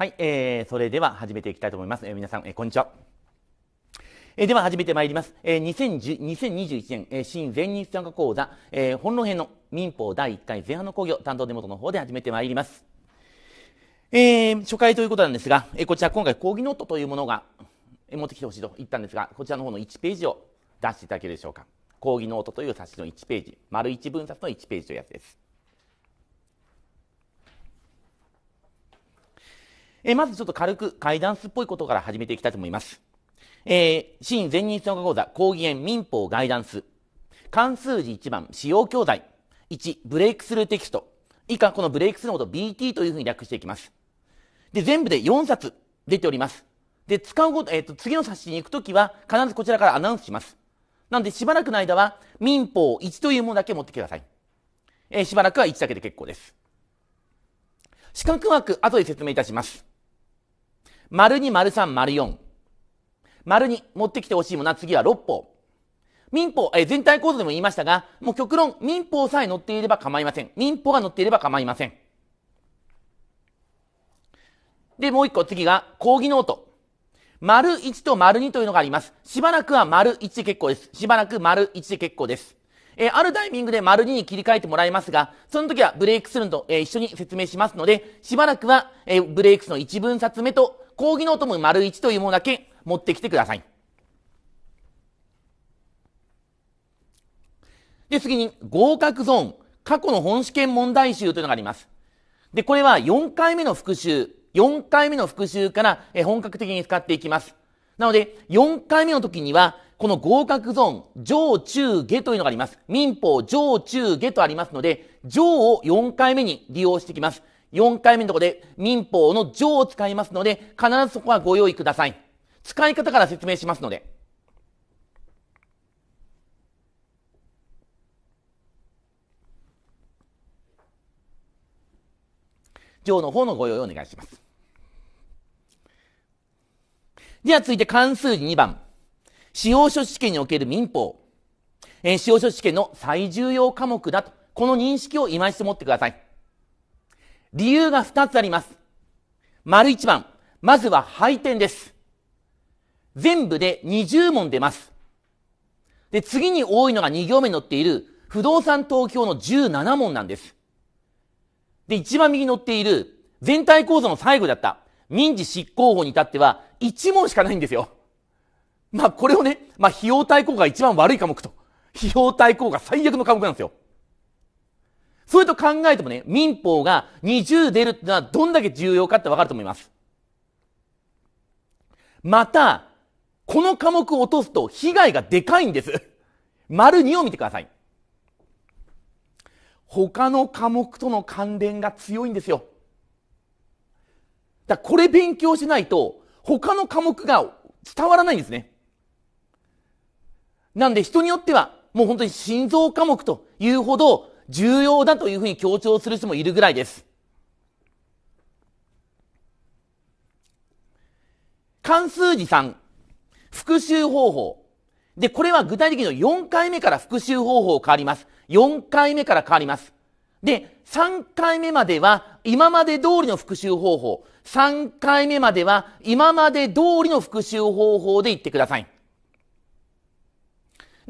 はい、えー、それでは始めていきたいと思います。えー、皆さん、えー、こんにちは。えー、では始めてまいります。えー、2021年、えー、新全日参加講座、えー、本論編の民法第1回前半の講義を担当デモトの方で始めてまいります。えー、初回ということなんですが、えー、こちら今回講義ノートというものが、え持ってきてほしいと言ったんですが、こちらの方の1ページを出していただけるでしょうか。講義ノートという冊子の1ページ、丸1分冊の1ページというやつです。えまずちょっと軽くダンスっぽいことから始めていきたいと思います。えー、新全日総合講座、講義園民法ガイダンス。関数字1番、使用教材。1、ブレイクスルーテキスト。以下、このブレイクスルーのことを BT というふうに略していきます。で、全部で4冊出ております。で、使うこと、えっ、ー、と、次の冊子に行くときは、必ずこちらからアナウンスします。なので、しばらくの間は、民法1というものだけ持ってきてください。えー、しばらくは1だけで結構です。資格枠、後で説明いたします。丸2、丸3、丸4。丸2、持ってきてほしいものは次は6法。民法、え全体構造でも言いましたが、もう極論、民法さえ載っていれば構いません。民法が載っていれば構いません。で、もう一個次が、講義ノート。丸1と丸2というのがあります。しばらくは丸1で結構です。しばらく丸1で結構です。えー、あるタイミングで丸2に切り替えてもらいますが、その時はブレイクスルーと、えー、一緒に説明しますので、しばらくは、えー、ブレイクスの1分冊目と講義のおも丸一というものだけ持ってきてください。で、次に合格ゾーン、過去の本試験問題集というのがあります。で、これは4回目の復習、4回目の復習から本格的に使っていきます。なので、4回目の時には、この合格ゾーン、上中下というのがあります。民法上中下とありますので、上を4回目に利用してきます。4回目のところで民法の条を使いますので、必ずそこはご用意ください。使い方から説明しますので。条の方のご用意をお願いします。では続いて関数2番。使用書試験における民法。えー、使用書試験の最重要科目だと。この認識を今一度持ってください。理由が2つあります。丸1番、まずは配点です。全部で20問出ます。で、次に多いのが2行目に載っている不動産東京の17問なんです。で、一番右に載っている全体構造の最後だった民事執行法に至っては1問しかないんですよ。まあこれをね、まあ費用対効果が一番悪い科目と、費用対効果最悪の科目なんですよ。それと考えてもね、民法が20出るってのはどんだけ重要かってわかると思います。また、この科目を落とすと被害がでかいんです。丸2を見てください。他の科目との関連が強いんですよ。だこれ勉強しないと、他の科目が伝わらないんですね。なんで人によっては、もう本当に心臓科目というほど重要だというふうに強調する人もいるぐらいです。関数字3、復習方法。で、これは具体的に4回目から復習方法変わります。4回目から変わります。で、3回目までは今まで通りの復習方法。3回目までは今まで通りの復習方法で言ってください。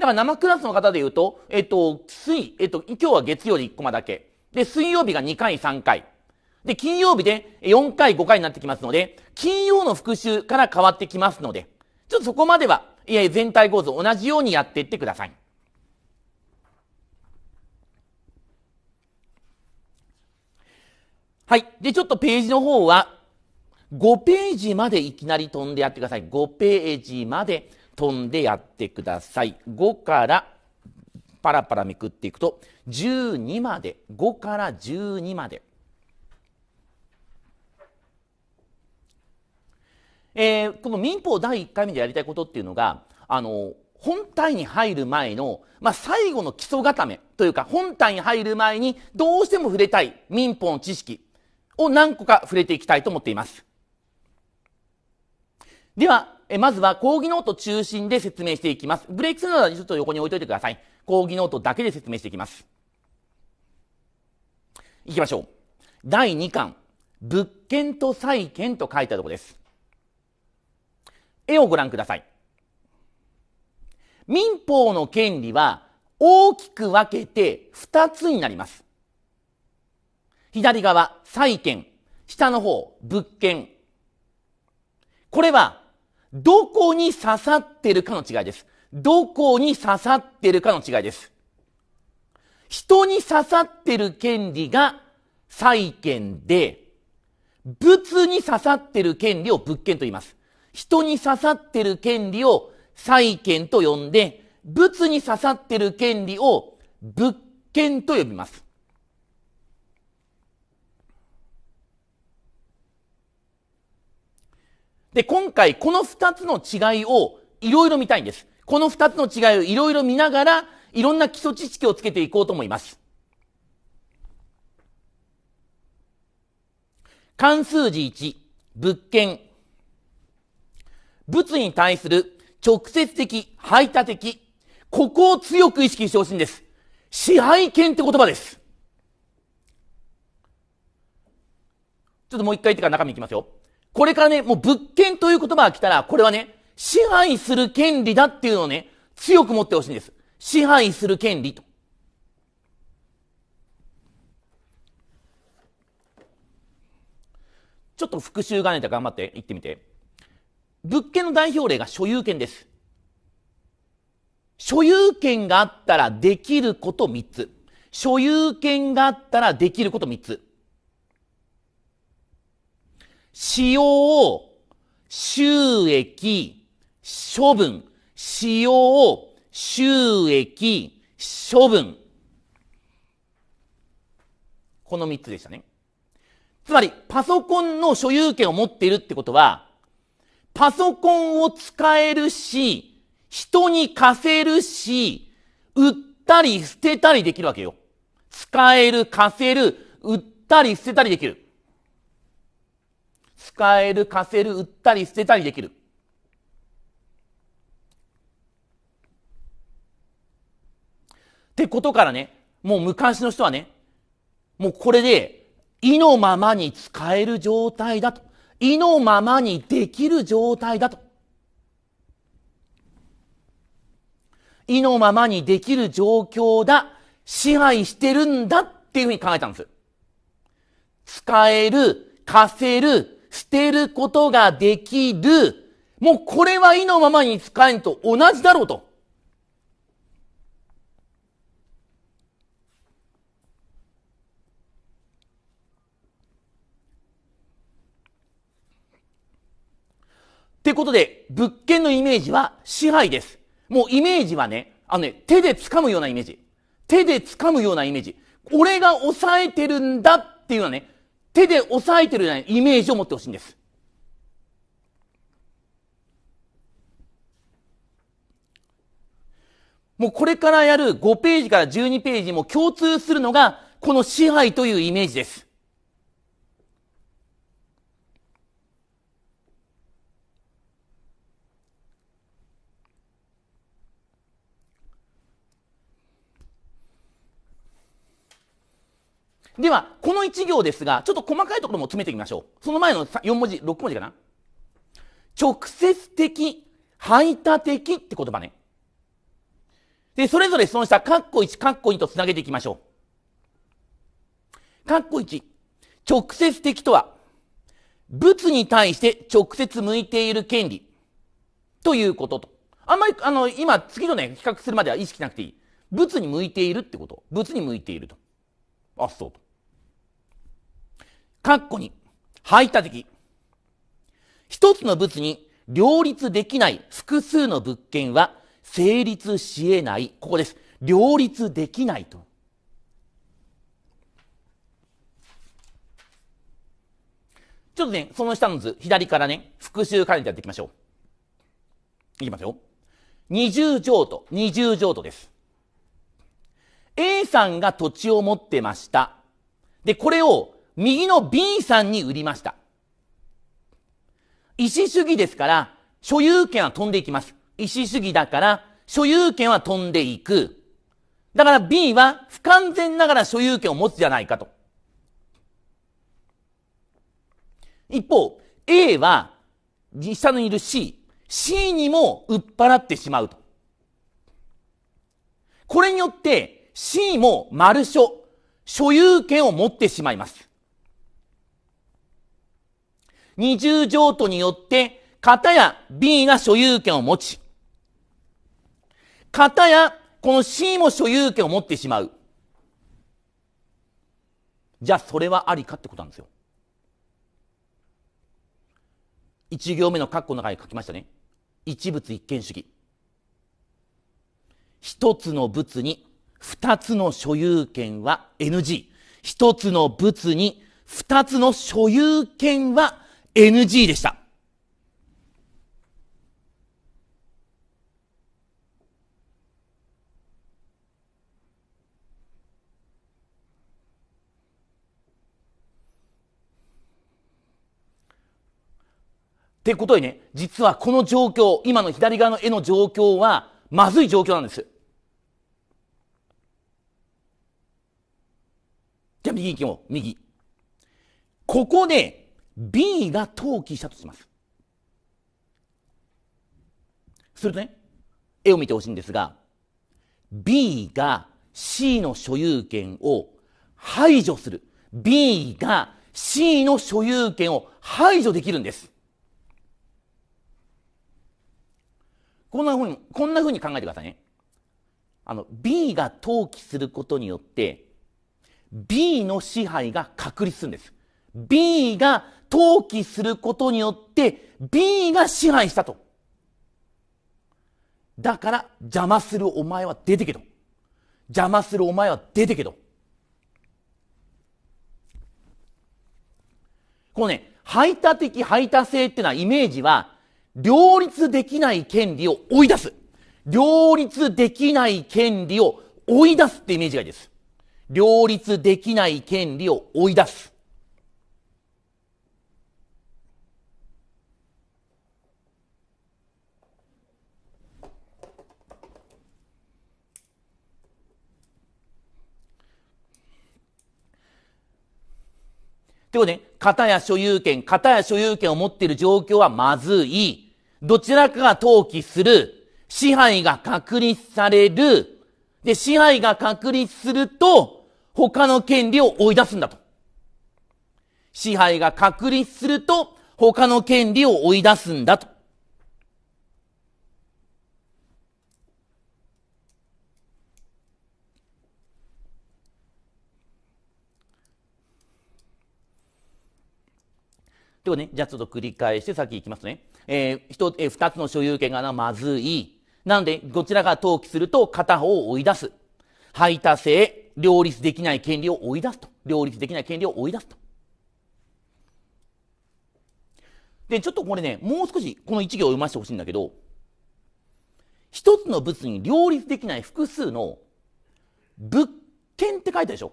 だから生クラスの方で言うと、えっと、水、えっと、今日は月曜日1コマだけ。で、水曜日が2回、3回。で、金曜日で4回、5回になってきますので、金曜の復習から変わってきますので、ちょっとそこまでは、いや、全体構造同じようにやっていってください。はい。で、ちょっとページの方は、5ページまでいきなり飛んでやってください。5ページまで飛んでやってください5からパラパラめくっていくと12まで5から12までえー、この民法第1回目でやりたいことっていうのがあの本体に入る前の、まあ、最後の基礎固めというか本体に入る前にどうしても触れたい民法の知識を何個か触れていきたいと思っています。では、えまずは講義ノート中心で説明していきます。ブレイクスるのはちょっと横に置いといてください。講義ノートだけで説明していきます。いきましょう。第2巻、物件と債権と書いたところです。絵をご覧ください。民法の権利は大きく分けて2つになります。左側、債権。下の方、物件。これはどこに刺さってるかの違いです。どこに刺さってるかの違いです。人に刺さってる権利が債権で、物に刺さってる権利を物件と言います。人に刺さってる権利を債権と呼んで、物に刺さってる権利を物件と呼びます。で、今回この二つの違いをいろいろ見たいんです。この二つの違いをいろいろ見ながら、いろんな基礎知識をつけていこうと思います。関数字1、物件。物に対する直接的、排他的。ここを強く意識してほしいんです。支配権って言葉です。ちょっともう一回言ってから中身いきますよ。これからね、もう物件という言葉が来たら、これはね、支配する権利だっていうのをね、強く持ってほしいんです。支配する権利と。ちょっと復習がね、頑張って言ってみて。物件の代表例が所有権です。所有権があったらできること3つ。所有権があったらできること3つ。使用、収益、処分、使用、収益、処分。この三つでしたね。つまり、パソコンの所有権を持っているってことは、パソコンを使えるし、人に貸せるし、売ったり捨てたりできるわけよ。使える、貸せる、売ったり捨てたりできる。使える、貸せる、売ったり捨てたりできる。ってことからね、もう昔の人はね、もうこれで、意のままに使える状態だと。意のままにできる状態だと。意のままにできる状況だ。支配してるんだっていうふうに考えたんです。使える、貸せる、捨てることができる。もうこれは意のままに使えんと同じだろうと。ってことで、物件のイメージは支配です。もうイメージはね、あのね、手で掴むようなイメージ。手で掴むようなイメージ。俺が抑えてるんだっていうのはね、手で押さえてるようなイメージを持ってほしいんです。もうこれからやる5ページから12ページも共通するのが、この支配というイメージです。では、この1行ですが、ちょっと細かいところも詰めていきましょう。その前の4文字、6文字かな。直接的、排他的って言葉ね。で、それぞれその下、カッコ1、カッコ2と繋げていきましょう。カッコ1、直接的とは、物に対して直接向いている権利ということと。あんまり、あの、今、次のね、比較するまでは意識なくていい。物に向いているってこと。物に向いていると。あ、そうと。括弧こに、排他的。一つの物に両立できない複数の物件は成立し得ない。ここです。両立できないと。ちょっとね、その下の図、左からね、復習からやっていきましょう。いきますよ。二重譲渡、二重譲渡です。A さんが土地を持ってました。で、これを右の B さんに売りました。意思主義ですから、所有権は飛んでいきます。意思主義だから、所有権は飛んでいく。だから B は不完全ながら所有権を持つじゃないかと。一方、A は、実際にいる C、C にも売っ払ってしまうと。これによって C も丸書、所有権を持ってしまいます。二重譲渡によって、片や B が所有権を持ち、片やこの C も所有権を持ってしまう。じゃあそれはありかってことなんですよ。一行目の括弧の中に書きましたね。一物一見主義。一つの物に二つの所有権は NG。一つの物に二つの所有権は NG でした。ってことでね、実はこの状況、今の左側の絵の状況は、まずい状況なんです。じゃあ右行きも右。ここで、B が登記したとしますするとね絵を見てほしいんですが B が C の所有権を排除する B が C の所有権を排除できるんですこんなふうにこんなふうに考えてくださいねあの B が登記することによって B の支配が確立するんです B が投棄することによって B が支配したと。だから邪魔するお前は出てけど。邪魔するお前は出てけど。このね、排他的排他性っていうのはイメージは、両立できない権利を追い出す。両立できない権利を追い出すってイメージがいいです。両立できない権利を追い出す。ということで、ね、型や所有権、型や所有権を持っている状況はまずい。どちらかが登記する。支配が確立される。で、支配が確立すると、他の権利を追い出すんだと。支配が確立すると、他の権利を追い出すんだと。ではね、じゃあちょっと繰り返して先行きますね。えー、一、えー、二つの所有権がな、まずい。なんで、どちらが登記すると片方を追い出す。排他性、両立できない権利を追い出すと。両立できない権利を追い出すと。で、ちょっとこれね、もう少しこの一行を読ませてほしいんだけど、一つの物に両立できない複数の物件って書いたでしょ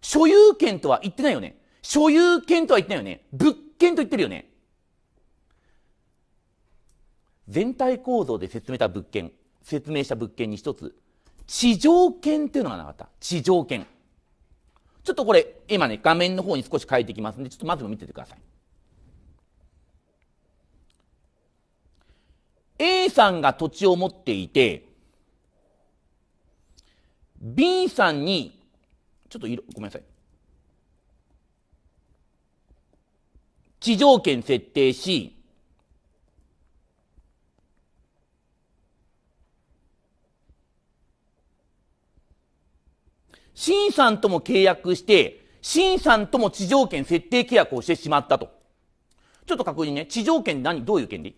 所有権とは言ってないよね。所有権とは言ってないよね。物見と言ってるよね。全体構造で説明した物件、説明した物件に一つ、地上権っていうのがなかった。地上権ちょっとこれ、今ね、画面の方に少し変えていきますんで、ちょっとまず見ててください。A さんが土地を持っていて、B さんに、ちょっと色、ごめんなさい。地条件設定し、シンさんとも契約して、シンさんとも地条件設定契約をしてしまったと。ちょっと確認ね。地条件何どういう権利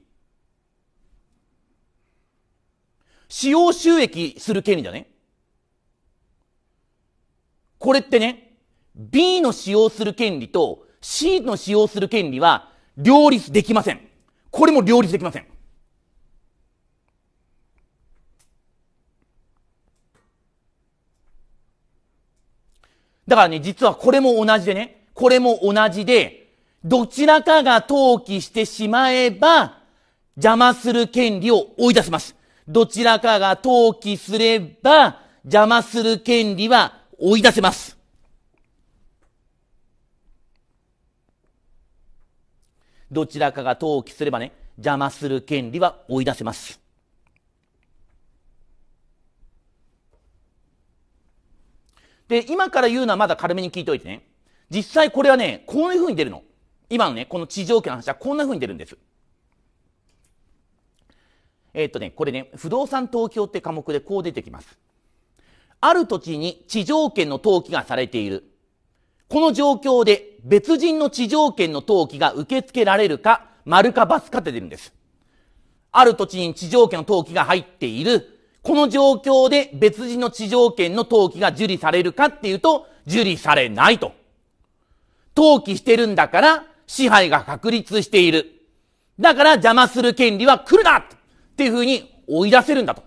使用収益する権利だね。これってね、B の使用する権利と C の使用する権利は両立できません。これも両立できません。だからね、実はこれも同じでね、これも同じで、どちらかが登記してしまえば、邪魔する権利を追い出せます。どちらかが登記すれば、邪魔する権利は追い出せます。どちらかが登記すればね、邪魔する権利は追い出せます。で、今から言うのはまだ軽めに聞いておいてね。実際これはね、こういうふうに出るの。今のね、この地上権の話はこんなふうに出るんです。えー、っとね、これね、不動産登記法って科目でこう出てきます。ある土地に地上権の登記がされている。この状況で別人の地上権の登記が受け付けられるか、丸か罰かって出るんです。ある土地に地上権の登記が入っている。この状況で別人の地上権の登記が受理されるかっていうと、受理されないと。登記してるんだから、支配が確立している。だから邪魔する権利は来るなっていうふうに追い出せるんだと。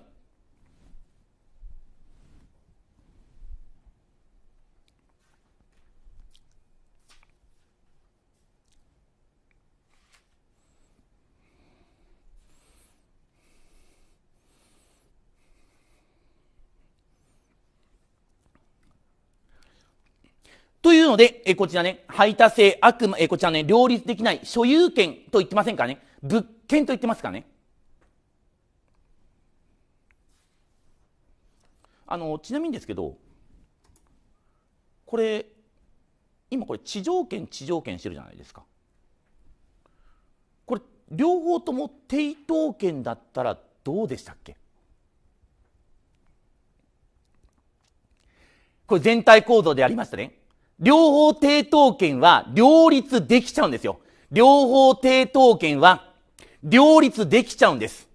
というので、えこちらね、排他性、悪魔、えこちらね、両立できない所有権と言ってませんからね、物件と言ってますからね。あの、ちなみにですけど、これ、今これ地上権、地上権してるじゃないですか。これ、両方とも抵当権だったらどうでしたっけこれ全体構造でありましたね。両方抵当権は両立できちゃうんですよ。両方抵当権は両立できちゃうんです。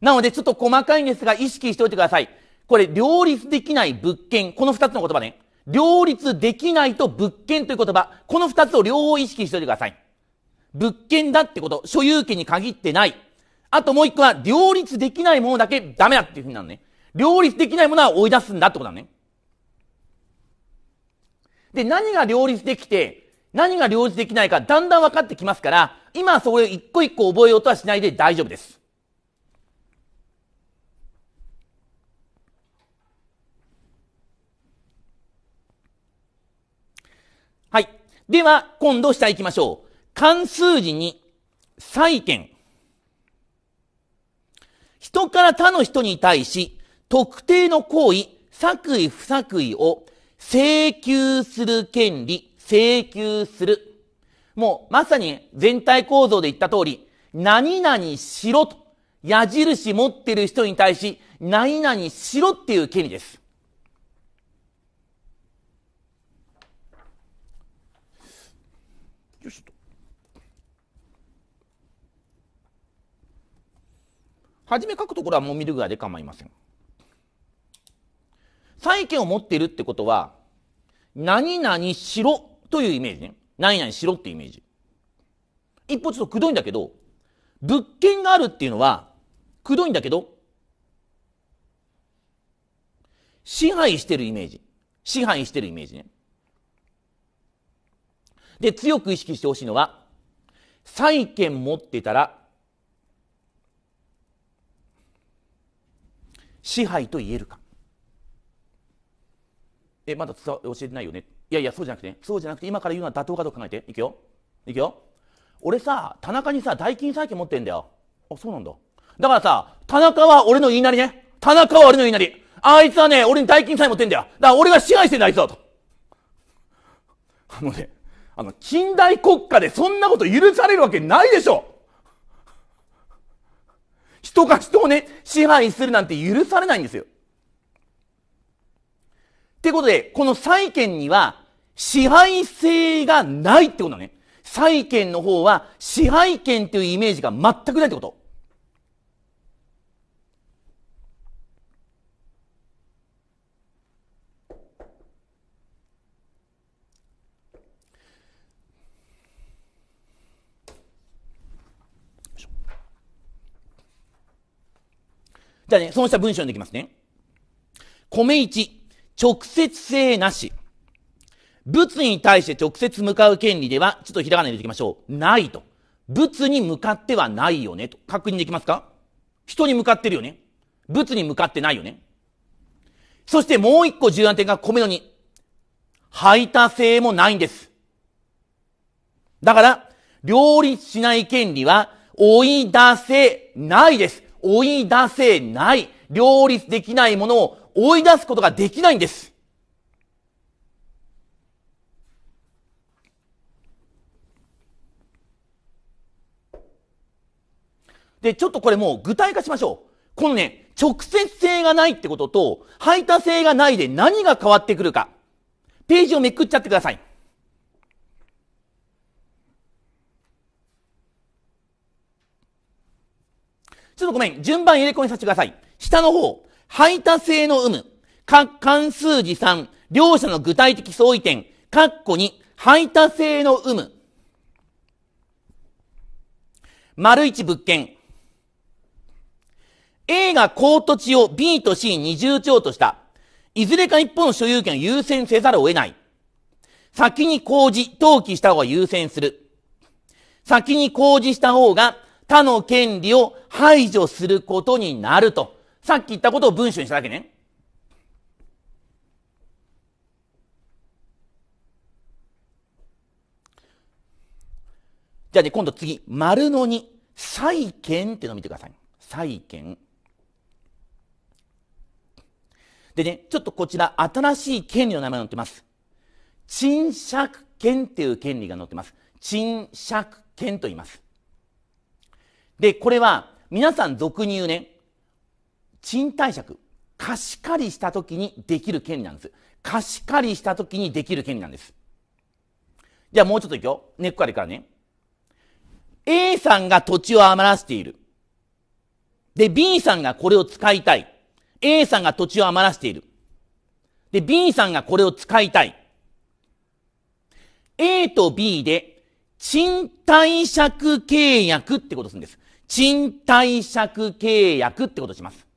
なのでちょっと細かいんですが意識しておいてください。これ両立できない物件。この二つの言葉ね。両立できないと物件という言葉。この二つを両方意識しておいてください。物件だってこと。所有権に限ってない。あともう一個は両立できないものだけダメだっていうふうになるね。両立できないものは追い出すんだってことだね。で、何が両立できて、何が両立できないかだんだん分かってきますから、今それを一個一個覚えようとはしないで大丈夫です。はい。では、今度下行きましょう。関数字に、債権。人から他の人に対し、特定の行為、作為不作為を請求する権利、請求する。もうまさに全体構造で言った通り、何々しろと、矢印持ってる人に対し、何々しろっていう権利です。よしと。はじめ書くところはもう見るぐらいで構いません。債権を持っているってことは、何々しろというイメージね。何々しろっていうイメージ。一歩ちょっとくどいんだけど、物件があるっていうのは、くどいんだけど、支配してるイメージ。支配してるイメージね。で、強く意識してほしいのは、債権持ってたら、支配と言えるか。え、まだ教えてないよね。いやいや、そうじゃなくてね。そうじゃなくて、今から言うのは妥当かどうか考えて。いくよ。いくよ。俺さ、田中にさ、代金債権持ってんだよ。あ、そうなんだ。だからさ、田中は俺の言いなりね。田中は俺の言いなり。あいつはね、俺に代金債権持ってんだよ。だから俺が支配してんだ、あいつは。と。あのね、あの、近代国家でそんなこと許されるわけないでしょ人が人をね、支配するなんて許されないんですよ。ってことで、この債権には支配性がないってことだね。債権の方は支配権というイメージが全くないってこと。じゃあね、そうした文章にできますね。米1。直接性なし。物に対して直接向かう権利では、ちょっとひらがな入れていきましょう。ないと。物に向かってはないよね、と。確認できますか人に向かってるよね。物に向かってないよね。そしてもう一個重要な点が米の2。排他性もないんです。だから、両立しない権利は追い出せないです。追い出せない。両立できないものを追い出すことができないんです。で、ちょっとこれもう具体化しましょう。このね、直接性がないってことと、排他性がないで何が変わってくるか。ページをめくっちゃってください。ちょっとごめん、順番入れ込みさせてください。下の方、排他性の有無、関数字3、両者の具体的相違点、括弧コ2、排他性の有無。丸一物件。A が高土地を B と C 二重調とした。いずれか一方の所有権を優先せざるを得ない。先に工事、登記した方が優先する。先に工事した方が他の権利を排除することになると。さっき言ったことを文章にしただけね。じゃあね、今度次、丸の2、債権っていうのを見てください。債権。でね、ちょっとこちら、新しい権利の名前が載ってます。賃借権っていう権利が載ってます。賃借権と言います。で、これは、皆さん俗に言うね、賃貸借貸し借りした時にできる権利なんです貸し借りした時にできる権利なんですじゃあもうちょっといくよ根っこからいくからね A さんが土地を余らせているで B さんがこれを使いたい A さんが土地を余らせているで B さんがこれを使いたい A と B で賃貸借契約ってことするんです。賃貸借契約ってことします。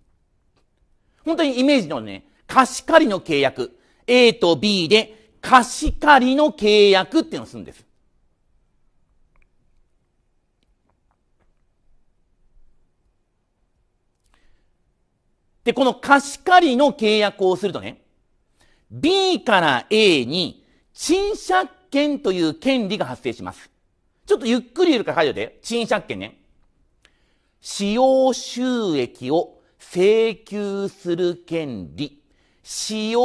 本当にイメージのね、貸し借りの契約。A と B で貸し借りの契約っていうのをするんです。で、この貸し借りの契約をするとね、B から A に賃借権という権利が発生します。ちょっとゆっくり言うから書いておいて、賃借権ね。使用収益を請求する権利、使用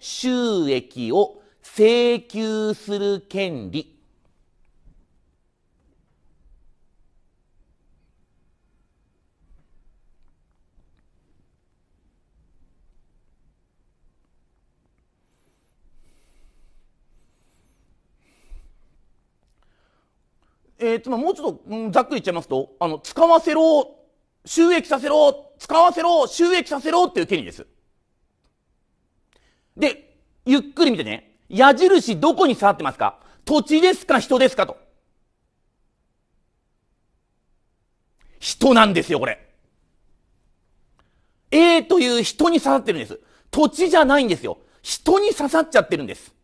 収益を請求する権利、えー、つまりもうちょっと、ざっくり言っちゃいますと、あの、使わせろ、収益させろ使わせろ、収益させろっていう権利です。で、ゆっくり見てね。矢印どこに触ってますか土地ですか人ですかと。人なんですよ、これ。A という人に刺さってるんです。土地じゃないんですよ。人に刺さっちゃってるんです。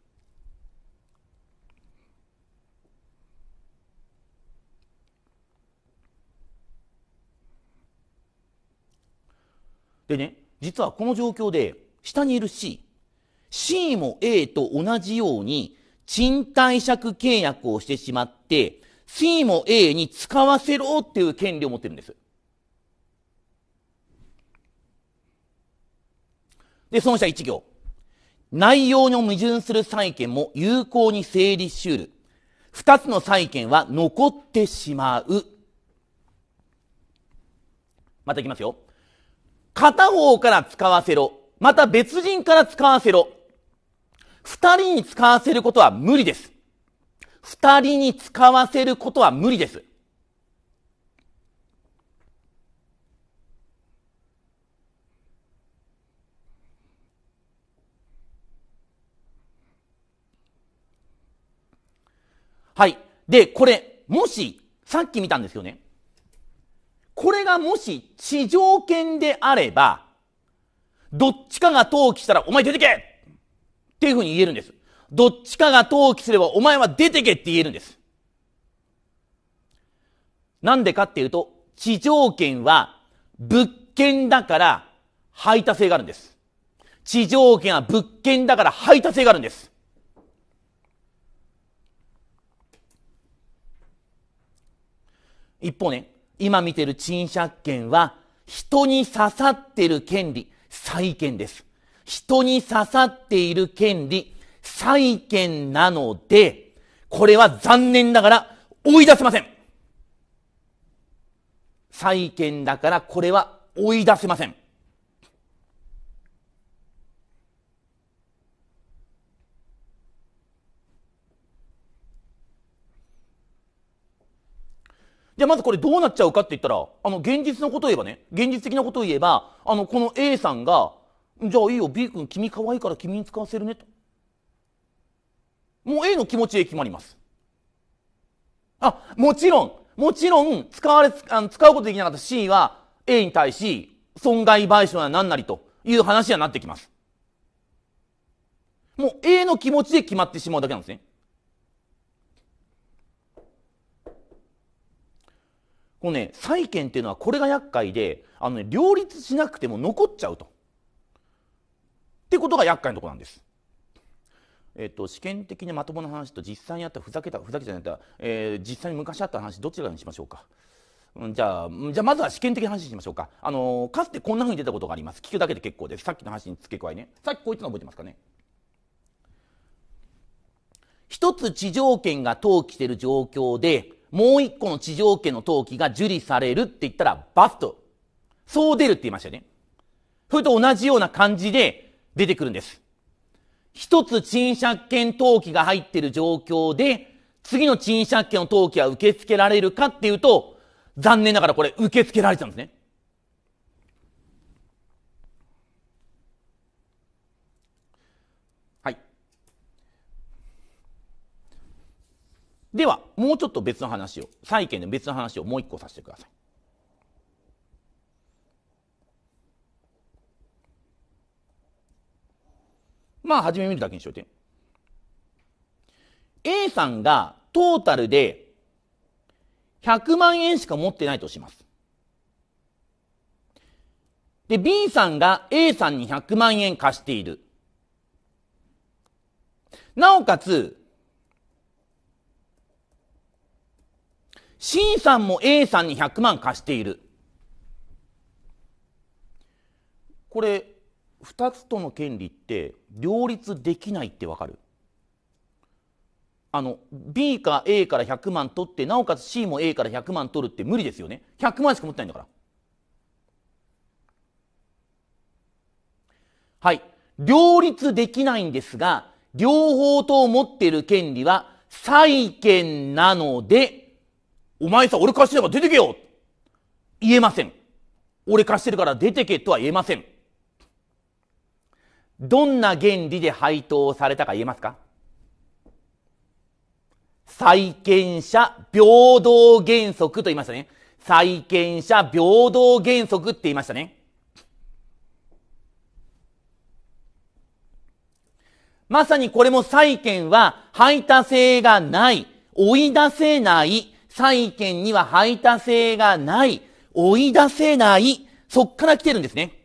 でね、実はこの状況で、下にいる C。C も A と同じように、賃貸借契約をしてしまって、C も A に使わせろっていう権利を持ってるんです。で、損者1行。内容の矛盾する債権も有効に整理しうる。二つの債権は残ってしまう。またいきますよ。片方から使わせろ。また別人から使わせろ。二人に使わせることは無理です。二人に使わせることは無理です。はい。で、これ、もし、さっき見たんですよね。これがもし地上権であれば、どっちかが登記したらお前出てけっていうふうに言えるんです。どっちかが登記すればお前は出てけって言えるんです。なんでかっていうと、地上権は物件だから排他性があるんです。地上権は物件だから排他性があるんです。一方ね、今見てる賃借権は、人に刺さってる権利、債権です。人に刺さっている権利、債権なので、これは残念ながら追い出せません。債権だからこれは追い出せません。じゃあまずこれどうなっちゃうかって言ったら、あの、現実のことを言えばね、現実的なことを言えば、あの、この A さんが、じゃあいいよ、B 君君可愛いから君に使わせるねと。もう A の気持ちで決まります。あ、もちろん、もちろん、使われ、あの使うことできなかった C は A に対し、損害賠償は何なりという話にはなってきます。もう A の気持ちで決まってしまうだけなんですね。このね債権っていうのはこれが厄介であの、ね、両立しなくても残っちゃうと。ってことが厄介なとこなんです。えっと、試験的にまともな話と実際にあったふざけたふざけじゃないた、えー、実際に昔あった話どちらにしましょうか。じゃあ、じゃあまずは試験的な話にしましょうか。あのー、かつてこんなふうに出たことがあります。聞くだけで結構です。さっきの話に付け加えね。さっきこいつの覚えてますかね。一つ地上圏が登記している状況で、もう一個の地上権の登記が受理されるって言ったらバスト。そう出るって言いましたよね。それと同じような感じで出てくるんです。一つ賃借権登記が入ってる状況で、次の賃借権の登記は受け付けられるかっていうと、残念ながらこれ受け付けられちゃうんですね。では、もうちょっと別の話を、債権の別の話をもう一個させてください。まあ、初め見るだけにしといて。A さんがトータルで100万円しか持ってないとします。で、B さんが A さんに100万円貸している。なおかつ、C さんも A さんに100万貸している。これ、2つとの権利って両立できないってわかるあの B か A から100万取ってなおかつ C も A から100万取るって無理ですよね100万しか持ってないんだからはい両立できないんですが両方と持っている権利は債権なのでお前さ、俺貸してるから出てけよ言えません。俺貸してるから出てけとは言えません。どんな原理で配当されたか言えますか債権者平等原則と言いましたね。債権者平等原則って言いましたね。まさにこれも債権は排他性がない、追い出せない債権には排他性がない、追い出せない、そっから来てるんですね。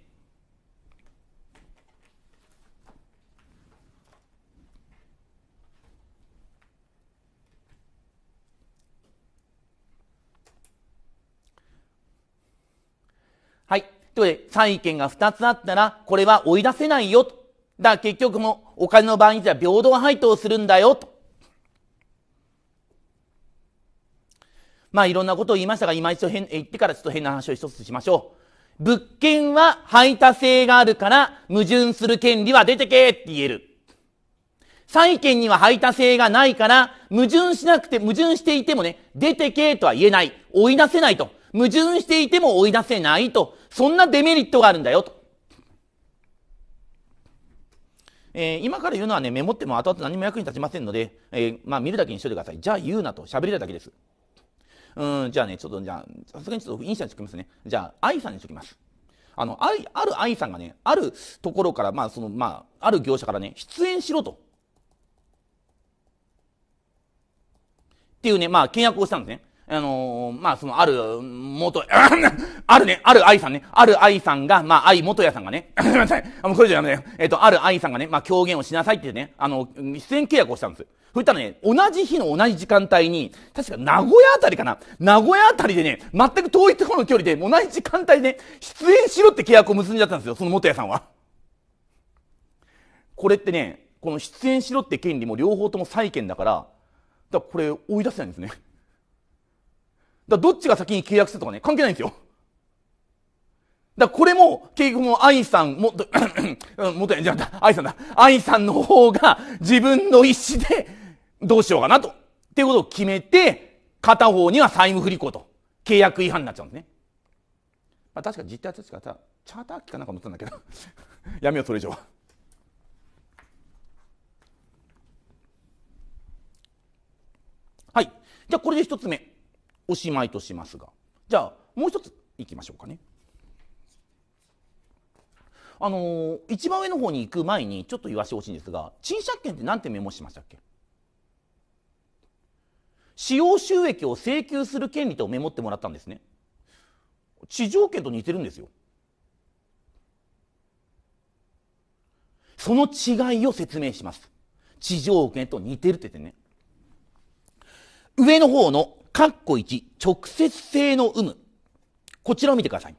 はい。ということで、債権が2つあったら、これは追い出せないよ。だから結局も、お金の場合には平等配当するんだよ。とまあいろんなことを言いましたが、今一度変、言ってからちょっと変な話を一つしましょう。物件は排他性があるから矛盾する権利は出てけって言える。債権には排他性がないから、矛盾しなくて、矛盾していてもね、出てけとは言えない。追い出せないと。矛盾していても追い出せないと。そんなデメリットがあるんだよと。えー、今から言うのはね、メモっても後々何も役に立ちませんので、えー、まあ見るだけにしといてください。じゃあ言うなと。喋れるだけです。うん、じゃあね、ちょっとじゃあ、さすがにちょっとインシャンにしときますね。じゃあ、愛さんにしときます。あの、あある愛さんがね、あるところから、まあ、その、まあ、ある業者からね、出演しろと。っていうね、まあ、契約をしたんですね。あのー、まあ、その、ある、元、あるね、ある愛さんね、ある愛さんが、まあ、愛元屋さんがね、す いません、あ、もうこれじゃダメだよ。えっ、ー、と、ある愛さんがね、まあ、狂言をしなさいってね、あの、出演契約をしたんです。そしたらね、同じ日の同じ時間帯に、確か名古屋あたりかな名古屋あたりでね、全く遠いところの距離で、同じ時間帯で、ね、出演しろって契約を結んじゃったんですよ、その元屋さんは。これってね、この出演しろって権利も両方とも債権だから、だからこれ追い出せないんですね。だどっちが先に契約するとかね、関係ないんですよ。だこれも、結局もう、アインさん、もっと、もっとやんじゃっアインさんだ。アインさんの方が、自分の意思で、どうしようかなと。っていうことを決めて、片方には債務不履行と。契約違反になっちゃうんですね。まあ、確か実態確かさ、チャーター機かなんか乗ったんだけど。やめよう、それ以上は。はい。じゃあ、これで一つ目。おしまいとしますがじゃあもう一ついきましょうかね。あのー、一番上の方に行く前にちょっと言わせてほしいんですが賃借権って何てメモしましたっけ使用収益を請求する権利とメモってもらったんですね。地上権と似てるんですよ。その違いを説明します。地上権と似てるって言ってね。上の方の括弧こ1、直接性の有無。こちらを見てください。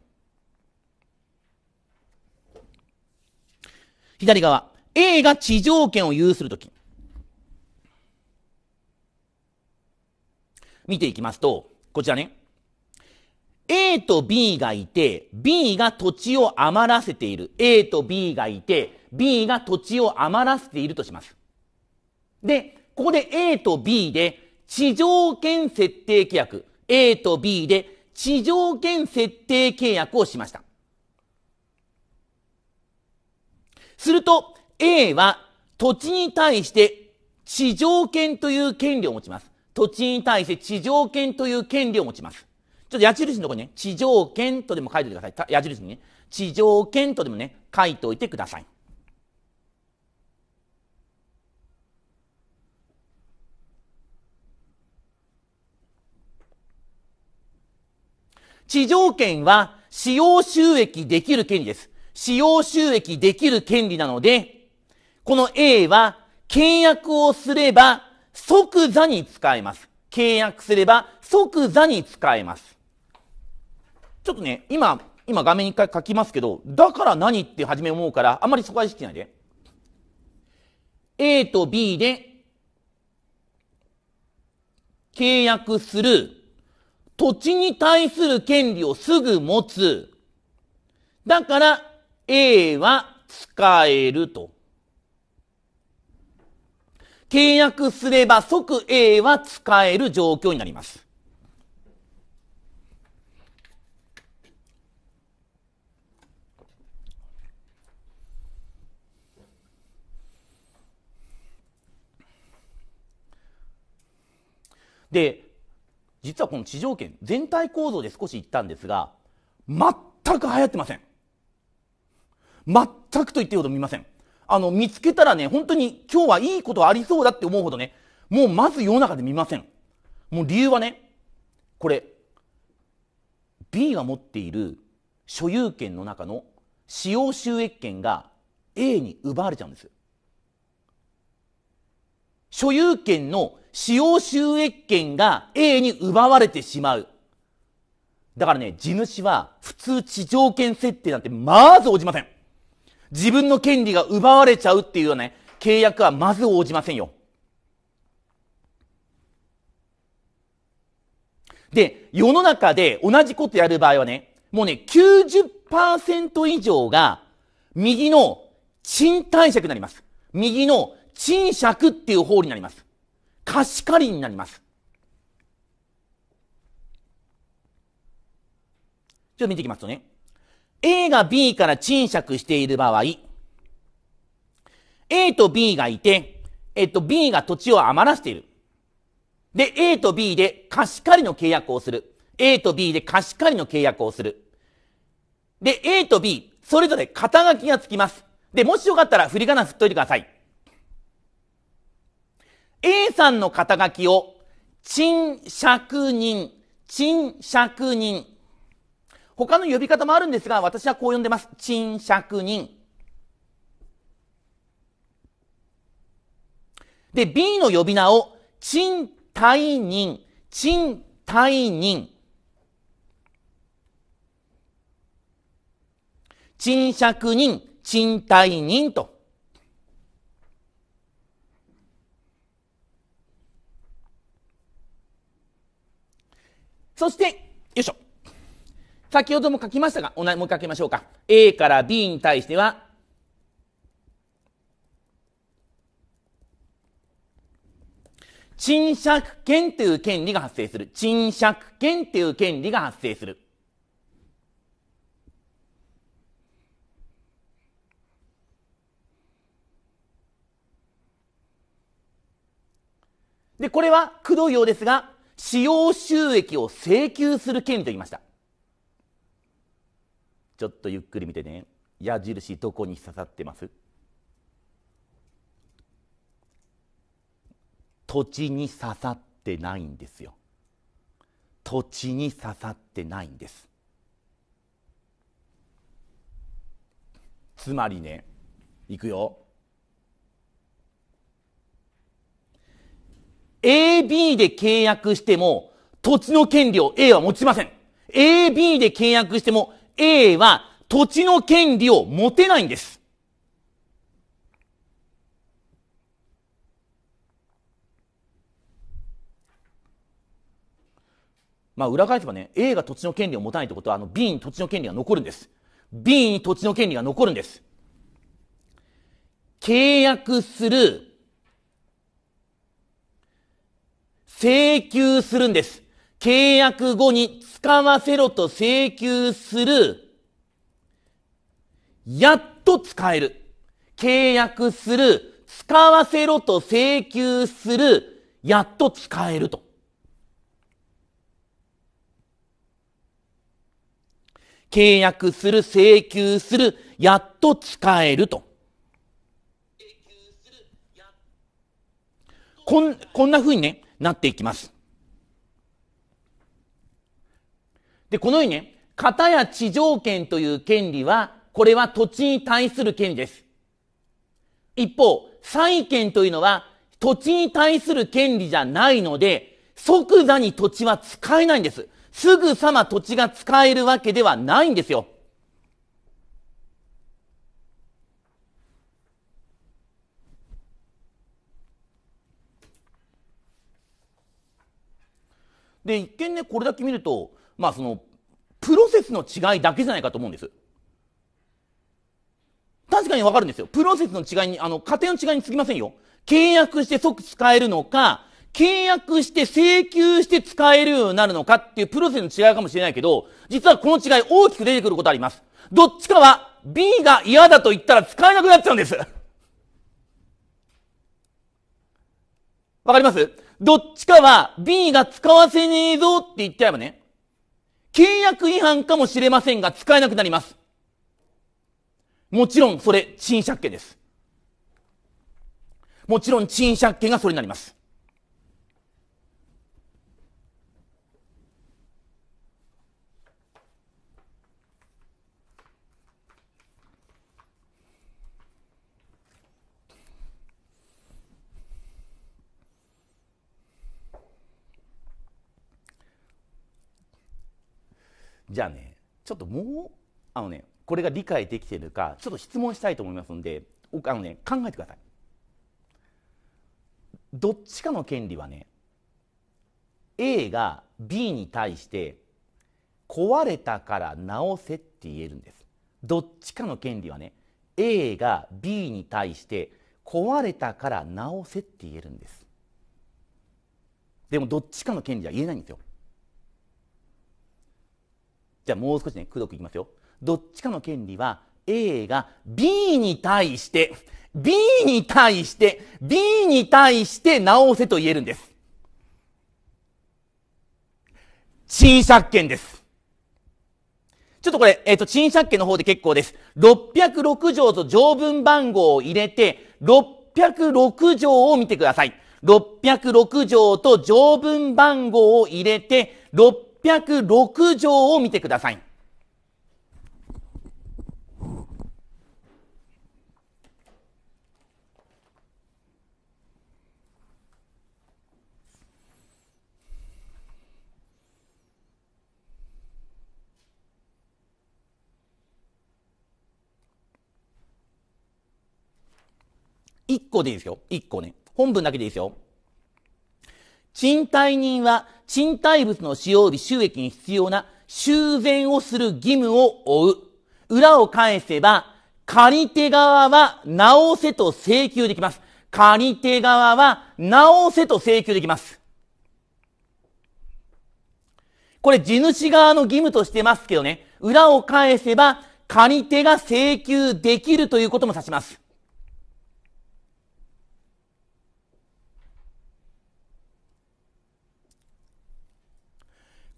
左側、A が地上権を有するとき。見ていきますと、こちらね。A と B がいて、B が土地を余らせている。A と B がいて、B が土地を余らせているとします。で、ここで A と B で、地上権設定契約 A と B で地上権設定契約をしました。すると A は土地に対して地上権という権利を持ちます。土地に対して地上権という権利を持ちます。ちょっと矢印のとこにね、地上権とでも書いておいてください。矢印にね、地上権とでもね、書いておいてください。地上権は使用収益できる権利です。使用収益できる権利なので、この A は契約をすれば即座に使えます。契約すれば即座に使えます。ちょっとね、今、今画面に書きますけど、だから何って初め思うから、あんまりそこは意識ないで。A と B で契約する土地に対する権利をすぐ持つ。だから A は使えると。契約すれば即 A は使える状況になります。で、実はこの地上圏全体構造で少し言ったんですが全く流行ってません全くと言っていいほど見ませんあの見つけたらね本当に今日はいいことありそうだって思うほどねもうまず世の中で見ませんもう理由はねこれ B が持っている所有権の中の使用収益権が A に奪われちゃうんです所有権の使用収益権が A に奪われてしまう。だからね、地主は普通地上権設定なんてまず応じません。自分の権利が奪われちゃうっていうようなね、契約はまず応じませんよ。で、世の中で同じことやる場合はね、もうね、90%以上が右の賃貸借になります。右の賃借っていう方になります。貸し借りになります。ちょっと見ていきますとね。A が B から賃借している場合、A と B がいて、えっと、B が土地を余らしている。で、A と B で貸し借りの契約をする。A と B で貸し借りの契約をする。で、A と B、それぞれ肩書きがつきます。で、もしよかったら振り仮名振っといてください。A さんの肩書きを、賃借人、賃借人。他の呼び方もあるんですが、私はこう呼んでます。賃借人。で、B の呼び名を、賃貸人、賃貸人。賃借人、賃貸人と。そして、よいしょ。先ほども書きましたが、同じ、もう一回書きましょうか。A から B に対しては、賃借権という権利が発生する。賃借権という権利が発生する。で、これは、駆動用ですが、使用収益を請求する権利と言いましたちょっとゆっくり見てね矢印どこに刺さってます土地に刺さってないんですよ土地に刺さってないんですつまりねいくよ AB で契約しても、土地の権利を A は持ちません。AB で契約しても、A は土地の権利を持てないんです。まあ、裏返せばね、A が土地の権利を持たないってことは、あの、B に土地の権利が残るんです。B に土地の権利が残るんです。契約する請求するんです。契約後に使わせろと請求する。やっと使える。契約する。使わせろと請求する。やっと使えると。契約する、請求する、やっと使えると。こん、こんな風にね、なっていきます。で、このようにね、型や地上権という権利は、これは土地に対する権利です。一方、債権というのは、土地に対する権利じゃないので、即座に土地は使えないんです。すぐさま土地が使えるわけではないんですよ。で一見ねこれだけ見るとまあそのプロセスの違いだけじゃないかと思うんです確かにわかるんですよプロセスの違いにあの家庭の違いに過ぎませんよ契約して即使えるのか契約して請求して使えるようになるのかっていうプロセスの違いかもしれないけど、実はこの違い大きく出てくることあります。どっちかは B が嫌だと言ったら使えなくなっちゃうんです。わかりますどっちかは B が使わせねえぞって言っちゃえばね、契約違反かもしれませんが使えなくなります。もちろんそれ、賃借権です。もちろん賃借権がそれになります。じゃあねちょっともうあのねこれが理解できてるかちょっと質問したいと思いますのであの、ね、考えてください。どっちかの権利はね A が B に対して壊れたから直せって言えるんです。どっちかの権利はね A が B に対して壊れたから直せって言えるんです。でもどっちかの権利は言えないんですよ。じゃあもう少しね、くどくいきますよ。どっちかの権利は A が B に対して、B に対して、B に対して直せと言えるんです。賃借権です。ちょっとこれ、えっ、ー、と、賃借権の方で結構です。606条と条文番号を入れて、606条を見てください。606条と条文番号を入れて、606条を見てください。1個でいいですよ。1個ね。本文だけでいいですよ。賃貸人は賃貸物の使用日収益に必要な修繕をする義務を負う。裏を返せば、借り手側は直せと請求できます。借り手側は直せと請求できます。これ地主側の義務としてますけどね、裏を返せば借り手が請求できるということも指します。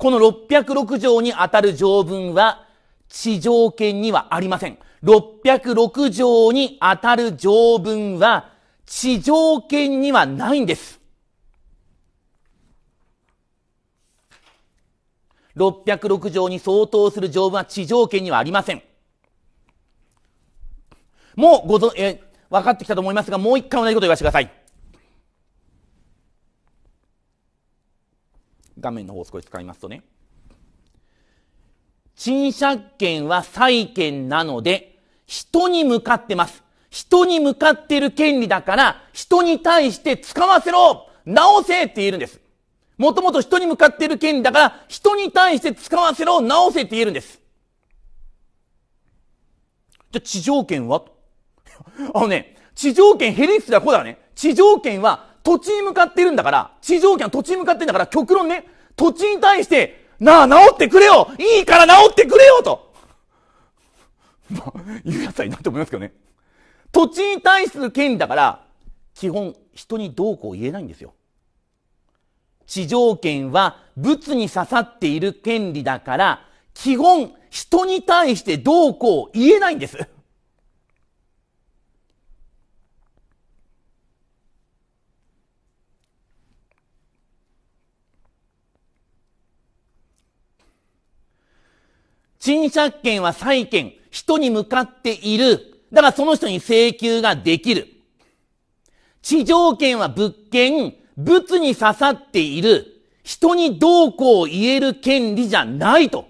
この606条にあたる条文は、地上権にはありません。606条にあたる条文は、地上権にはないんです。606条に相当する条文は地上権にはありません。もうご存、え分かってきたと思いますが、もう一回同じこと言わせてください。画面の方を少し使いますとね。賃借権は債権なので、人に向かってます。人に向かってる権利だから、人に対して使わせろ直せって言えるんです。もともと人に向かってる権利だから、人に対して使わせろ直せって言えるんです。じゃ、地上権は あのね、地上権ヘリクスではこうだね。地上権は土地に向かってるんだから、地上権は土地に向かってるんだから、極論ね、土地に対して、なあ、治ってくれよいいから治ってくれよとまあ、言うやつはいないと思いますけどね。土地に対する権利だから、基本、人にどうこう言えないんですよ。地上権は、物に刺さっている権利だから、基本、人に対してどうこう言えないんです。賃借権は債権、人に向かっている。だからその人に請求ができる。地上権は物件、物に刺さっている。人にどうこう言える権利じゃないと。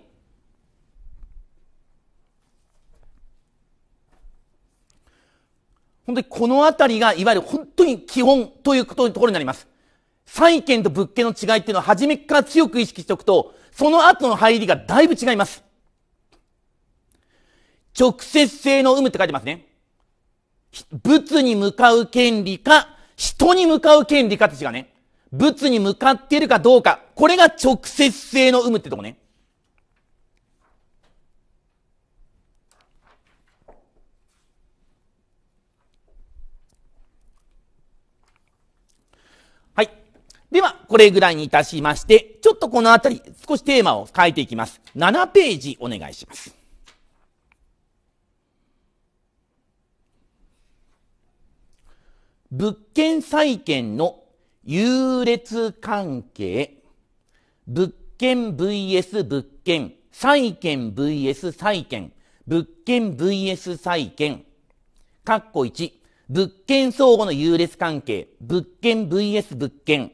本当にこのあたりが、いわゆる本当に基本ということころになります。債権と物件の違いっていうのは初めから強く意識しておくと、その後の入りがだいぶ違います。直接性の有無って書いてますね。物に向かう権利か、人に向かう権利かって違うね。物に向かっているかどうか。これが直接性の有無ってとこね。はい。では、これぐらいにいたしまして、ちょっとこのあたり、少しテーマを変えていきます。7ページお願いします。物件債権の優劣関係、物件 VS 物件、債権 VS 債権、物件 VS 債権、括弧こ1、物件相互の優劣関係、物件 VS 物件、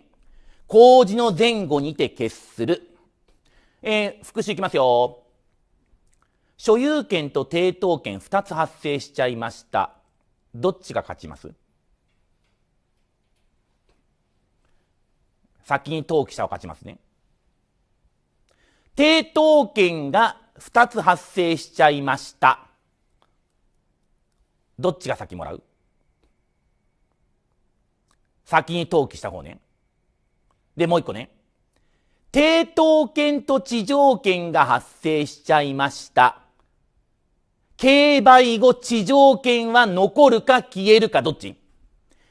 工事の前後にて決する。えー、復習いきますよ。所有権と抵当権2つ発生しちゃいました。どっちが勝ちます先に登記者を勝ちますね。抵当権が2つ発生しちゃいました。どっちが先もらう先に登記した方ね。で、もう一個ね。抵当権と地上権が発生しちゃいました。競売後、地上権は残るか消えるかどっち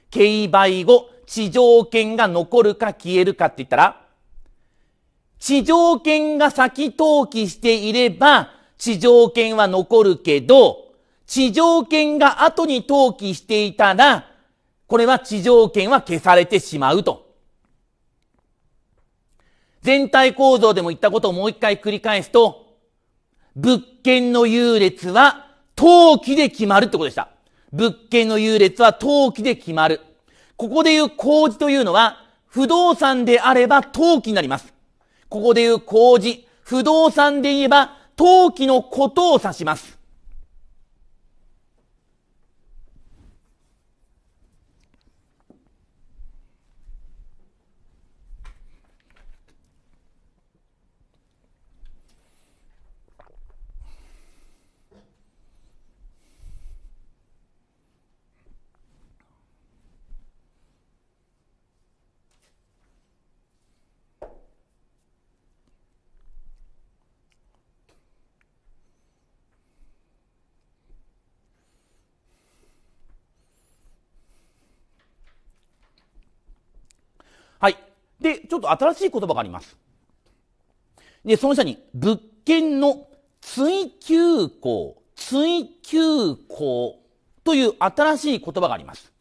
競売後、地上権が残るか消えるかって言ったら、地上権が先登記していれば、地上権は残るけど、地上権が後に登記していたら、これは地上権は消されてしまうと。全体構造でも言ったことをもう一回繰り返すと、物件の優劣は登記で決まるってことでした。物件の優劣は登記で決まる。ここで言う工事というのは、不動産であれば陶器になります。ここで言う工事、不動産で言えば陶器のことを指します。はい。で、ちょっと新しい言葉があります。で、その下に、物件の追求項、追求項という新しい言葉があります。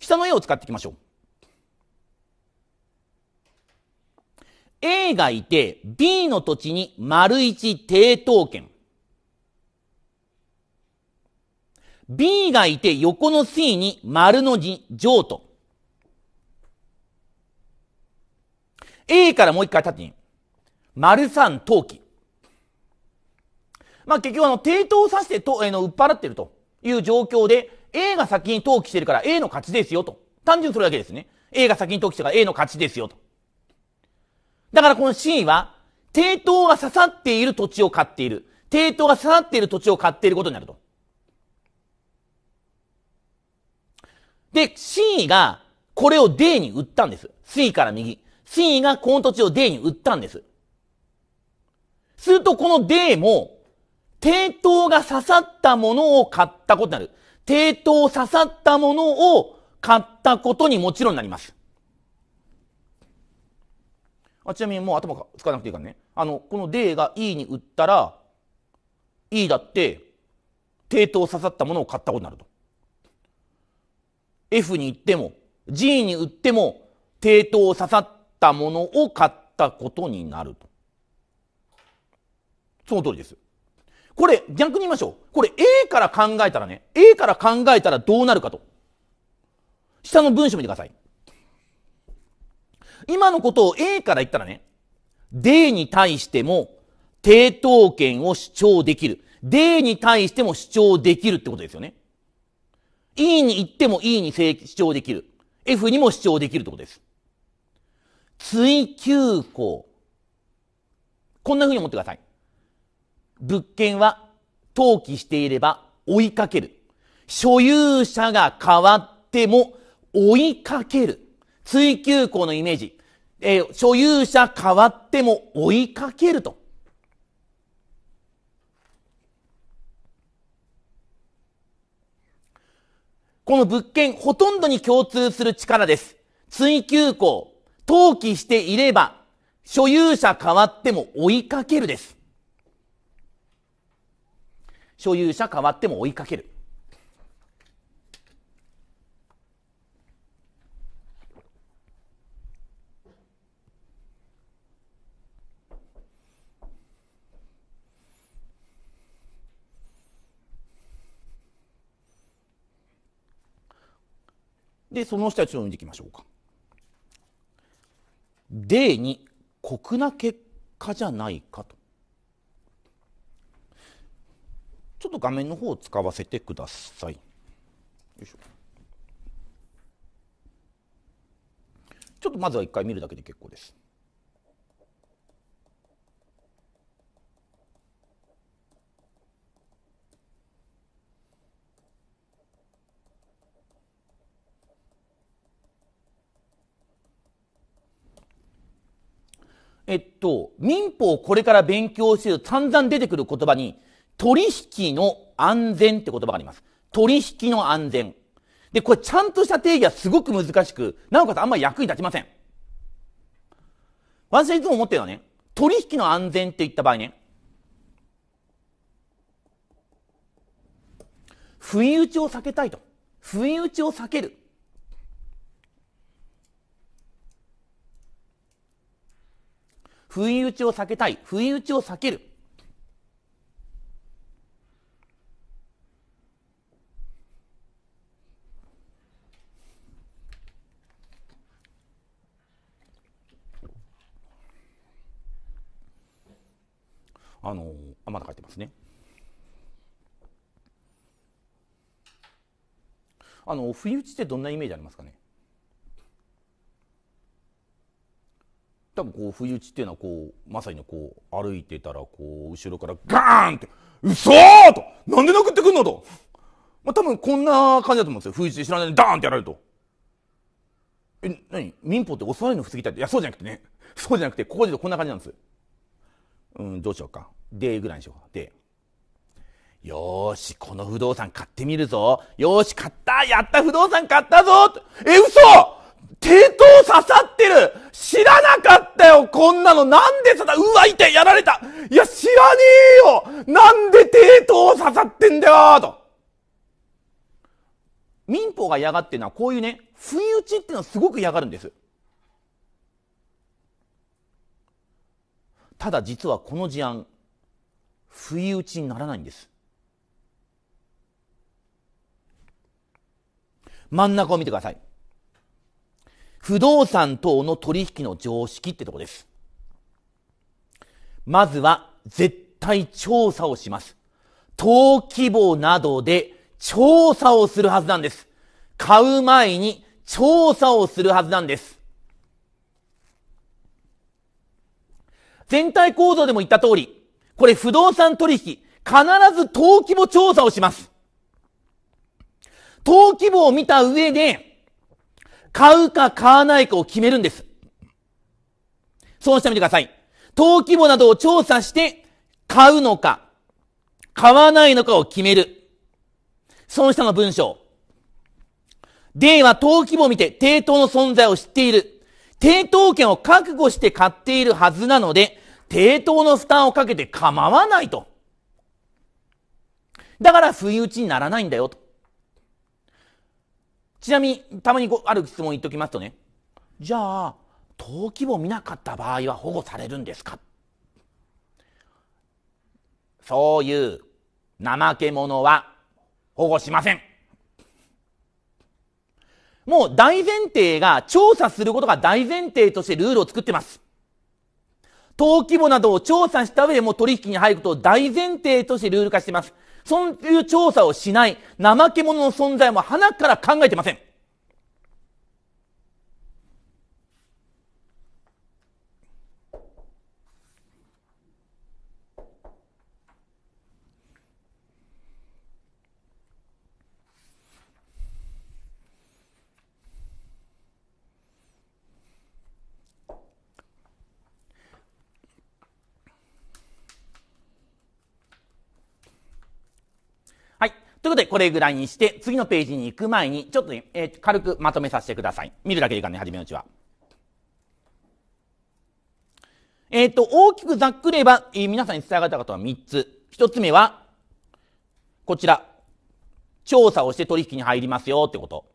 下の絵を使っていきましょう。A がいて B の土地に丸1抵当権。B がいて横の C に丸の字、譲渡。A からもう一回縦に。丸3、陶器。まあ、結局あの、抵当刺してと、えの、売っ払ってるという状況で、A が先に登記してるから A の勝ちですよと。単純にそれだけですね。A が先に登記してるから A の勝ちですよと。だからこの C は、抵当が刺さっている土地を買っている。抵当が刺さっている土地を買っていることになると。で、C が、これを D に売ったんです。C から右。C がこの土地を D に売ったんです。すると、この D も、抵当が刺さったものを買ったことになる。抵当刺さったものを買ったことにもちろんなります。あちなみにもう頭使わなくていいからね。あの、この D が E に売ったら、E だって、抵当刺さったものを買ったことになると。F に行っても G に売っても抵当を刺さったものを買ったことになると。その通りです。これ逆に言いましょう。これ A から考えたらね、A から考えたらどうなるかと。下の文章見てください。今のことを A から言ったらね、D に対しても抵当権を主張できる。D に対しても主張できるってことですよね。E に行っても E に主張できる。F にも主張できるってことです。追求項。こんな風に思ってください。物件は登記していれば追いかける。所有者が変わっても追いかける。追求項のイメージ。えー、所有者変わっても追いかけると。この物件ほとんどに共通する力です。追求項、登記していれば、所有者変わっても追いかけるです。所有者変わっても追いかける。で、その下ちょっと見ていきましょうか。例に酷な結果じゃないかと。ちょっと画面の方を使わせてください。よいしょ。ちょっとまずは一回見るだけで結構です。えっと、民法をこれから勉強してる散々出てくる言葉に、取引の安全って言葉があります。取引の安全。で、これちゃんとした定義はすごく難しく、なおかつあんまり役に立ちません。私はいつも思ってるのはね、取引の安全って言った場合ね、不意打ちを避けたいと。不意打ちを避ける。不意打ちを避けたい。不意打ちを避ける。あのあまだ書いてますね。あの不意打ちってどんなイメージありますかね多分こう不意打ちっていうのはこうまさにこう歩いてたらこう後ろからガーンって「嘘ーと「なんで殴ってくんの?」と。まあ、多分こんな感じだと思うんですよ不意打ちで知らないでダーンってやられると。え、なに民法って襲われるの防ぎたいって。いや、そうじゃなくてね。そうじゃなくて、ここでこんな感じなんです。うん、どうしようか。で、ぐらいにしようか。で。よし、この不動産買ってみるぞ。よし、買ったやった不動産買ったぞえ、嘘手刀刺さってる知らなかったよこんなのなんで刺さ、うわ、痛いやられたいや、知らねえよなんで手刀刺さってんだよと。民法が嫌がってるのはこういうね、不意打ちっていうのはすごく嫌がるんです。ただ実はこの事案、不意打ちにならないんです。真ん中を見てください。不動産等の取引の常識ってとこです。まずは絶対調査をします。登記簿などで調査をするはずなんです。買う前に調査をするはずなんです。全体構造でも言った通り、これ不動産取引、必ず登記簿調査をします。登記簿を見た上で、買うか買わないかを決めるんです。そうしてみてください。登記簿などを調査して、買うのか、買わないのかを決める。その下の文章。D は登記簿を見て抵当の存在を知っている。抵当権を覚悟して買っているはずなので、抵当の負担をかけて構わないと。だから不意打ちにならないんだよと。ちなみに、たまにある質問言っときますとね、じゃあ、登記簿見なかった場合は保護されるんですかそういう怠け者は保護しません。もう大前提が調査することが大前提としてルールを作ってます。登記簿などを調査した上でも取引に入ることを大前提としてルール化してます。そういう調査をしない、怠け者の存在も鼻から考えてません。ということで、これぐらいにして、次のページに行く前に、ちょっとね、えー、軽くまとめさせてください。見るだけでいいかね、初めのうちは。えっ、ー、と、大きくざっくりえば、えー、皆さんに伝えたことは3つ。1つ目は、こちら。調査をして取引に入りますよってこと。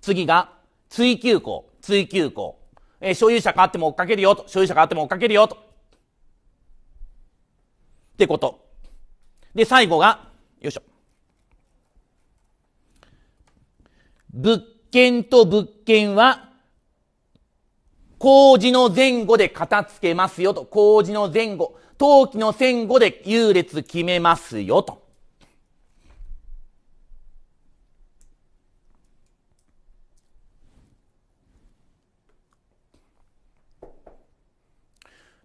次が、追求項、追求項。えー、所有者変わっても追っかけるよと、所有者変わっても追っかけるよと。ってこと。で、最後が、よいしょ。物件と物件は、工事の前後で片付けますよと。工事の前後、陶器の前後で優劣決めますよと。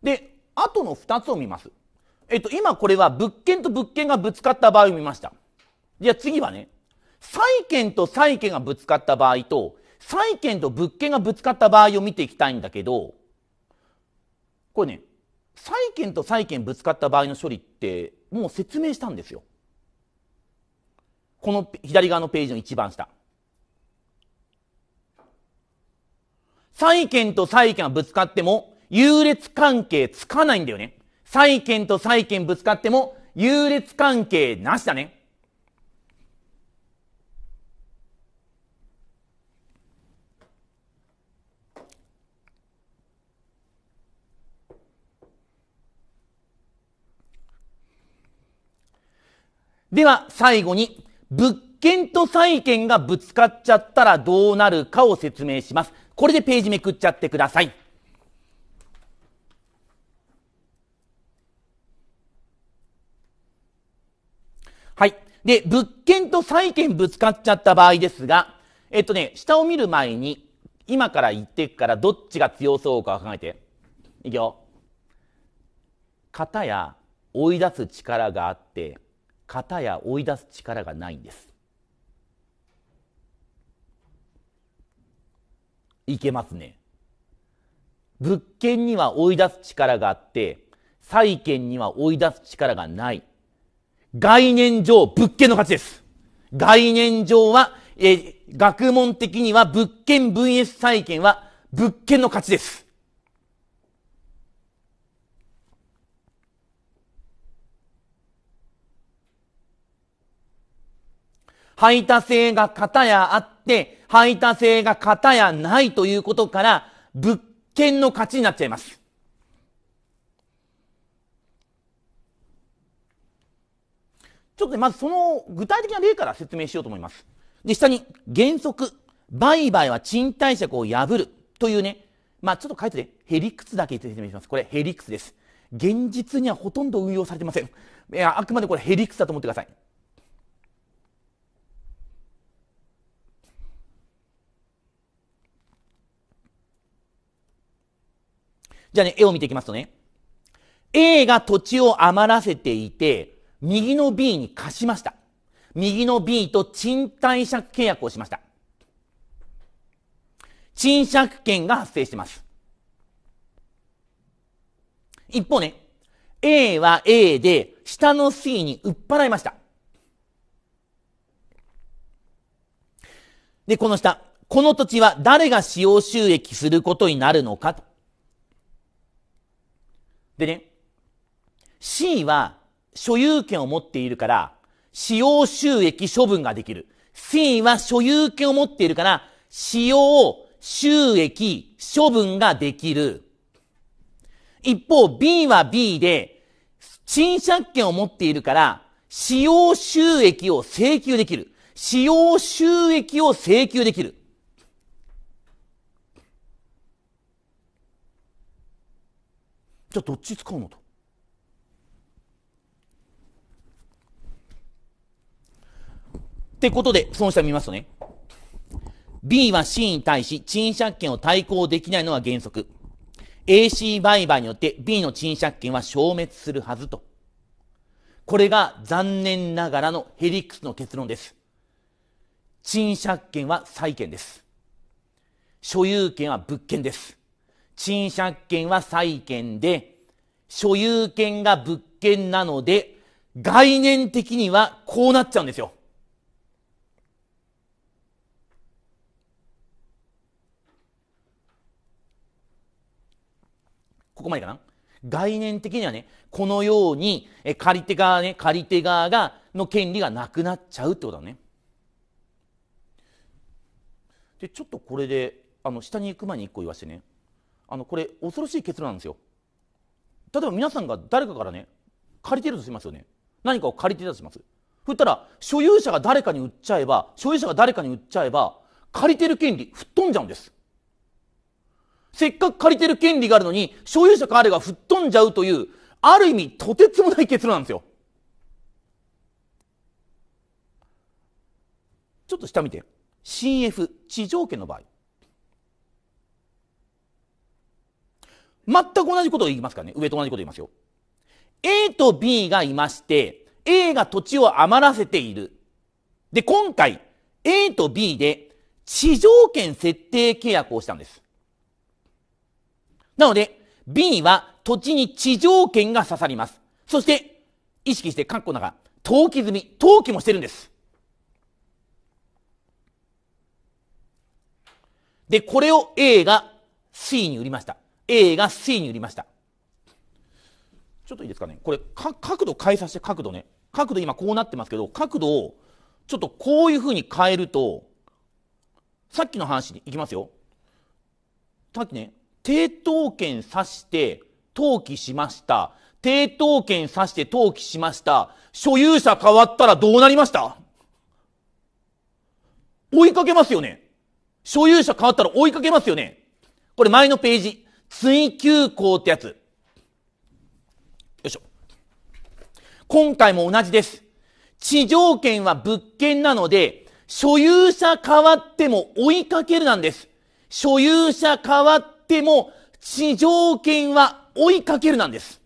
で、あとの2つを見ます。えっと、今これは物件と物件がぶつかった場合を見ました。じゃあ次はね、債権と債権がぶつかった場合と、債権と物件がぶつかった場合を見ていきたいんだけど、これね、債権と債権ぶつかった場合の処理ってもう説明したんですよ。この左側のページの一番下。債権と債権がぶつかっても優劣関係つかないんだよね。債権と債権ぶつかっても優劣関係なしだね。では最後に物件と債権がぶつかっちゃったらどうなるかを説明します。これでページめくっちゃってください。はい。で、物件と債権ぶつかっちゃった場合ですが、えっとね、下を見る前に、今から言っていくから、どっちが強そうか考えて。いくよ。型や追い出す力があって、型や追い出す力がないんです。いけますね。物件には追い出す力があって、債権には追い出す力がない。概念上物件の価値です。概念上は、えー、学問的には物件 VS 債権は物件の価値です。排他性が型やあって、排他性が型やないということから、物件の価値になっちゃいます。ちょっと、ね、まずその具体的な例から説明しようと思います。で、下に原則、売買は賃貸借を破るというね、まあちょっと書いてね、ヘリクツだけ説明します。これヘリクツです。現実にはほとんど運用されてません。いや、あくまでこれヘリクツだと思ってください。じゃあね、絵を見ていきますとね、A が土地を余らせていて、右の B に貸しました。右の B と賃貸借契約をしました。賃借権が発生してます。一方ね、A は A で、下の C に売っ払いました。で、この下、この土地は誰が使用収益することになるのかと。でね、C は所有権を持っているから、使用収益処分ができる。C は所有権を持っているから、使用、収益、処分ができる。一方、B は B で、賃借権を持っているから、使用収益を請求できる。使用収益を請求できる。じゃあ、どっち使うのと。ってことで、その下見ますとね。B は C に対し、賃借権を対抗できないのが原則。AC 売買によって B の賃借権は消滅するはずと。これが残念ながらのヘリックスの結論です。賃借権は債権です。所有権は物件です。賃借権は債権で、所有権が物件なので、概念的にはこうなっちゃうんですよ。ここまでかな概念的にはね、このように、え借り手側ね、借り手側が、の権利がなくなっちゃうってことだね。で、ちょっとこれで、あの、下に行く前に一個言わしてね。あの、これ、恐ろしい結論なんですよ。例えば皆さんが誰かからね、借りてるとしますよね。何かを借りてたとします。そしたら、所有者が誰かに売っちゃえば、所有者が誰かに売っちゃえば、借りてる権利、吹っ飛んじゃうんです。せっかく借りてる権利があるのに、所有者彼が吹っ飛んじゃうという、ある意味とてつもない結論なんですよ。ちょっと下見て。CF、地上権の場合。全く同じことを言いますからね。上と同じこと言いますよ。A と B がいまして、A が土地を余らせている。で、今回、A と B で地上権設定契約をしたんです。なので、B は土地に地上権が刺さります。そして、意識して、カッコの中、登記済み、登記もしてるんです。で、これを A が C に売りました。A が C に売りました。ちょっといいですかね。これ、角度変えさせて、角度ね。角度今こうなってますけど、角度をちょっとこういうふうに変えると、さっきの話に行きますよ。さっきね、抵当権刺して登記しました。抵当権刺して登記しました。所有者変わったらどうなりました追いかけますよね。所有者変わったら追いかけますよね。これ前のページ。追求項ってやつ。よいしょ。今回も同じです。地上権は物件なので、所有者変わっても追いかけるなんです。所有者変わっっても地上権は追いかけるなんです。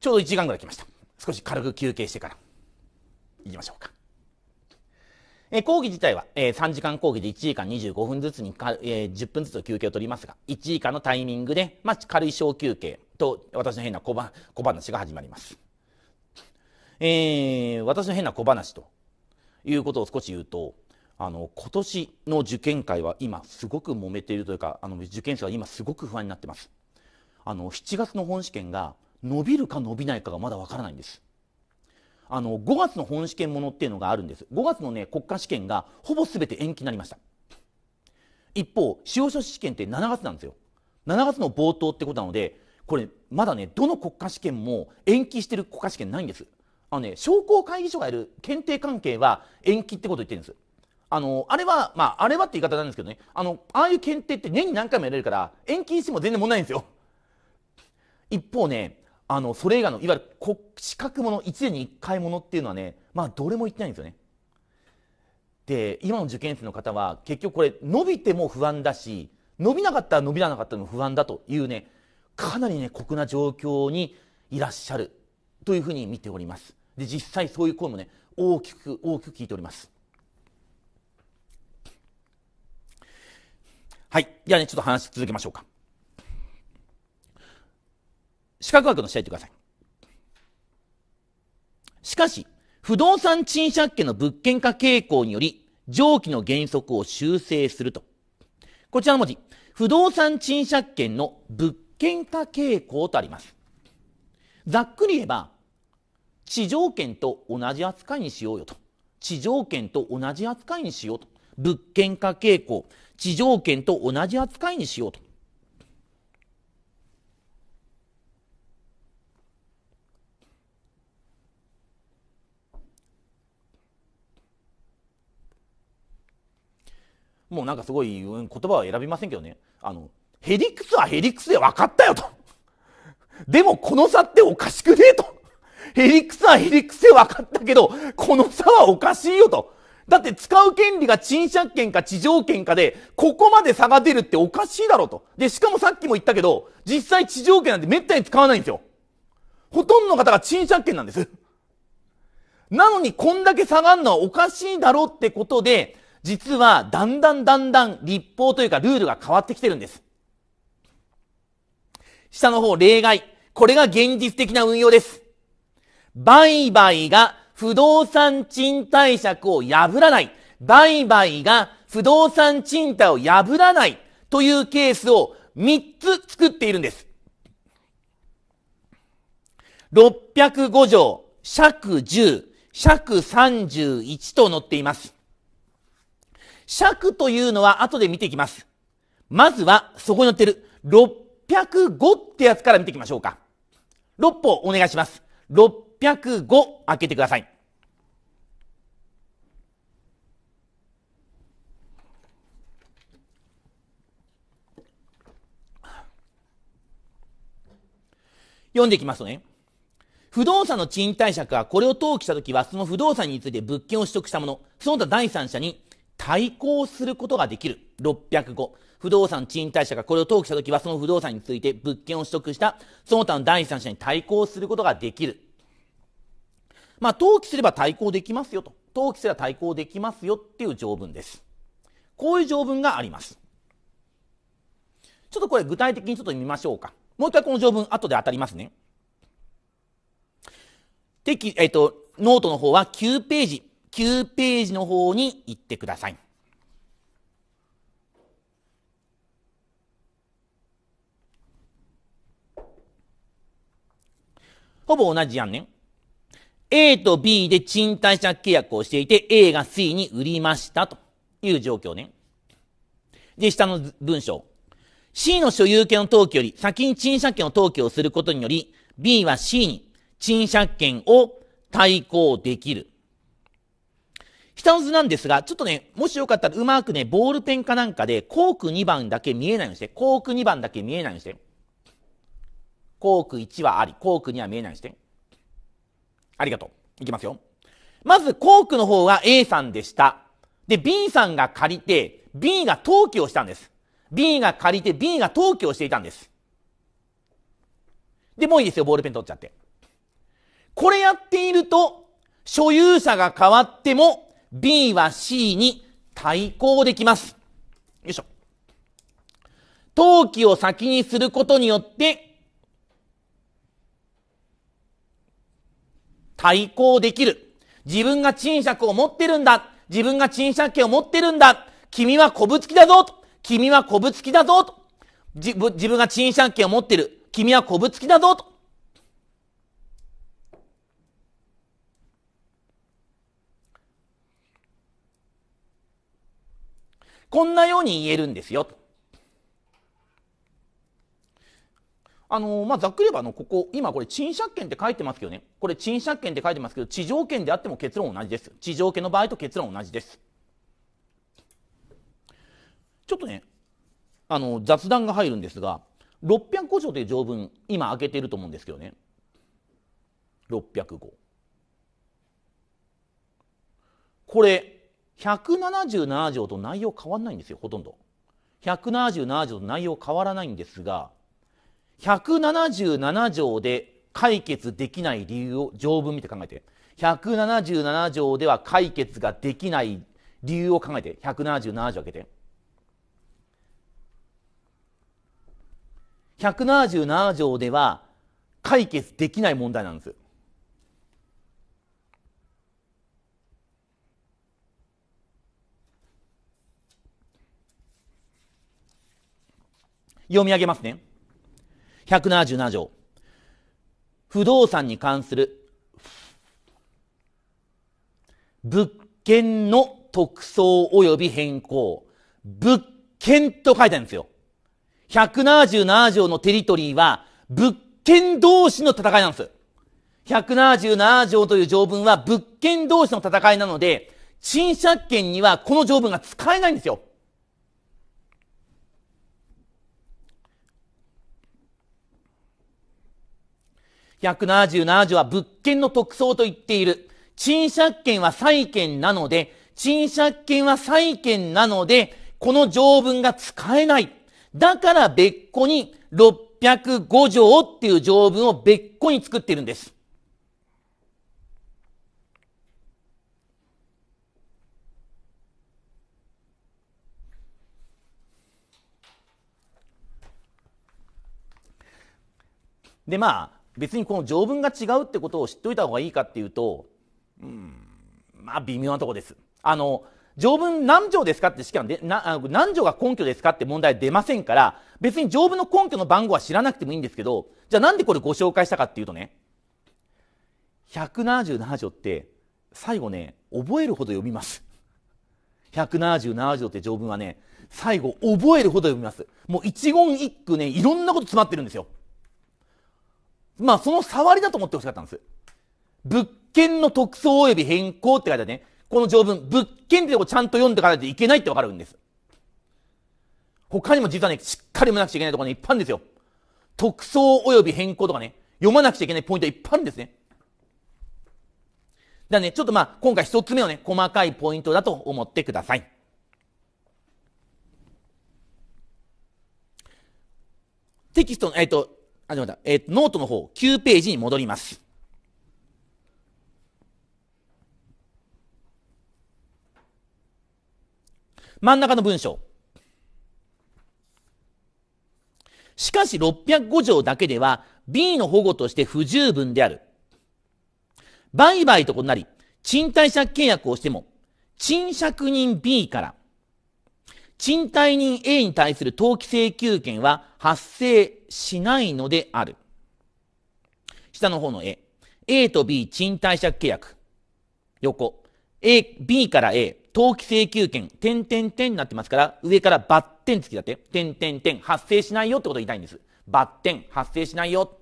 ちょうど1時間ぐらい来ました。少し軽く休憩してから行きましょうか。え講義自体は、え3時間講義で1時間25分ずつにか、え10分ずつ休憩を取りますが、1時間のタイミングで、まあ、軽い小休憩と、私の変な小小話が始まります。えー、私の変な小話ということを少し言うと、あの今年の受験会は今すごく揉めているというかあの受験生は今すごく不安になってますあの7月の本試験が伸びるか伸びないかがまだわからないんですあの5月の本試験ものっていうのがあるんです5月のね国家試験がほぼ全て延期になりました一方司法書士試験って7月なんですよ7月の冒頭ってことなのでこれまだねどの国家試験も延期してる国家試験ないんですあのね商工会議所がいる検定関係は延期ってこと言ってるんですあのあれはまああれはって言い方なんですけどねあのああいう検定って年に何回もやれるから延期しても全然問題ないんですよ一方ねあのそれ以外のいわゆる国資格もの1年に1回ものっていうのはねまあどれも言ってないんですよね。で今の受験生の方は結局これ伸びても不安だし伸びなかったら伸びなかったのも不安だというねかなりね酷な状況にいらっしゃるというふうに見ております。で実際そういう声もね大きく大きく聞いております。はい。じゃあね、ちょっと話続けましょうか。資格枠の試合ってください。しかし、不動産賃借権の物件化傾向により、上記の原則を修正すると。こちらの文字、不動産賃借権の物件化傾向とあります。ざっくり言えば、地上権と同じ扱いにしようよと。地上権と同じ扱いにしようと。物件化傾向、地上権と同じ扱いにしようと。もうなんかすごい言葉は選びませんけどねあのヘリクスはヘリクスで分かったよとでもこの差っておかしくねえとヘリクスはヘリクスで分かったけどこの差はおかしいよとだって使う権利が賃借権か地上権かで、ここまで差が出るっておかしいだろうと。で、しかもさっきも言ったけど、実際地上権なんてめったに使わないんですよ。ほとんどの方が賃借権なんです。なのにこんだけ下がるのはおかしいだろうってことで、実はだんだんだんだん立法というかルールが変わってきてるんです。下の方、例外。これが現実的な運用です。売買が不動産賃貸借を破らない。売買が不動産賃貸を破らないというケースを3つ作っているんです。605条、尺10、三31と載っています。尺というのは後で見ていきます。まずは、そこに載ってる605ってやつから見ていきましょうか。6歩お願いします。605開けてください。読んでいきますとね。不動産の賃貸借はこれを登記したときは、その不動産について物件を取得したもの、その他第三者に対抗することができる。605。不動産賃貸者がこれを登記したときは、その不動産について物件を取得したその他の第三者に対抗することができる。まあ、登記すれば対抗できますよと。登記すれば対抗できますよっていう条文です。こういう条文があります。ちょっとこれ具体的にちょっと見ましょうか。もう一回この条文後で当たりますね。適、えっ、ー、と、ノートの方は9ページ。9ページの方に行ってください。ほぼ同じやんね。A と B で賃貸借契約をしていて、A が C に売りましたという状況ね。で、下の文章。C の所有権の登記より先に賃借権を登記をすることにより、B は C に賃借権を対抗できる。下の図なんですが、ちょっとね、もしよかったらうまくね、ボールペンかなんかで、コーク2番だけ見えないようにして、コーク2番だけ見えないようにして、コーク1はあり、コーク2は見えないようにして。ありがとう。いきますよ。まず、コークの方は A さんでした。で、B さんが借りて、B が登記をしたんです。B が借りて、B が登記をしていたんです。で、もういいですよ、ボールペン取っちゃって。これやっていると、所有者が変わっても、B は C に対抗できます。よいしょ。登記を先にすることによって、対抗できる。自分が賃借を持ってるんだ。自分が賃借権を持ってるんだ。君はこぶつきだぞと。君はこぶつきだぞと。自分が賃借権を持ってる。君はこぶつきだぞと。こんなように言えるんですよあのまあ、ざっくり言えばあのここ今これ賃借権って書いてますけどねこれ賃借権って書いてますけど地上権であっても結論同じです地上権の場合と結論同じですちょっとねあの雑談が入るんですが6 0 5条という条文今開けてると思うんですけどね6 0 5これ177条と内容変わらないんですよほとんど。177条と内容変わらないんですが177条で解決できない理由を条文見て考えて177条では解決ができない理由を考えて177条開けて177条では解決できない問題なんです読み上げますね。177条。不動産に関する物件の特装及び変更。物件と書いてあるんですよ。177条のテリトリーは物件同士の戦いなんです。177条という条文は物件同士の戦いなので、賃借権にはこの条文が使えないんですよ。177条は物件の特装と言っている。賃借権は債権なので、賃借権は債権なので、この条文が使えない。だから別個に605条っていう条文を別個に作ってるんです。でまあ別にこの条文が違うってことを知っておいた方がいいかっていうと、うん、まあ微妙なとこです。あの、条文何条ですかって試験で、な何条が根拠ですかって問題出ませんから、別に条文の根拠の番号は知らなくてもいいんですけど、じゃあなんでこれご紹介したかっていうとね、177条って最後ね、覚えるほど読みます。177条って条文はね、最後覚えるほど読みます。もう一言一句ね、いろんなこと詰まってるんですよ。まあその触りだと思ってほしかったんです。物件の特装及び変更って書いてあるね。この条文、物件ってとこちゃんと読んでいかないといけないってわかるんです。他にも実はね、しっかり読まなくちゃいけないところね、いっぱいあるんですよ。特装及び変更とかね、読まなくちゃいけないポイントいっぱいあるんですね。だね、ちょっとまあ、今回一つ目のね、細かいポイントだと思ってください。テキストの、えっ、ー、と、あ、違った。えー、ノートの方、9ページに戻ります。真ん中の文章。しかし605条だけでは B の保護として不十分である。売買と異なり、賃貸借契約をしても、賃借人 B から賃貸人 A に対する登記請求権は発生しないのである。下の方の A。A と B 賃貸借契約。横。A、B から A、登記請求権、点点点になってますから、上からバッテン付きだって、点点点、発生しないよってことを言いたいんです。バッテン、発生しないよ。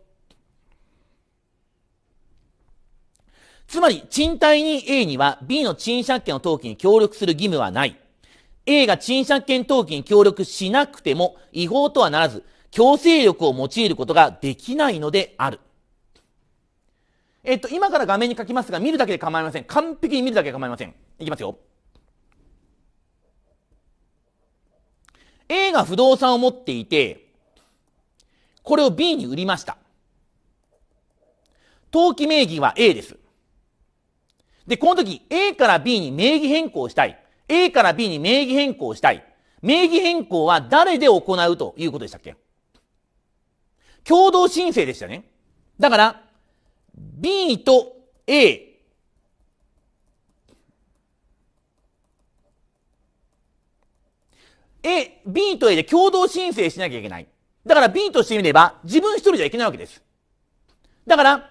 つまり、賃貸人 A には B の賃借権の登記に協力する義務はない。A が賃借権登記に協力しなくても違法とはならず、強制力を用いることができないのである。えっと、今から画面に書きますが、見るだけで構いません。完璧に見るだけで構いません。いきますよ。A が不動産を持っていて、これを B に売りました。登記名義は A です。で、この時 A から B に名義変更したい。A から B に名義変更したい。名義変更は誰で行うということでしたっけ共同申請でしたね。だから、B と A、A、B と A で共同申請しなきゃいけない。だから B としてみれば自分一人じゃいけないわけです。だから、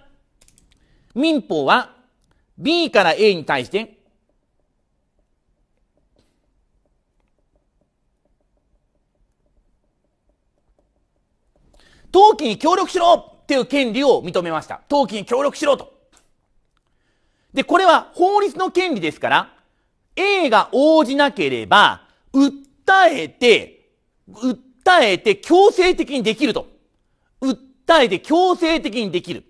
民法は B から A に対して登記に協力しろっていう権利を認めました。登記に協力しろと。で、これは法律の権利ですから、A が応じなければ、訴えて、訴えて強制的にできると。訴えて強制的にできる。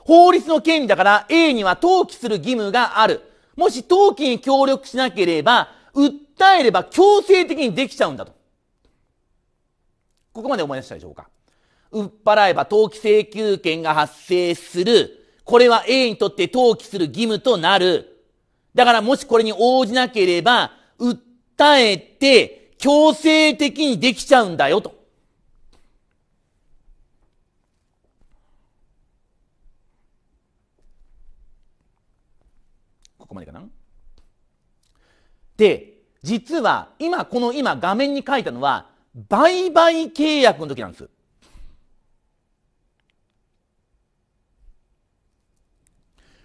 法律の権利だから A には登記する義務がある。もし登記に協力しなければ、訴えれば強制的にできちゃうんだと。ここまで思い出したでしょうか売っ払えば登記請求権が発生する。これは A にとって登記する義務となる。だからもしこれに応じなければ、訴えて強制的にできちゃうんだよと。ここまでかなで、実は今この今画面に書いたのは売買契約の時なんです。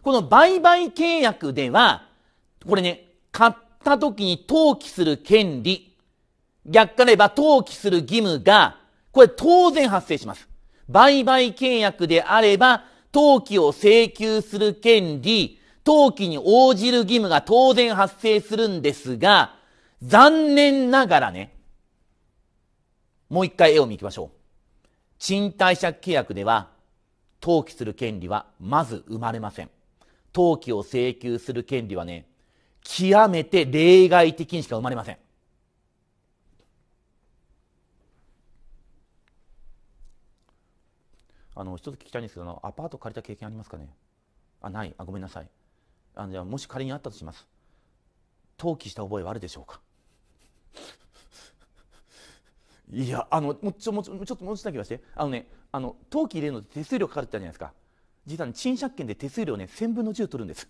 この売買契約では、これね、買った時に登記する権利、逆から言えば登記する義務が、これ当然発生します。売買契約であれば、登記を請求する権利、登記に応じる義務が当然発生するんですが、残念ながらね、もう一回絵を見きましょう。賃貸借契約では、登記する権利はまず生まれません。登記を請求する権利はね、極めて例外的にしか生まれません。あの一つ聞きたいんですけどアパート借りた経験ありますかねあないあごめんなさいあのじゃあもし仮にあったとします登記した覚えはあるでしょうかいやあのもうちょもうちょちょっともうちょっとだけ言わてあのねあの登記入れるのって手数料かかるってあるじゃないですか実は、ね、賃借権で手数料ね千分の十取るんです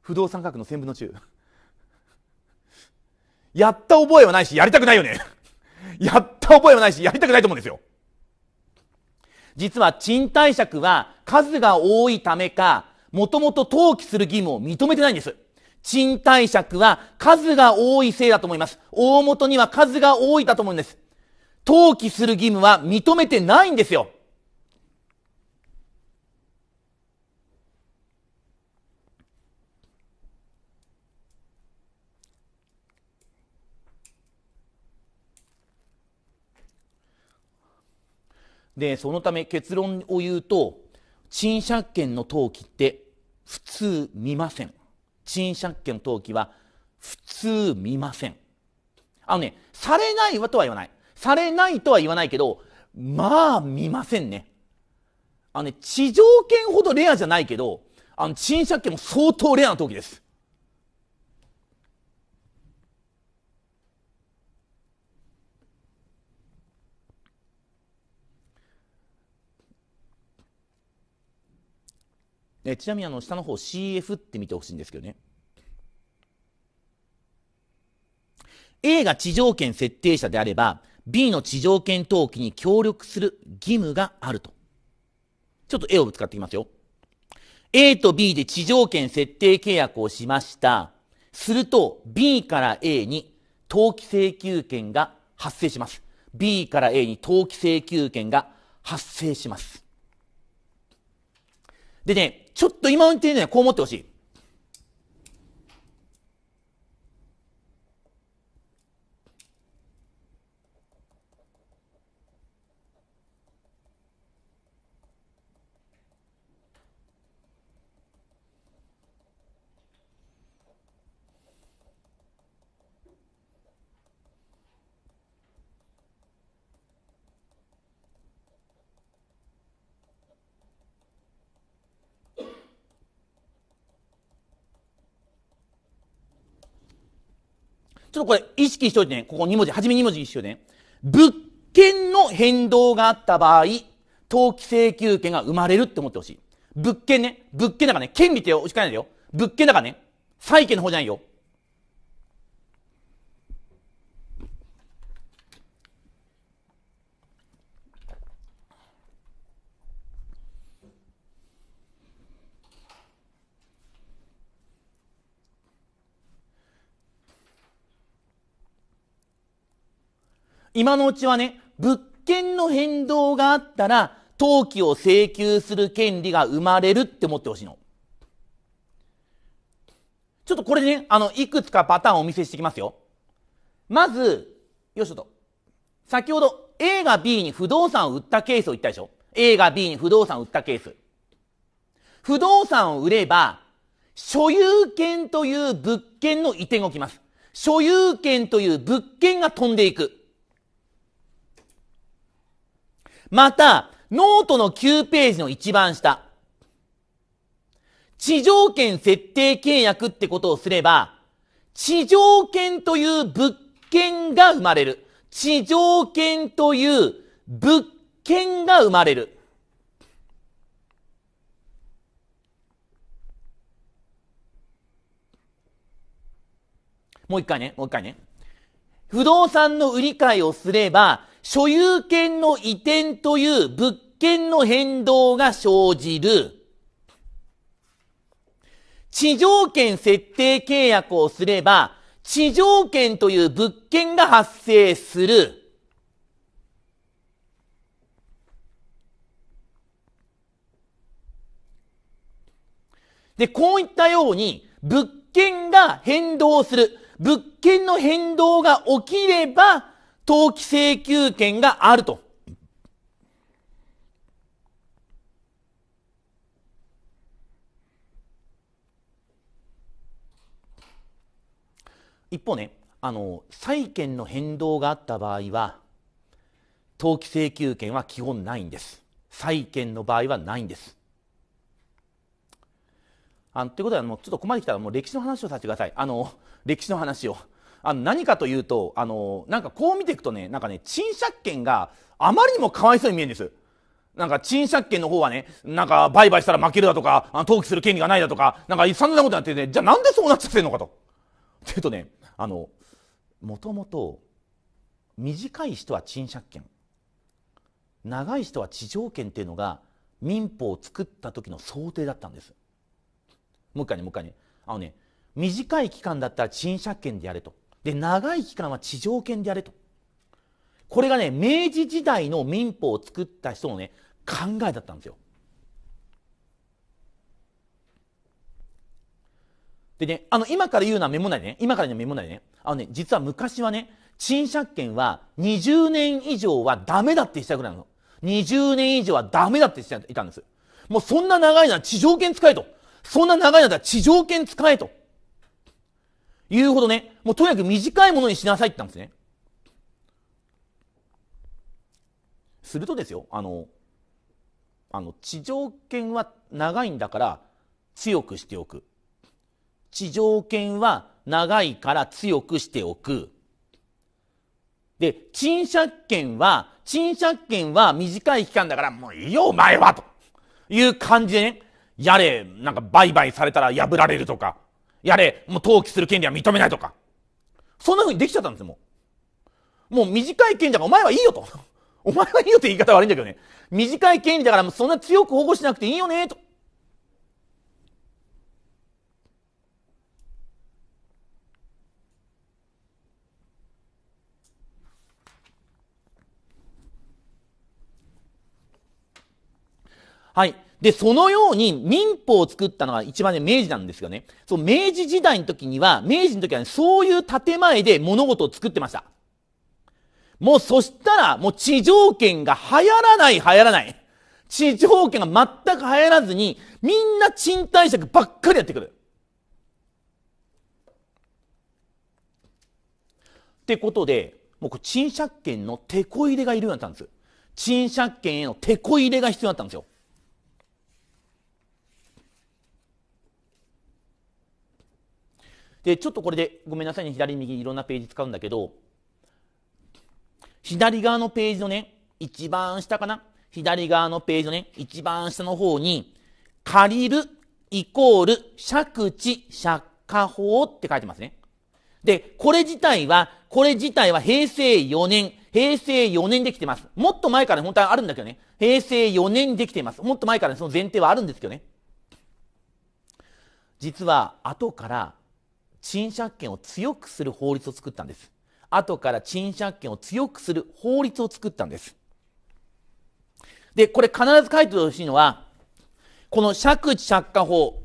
不動産価格の千分の十。やった覚えはないしやりたくないよね やった覚えはないしやりたくないと思うんですよ実は賃貸借は数が多いためかもともと登記する義務を認めてないんです賃貸借は数が多いせいだと思います。大元には数が多いだと思うんです。登記する義務は認めてないんですよ。で、そのため結論を言うと、賃借権の登記って普通見ません。賃借権登記は普通見ません。あのね、されないはとは言わない。されないとは言わないけど、まあ見ませんね。あのね、地上権ほどレアじゃないけど、あの、賃借権も相当レアな登記です。えちなみにあの下の方 CF って見てほしいんですけどね A が地上権設定者であれば B の地上権登記に協力する義務があるとちょっと A をぶつかってきますよ A と B で地上権設定契約をしましたすると B から A に登記請求権が発生します B から A に登記請求権が発生しますでね、ちょっと今の時点にね、こう思ってほしい。ょっとこれ意識しといてね、ここ2文字、初め2文字一緒ね。物件の変動があった場合、登記請求権が生まれるって思ってほしい。物件ね、物件だからね、権利って押しかないだよ。物件だからね、債権の方じゃないよ。今のうちはね、物件の変動があったら、登記を請求する権利が生まれるって思ってほしいの。ちょっとこれでね、あの、いくつかパターンをお見せしていきますよ。まず、よしょと。先ほど A が B に不動産を売ったケースを言ったでしょ ?A が B に不動産を売ったケース。不動産を売れば、所有権という物件の移転が起きます。所有権という物件が飛んでいく。また、ノートの9ページの一番下。地上権設定契約ってことをすれば、地上権という物件が生まれる。地上権という物件が生まれる。もう一回ね、もう一回ね。不動産の売り買いをすれば、所有権の移転という物件の変動が生じる。地上権設定契約をすれば、地上権という物件が発生する。で、こういったように、物件が変動する。物件の変動が起きれば、登記請求権があると。一方ね、あの債権の変動があった場合は、登記請求権は基本ないんです。債権の場合はないんです。あということでもうちょっと困ってきたらもう歴史の話をさせてください。あの歴史の話を。あの何かというとあのなんかこう見ていくとねなんかね賃借権があまりにもかわいそうに見えるんですなんか賃借権の方はね、なんか売買したら負けるだとか、登記する権利がないだとか、なんか散々なことになってて、ね、じゃあなんでそうなっちゃってんのかと。っていうとね、あの、もともと短い人は賃借権、長い人は地上権っていうのが民法を作った時の想定だったんです。もう一回ね、もう一回ね。あのね、短い期間だったら賃借権でやれと。で長い期間は地上権でやれとこれがね明治時代の民法を作った人のね考えだったんですよでねあの今から言うのはメモ内でね今からのメモ内でねあのね実は昔はね賃借権は20年以上はダメだってしたぐらいなの20年以上はダメだってしていたんですもうそんな長いなら地上権使えとそんな長いなら地上権使えと言うほどね、もうとにかく短いものにしなさいって言ったんですね。するとですよ、あの、あの地上剣は長いんだから強くしておく。地上剣は長いから強くしておく。で、賃借権は、賃借権は短い期間だから、もういいよ、お前はという感じでね、やれ、なんか売買されたら破られるとか、やれ、もう登記する権利は認めないとか。そんな風にできちゃったんですよ、もう。もう短い権利だからお前はいいよと。お前はいいよって言い方悪いんだけどね。短い権利だからそんな強く保護しなくていいよね、と。はい。で、そのように民法を作ったのが一番ね、明治なんですよね。そう、明治時代の時には、明治の時はね、そういう建前で物事を作ってました。もうそしたら、もう地上権が流行らない、流行らない。地上権が全く流行らずに、みんな賃貸借ばっかりやってくる。ってことで、もう賃借権の手こ入れがいるようになったんです。賃借権への手こ入れが必要になったんですよ。で、ちょっとこれで、ごめんなさいね、左右いろんなページ使うんだけど、左側のページのね、一番下かな左側のページのね、一番下の方に、借りるイコール借地借家法って書いてますね。で、これ自体は、これ自体は平成4年、平成4年できてます。もっと前から、ね、本当はあるんだけどね。平成4年できています。もっと前から、ね、その前提はあるんですけどね。実は、後から賃借権を強くする法律を作ったんです。後から賃借権を強くする法律を作ったんです。で、これ必ず書いてほしいのは、この借地借家法、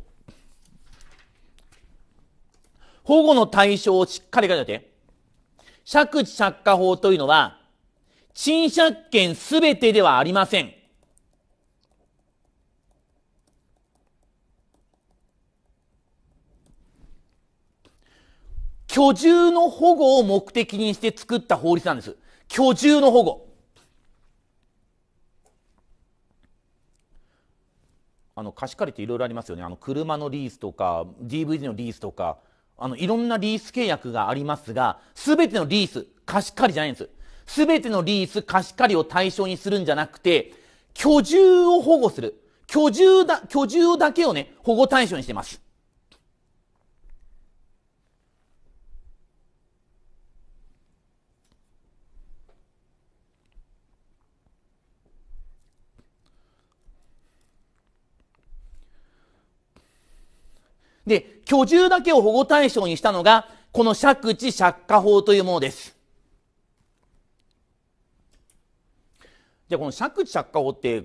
保護の対象をしっかり書いておいて、借地借家法というのは、賃借権すべてではありません。居住の保護を目的にして作った法律なんです。居住の保護。あの貸し借りっていろいろありますよね。あの車のリースとか DVD のリースとかあのいろんなリース契約がありますが、すべてのリース貸し借りじゃないんです。すべてのリース貸し借りを対象にするんじゃなくて、居住を保護する。居住だ、居住だけをね、保護対象にしてます。で、居住だけを保護対象にしたのが、この借地借家法というものです。じゃあこの借地借家法って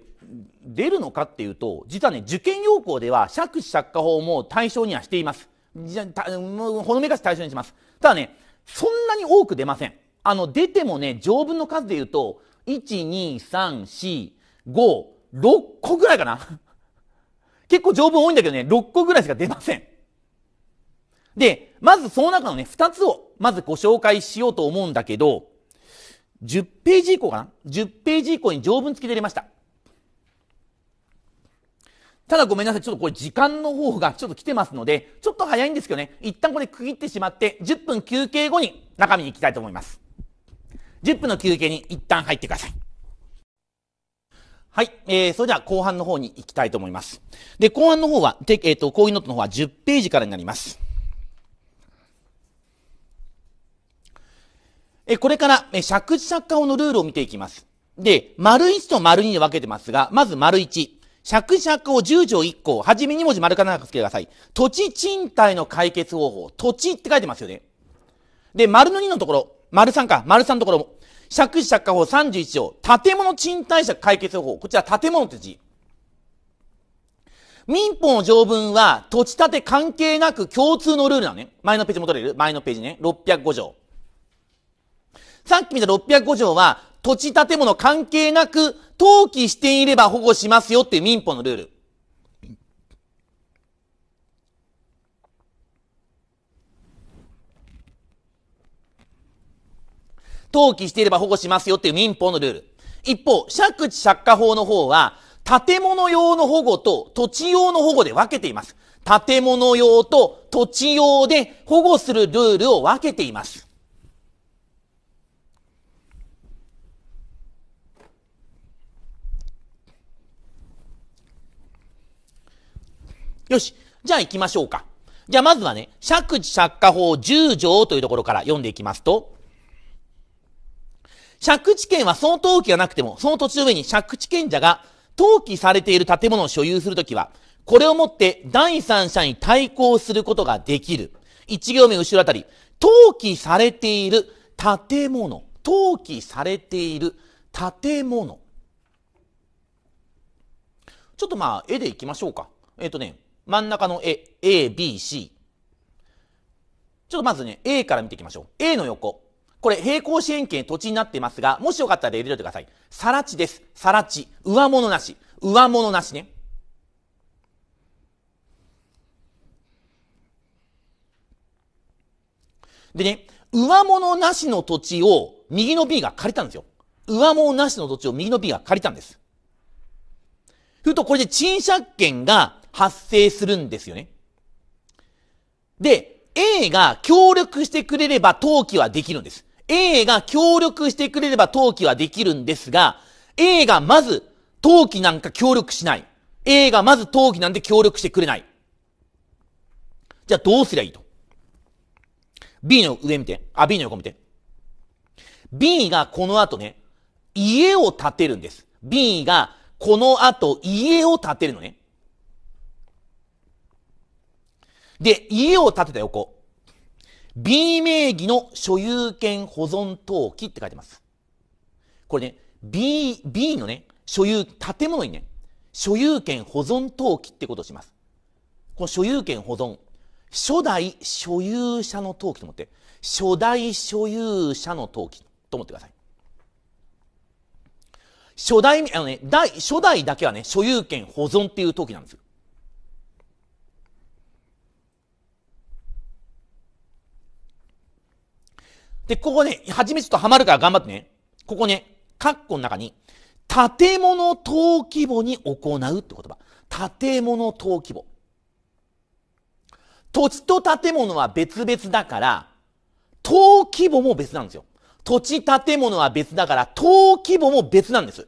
出るのかっていうと、実はね、受験要項では借地借家法も対象にはしています。じゃたほのめかし対象にします。ただね、そんなに多く出ません。あの、出てもね、条文の数で言うと、1、2、3、4、5、6個ぐらいかな。結構条文多いんだけどね、6個ぐらいしか出ません。で、まずその中のね、二つを、まずご紹介しようと思うんだけど、10ページ以降かな ?10 ページ以降に条文付きで入れました。ただごめんなさい。ちょっとこれ時間の方がちょっと来てますので、ちょっと早いんですけどね、一旦これ区切ってしまって、10分休憩後に中身に行きたいと思います。10分の休憩に一旦入ってください。はい。えー、それでは後半の方に行きたいと思います。で、後半の方は、えっ、ー、と、講義ノートの方は10ページからになります。えこれから、え借地借家法のルールを見ていきます。で、丸1と丸2で分けてますが、まず丸1。借地借家法10条1項、はじめ2文字丸かなんかつけてください。土地賃貸の解決方法、土地って書いてますよね。で、丸の2のところ、丸3か、丸3のところも、借地借家法31条、建物賃貸借解決方法、こちら建物って字。民法の条文は土地建て関係なく共通のルールなのね。前のページ戻れる前のページね。605条。さっき見た605条は、土地建物関係なく、登記していれば保護しますよっていう民法のルール。登記していれば保護しますよっていう民法のルール。一方、借地借家法の方は、建物用の保護と土地用の保護で分けています。建物用と土地用で保護するルールを分けています。よし。じゃあ行きましょうか。じゃあまずはね、借地釈迦法10条というところから読んでいきますと、借地権はその登記がなくても、その土地の上に借地権者が登記されている建物を所有するときは、これをもって第三者に対抗することができる。一行目後ろあたり、登記されている建物。登記されている建物。ちょっとまあ、絵でいきましょうか。えっ、ー、とね、真ん中の絵、A、B、C。ちょっとまずね、A から見ていきましょう。A の横。これ、平行四辺形土地になってますが、もしよかったら入れておいてください。さら地です。さら地。上物なし。上物なしね。でね、上物なしの土地を右の B が借りたんですよ。上物なしの土地を右の B が借りたんです。ふとこれで賃借権が発生するんですよね。で、A が協力してくれれば登記はできるんです。A が協力してくれれば登記はできるんですが、A がまず登記なんか協力しない。A がまず登記なんで協力してくれない。じゃあどうすりゃいいと。B の上見て。あ、B の横見て。B がこの後ね、家を建てるんです。B がこの後家を建てるのね。で、家を建てた横。B 名義の所有権保存登記って書いてます。これね、B、B のね、所有、建物にね、所有権保存登記ってことをします。この所有権保存。初代所有者の登記と思って、初代所有者の登記と思ってください。初代、あのね、第、初代だけはね、所有権保存っていう登記なんですよ。で、ここね、初めちょっとハマるから頑張ってね。ここね、カッコの中に、建物登記簿に行うって言葉。建物登記簿。土地と建物は別々だから、登記簿も別なんですよ。土地建物は別だから、登記簿も別なんです。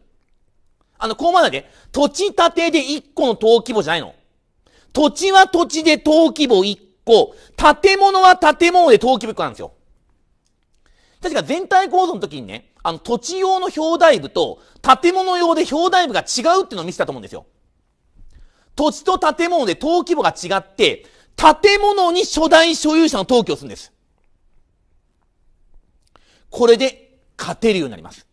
あの、こうまだで、土地建てで1個の登記簿じゃないの。土地は土地で登記簿1個、建物は建物で登記簿1個なんですよ。確か全体構造の時にね、あの、土地用の表題部と建物用で表題部が違うっていうのを見せたと思うんですよ。土地と建物で登記簿が違って、建物に初代所有者の登記をするんです。これで勝てるようになります。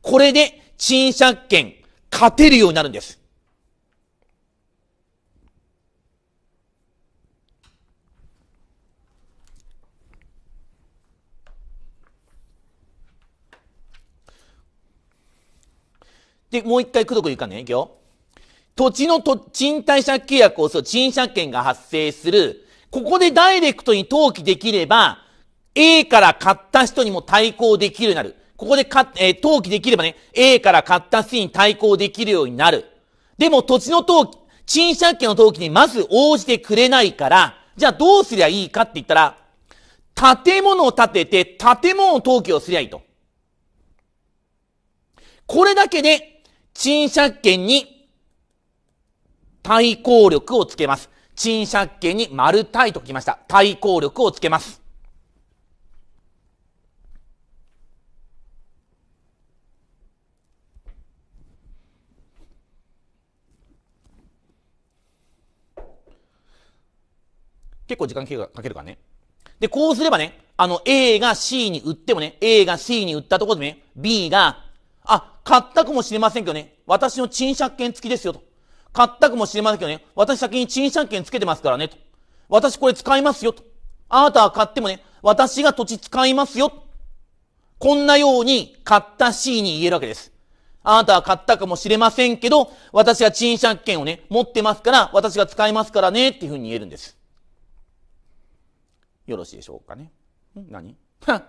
これで賃借権勝てるようになるんです。で、もう一回くどく言うかね、いくよ。土地のと賃貸借契約をする賃借権が発生する。ここでダイレクトに登記できれば、A から買った人にも対抗できるようになる。ここでか、えー、登記できればね、A から買った人に対抗できるようになる。でも土地の登記、賃借権の登記にまず応じてくれないから、じゃあどうすりゃいいかって言ったら、建物を建てて建物登記をすりゃいいと。これだけで賃借権に対抗力をつけます。賃借権に丸対と書きました。対抗力をつけます。結構時間かけるからね。で、こうすればね、あの、A が C に売ってもね、A が C に売ったところでね、B が買ったかもしれませんけどね、私の賃借権付きですよと。買ったかもしれませんけどね、私先に賃借権付けてますからねと。私これ使いますよと。あなたは買ってもね、私が土地使いますよ。こんなように買った C に言えるわけです。あなたは買ったかもしれませんけど、私は賃借権をね、持ってますから、私が使いますからね、っていうふうに言えるんです。よろしいでしょうかね。ん何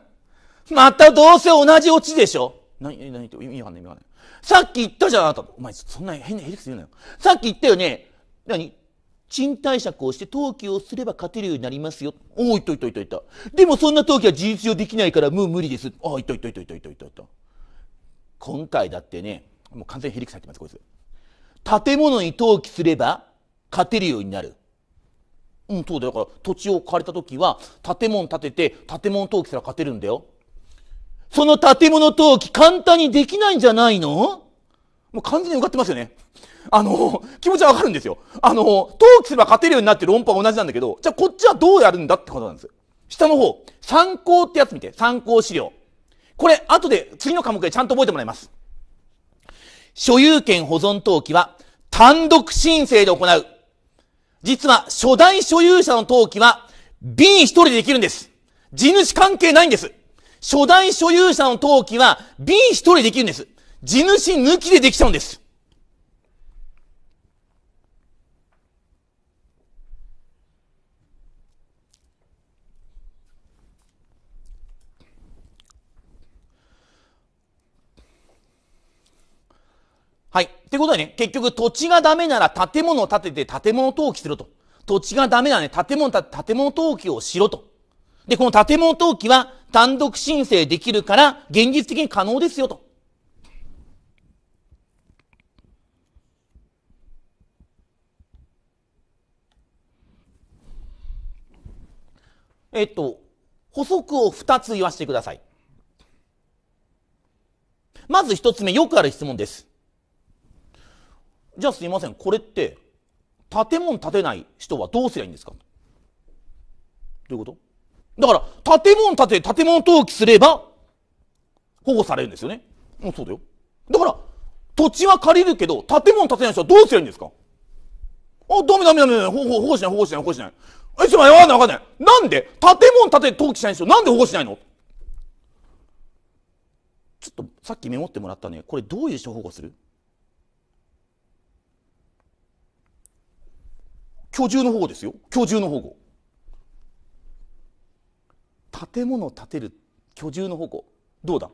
またどうせ同じオチでしょ何、何、何って意味わかんない、意味わかんない。さっき言ったじゃん、あなた。お前、そんな変なヘリクス言うなよ。さっき言ったよね。何賃貸借をして登記をすれば勝てるようになりますよ。おお、言っといっといっといった。でもそんな登記は事実上できないからもう無理です。ああ、言っといといといといといといと。今回だってね、もう完全にヘリクス入ってます、こいつ。建物に登記すれば勝てるようになる。うん、そうだよ。だから土地を借りた時は建物建てて建物登記すら勝てるんだよ。その建物登記簡単にできないんじゃないのもう完全に受かってますよね。あの、気持ちはわかるんですよ。あの、登記すれば勝てるようになってる音波は同じなんだけど、じゃあこっちはどうやるんだってことなんです。下の方、参考ってやつ見て、参考資料。これ、後で次の科目でちゃんと覚えてもらいます。所有権保存登記は単独申請で行う。実は初代所有者の登記は B 一人でできるんです。地主関係ないんです。初代所有者の登記は B 一人できるんです。地主抜きでできちゃうんです。はい。ってことはね、結局土地がダメなら建物を建てて建物登記すると。土地がダメならね、建物、建物登記をしろと。で、この建物登記は単独申請できるから、現実的に可能ですよと。えっと、補足を2つ言わせてください。まず1つ目、よくある質問です。じゃあすいません、これって、建物建てない人はどうすりゃいいんですかどういうことだから、建物建て、建物登記すれば、保護されるんですよね。もうそうだよ。だから、土地は借りるけど、建物建てない人はどうすればいいんですかあ、ダメダメダメダメ。保護、保護しない、保護しない、保護しない。え、ちょっとわかんないわかんない。なんで建物建て登記しないですよ。なんで保護しないのちょっとさっきメモってもらったね。これどういう人保護する居住の保護ですよ。居住の保護。建物を建てる居住の方向。どうだ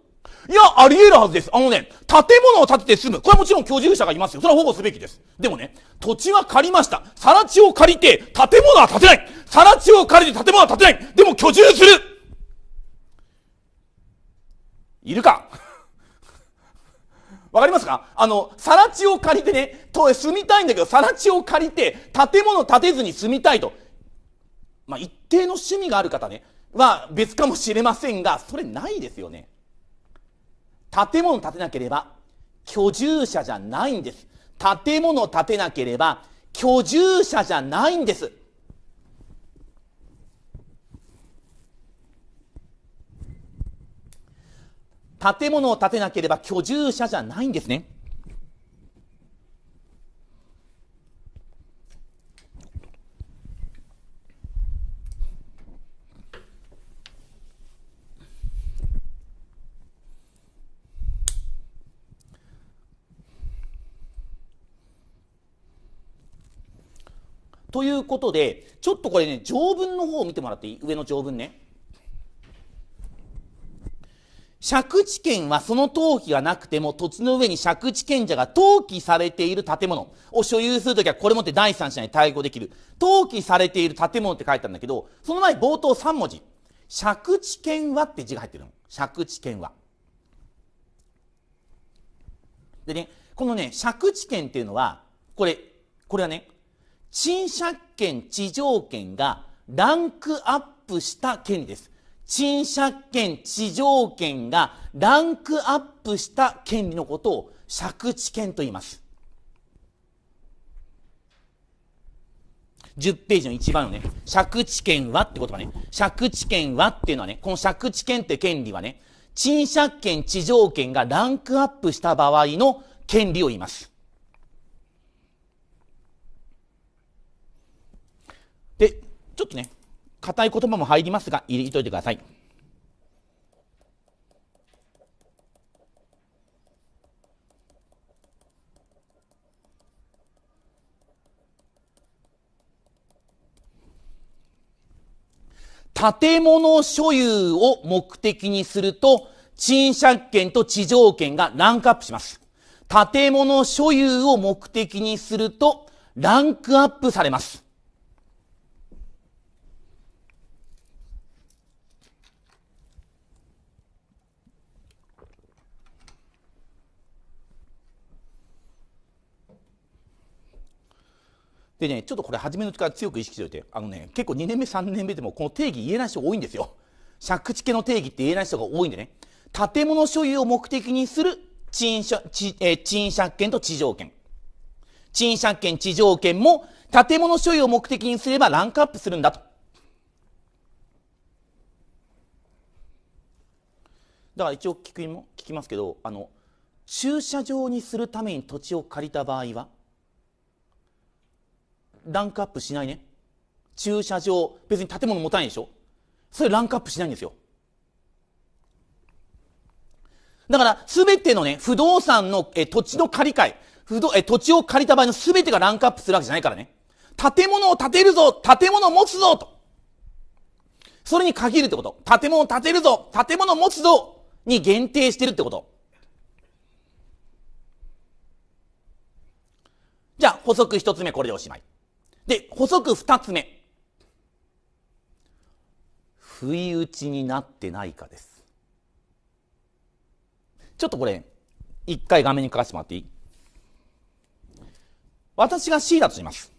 いや、あり得るはずです。あのね、建物を建てて住む。これはもちろん居住者がいますよ。それは保護すべきです。でもね、土地は借りました。更地を借りて、建物は建てない。更地を借りて建物は建てない。でも居住する。いるか わかりますかあの、更地を借りてね、と住みたいんだけど、更地を借りて、建物建てずに住みたいと。まあ、一定の趣味がある方ね、は別かもしれませんが、それないですよね。建物建てなければ居住者じゃないんです。建物建てなければ居住者じゃないんです。建物を建てなければ居住者じゃないんですね。ということで、ちょっとこれね、条文の方を見てもらっていい上の条文ね。借地権はその登記がなくても土地の上に借地権者が登記されている建物を所有するときはこれもって第三者に対抗できる。登記されている建物って書いてあるんだけど、その前冒頭3文字。借地権はって字が入ってるの。借地権は。でね、このね、借地権っていうのは、これ、これはね、賃借権、地上権がランクアップした権利です。賃借権、地上権がランクアップした権利のことを借地権と言います。10ページの一番のね、借地権はって言葉ね、借地権はっていうのはね、この借地権って権利はね、賃借権、地上権がランクアップした場合の権利を言います。で、ちょっとね、硬い言葉も入りますが、入れといてください。建物所有を目的にすると、賃借権と地上権がランクアップします。建物所有を目的にすると、ランクアップされます。でねちょっとこれ初めのうちから強く意識しておいてあのね結構2年目3年目でもこの定義言えない人多いんですよ借地家の定義って言えない人が多いんでね建物所有を目的にする賃借え賃借権と地上権賃借権地上権も建物所有を目的にすればランクアップするんだとだから一応聞きも聞きますけどあの駐車場にするために土地を借りた場合はランクアップしないね。駐車場、別に建物持たないでしょそれランクアップしないんですよ。だから、すべてのね、不動産の、え、土地の借り換え、不動、え、土地を借りた場合のすべてがランクアップするわけじゃないからね。建物を建てるぞ建物を持つぞと。それに限るってこと。建物を建てるぞ建物を持つぞに限定してるってこと。じゃあ、補足一つ目これでおしまい。で、補足二つ目。不意打ちになってないかです。ちょっとこれ、一回画面に書かせてもらっていい私が C だとします。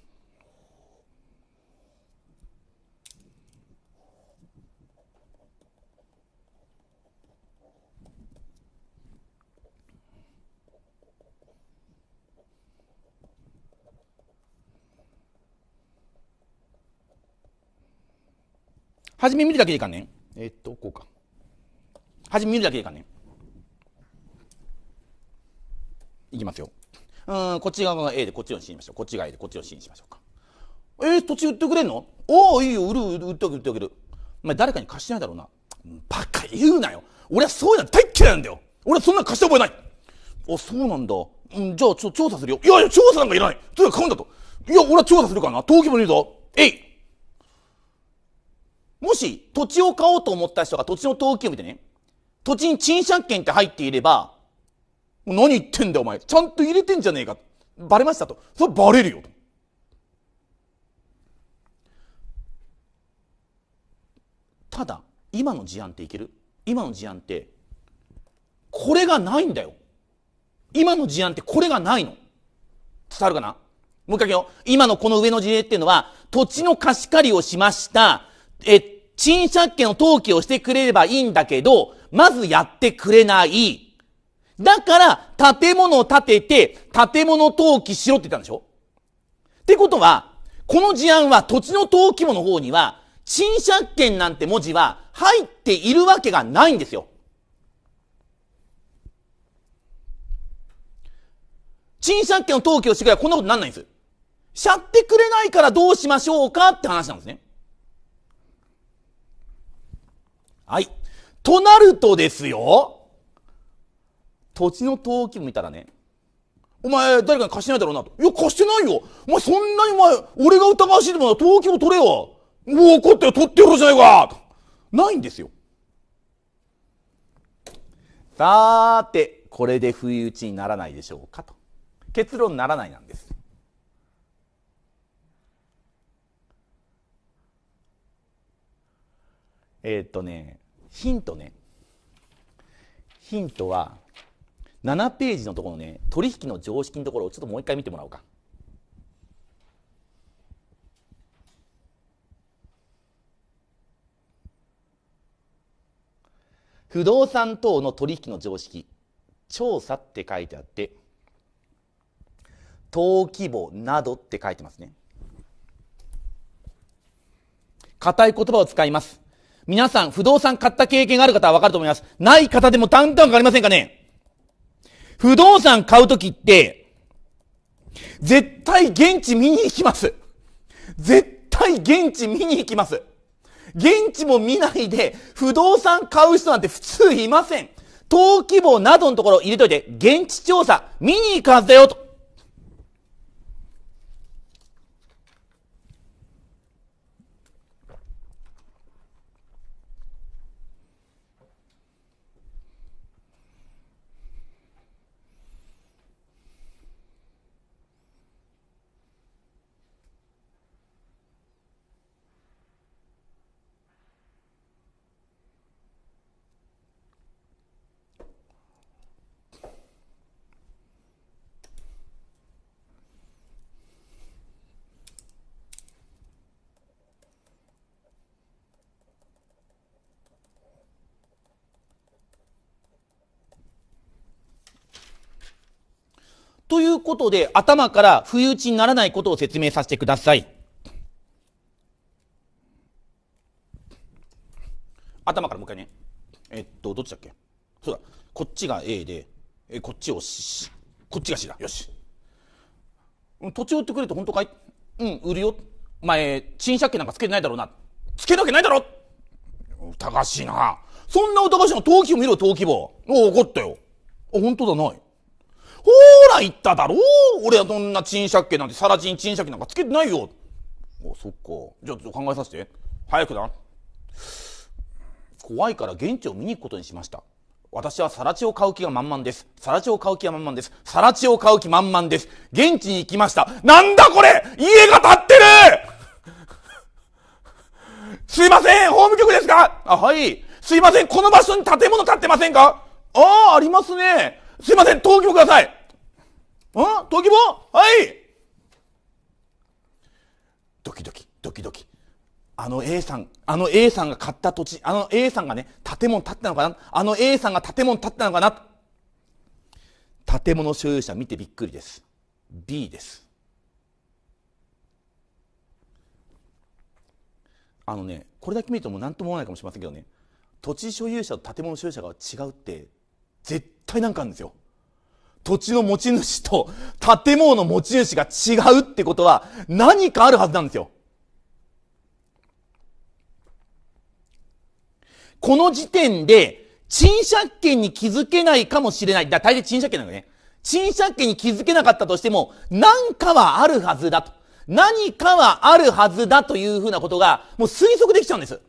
始め見るだけでいいかんねん。えー、っと、こうか。始め見るだけでいいかんねん。いきますよ。うん、こっち側が A でこっちを C にしましょう。こっちが A でこっちを C にしましょうか。えー、土地売ってくれんのおお、いいよ、売る、売っておける、売っておける。お前誰かに貸してないだろうな。バカ言うなよ。俺はそういうの大嫌いなんだよ。俺はそんな貸した覚えない。あ、そうなんだ。うん、じゃあ、ちょ、調査するよ。いやいや、調査なんかいらない。とにかく買うんだと。いや、俺は調査するからな。登記もいるぞ。えいもし土地を買おうと思った人が土地の登記を見てね、土地に賃借権って入っていれば、何言ってんだよお前、ちゃんと入れてんじゃねえか。バレましたと。それバレるよと。ただ、今の事案っていける今の事案って、これがないんだよ。今の事案ってこれがないの。伝わるかなもう一回よう。今のこの上の事例っていうのは、土地の貸し借りをしました。え、賃借権の登記をしてくれればいいんだけど、まずやってくれない。だから、建物を建てて、建物登記しろって言ったんでしょってことは、この事案は土地の登記簿の方には、賃借権なんて文字は入っているわけがないんですよ。賃借権の登記をしてくればこんなことになんないんです。しゃってくれないからどうしましょうかって話なんですね。はい。となるとですよ、土地の登記見たらね、お前、誰かに貸してないだろうなと。いや、貸してないよ。お前、そんなにお前、俺が疑わしいでもな、登記も取れよ。もう怒ってよ、取ってやろうじゃないか。とないんですよ。さーて、これで不意打ちにならないでしょうかと。結論ならないなんです。えー、っとね、ヒントねヒントは7ページのところね取引の常識のところをちょっともう一回見てもらおうか。不動産等の取引の常識調査って書いてあって登記簿などって書いてますね硬い言葉を使います皆さん、不動産買った経験がある方はわかると思います。ない方でもだんだん変わりませんかね不動産買うときって、絶対現地見に行きます。絶対現地見に行きます。現地も見ないで、不動産買う人なんて普通いません。登記簿などのところ入れといて、現地調査、見に行くはずだよと。ことで頭から不意打ちにならないことを説明させてください。頭からもう一回ね。えっと、どっちだっけそうだ。こっちが A で、えこっちを C、こっちが C だ。よし。土地売ってくれて本当かいうん、売るよ。お前、賃借権なんかつけてないだろうな。つけなわけないだろ疑しいな。そんな疑しいの登記を見ろ、登記簿。お怒ったよ。あ、本当だ、ない。ほら言っただろう俺はどんな賃借家なんて、サラチン賃借なんかつけてないよ。お、そっか。じゃあ、ちょっと考えさせて。早くな。怖いから現地を見に行くことにしました。私はサラチを買う気が満々です。サラチを買う気が満々です。サラチを買う気満々です。現地に行きました。なんだこれ家が建ってる すいません法務局ですかあ、はい。すいませんこの場所に建物建ってませんかああ、ありますね。すいません、登記簿ください。ん登記簿はいドキドキ、ドキドキ。あの A さん、あの A さんが買った土地、あの A さんがね、建物建ったのかなあの A さんが建物建ったのかな建物所有者見てびっくりです。B です。あのね、これだけ見るともう何とも思わないかもしれませんけどね、土地所有者と建物所有者が違うって絶対なんかあるんですよ。土地の持ち主と建物の持ち主が違うってことは何かあるはずなんですよ。この時点で、賃借権に気づけないかもしれない。だ、大抵賃借権なのね。賃借権に気づけなかったとしても、何かはあるはずだと。何かはあるはずだというふうなことが、もう推測できちゃうんです。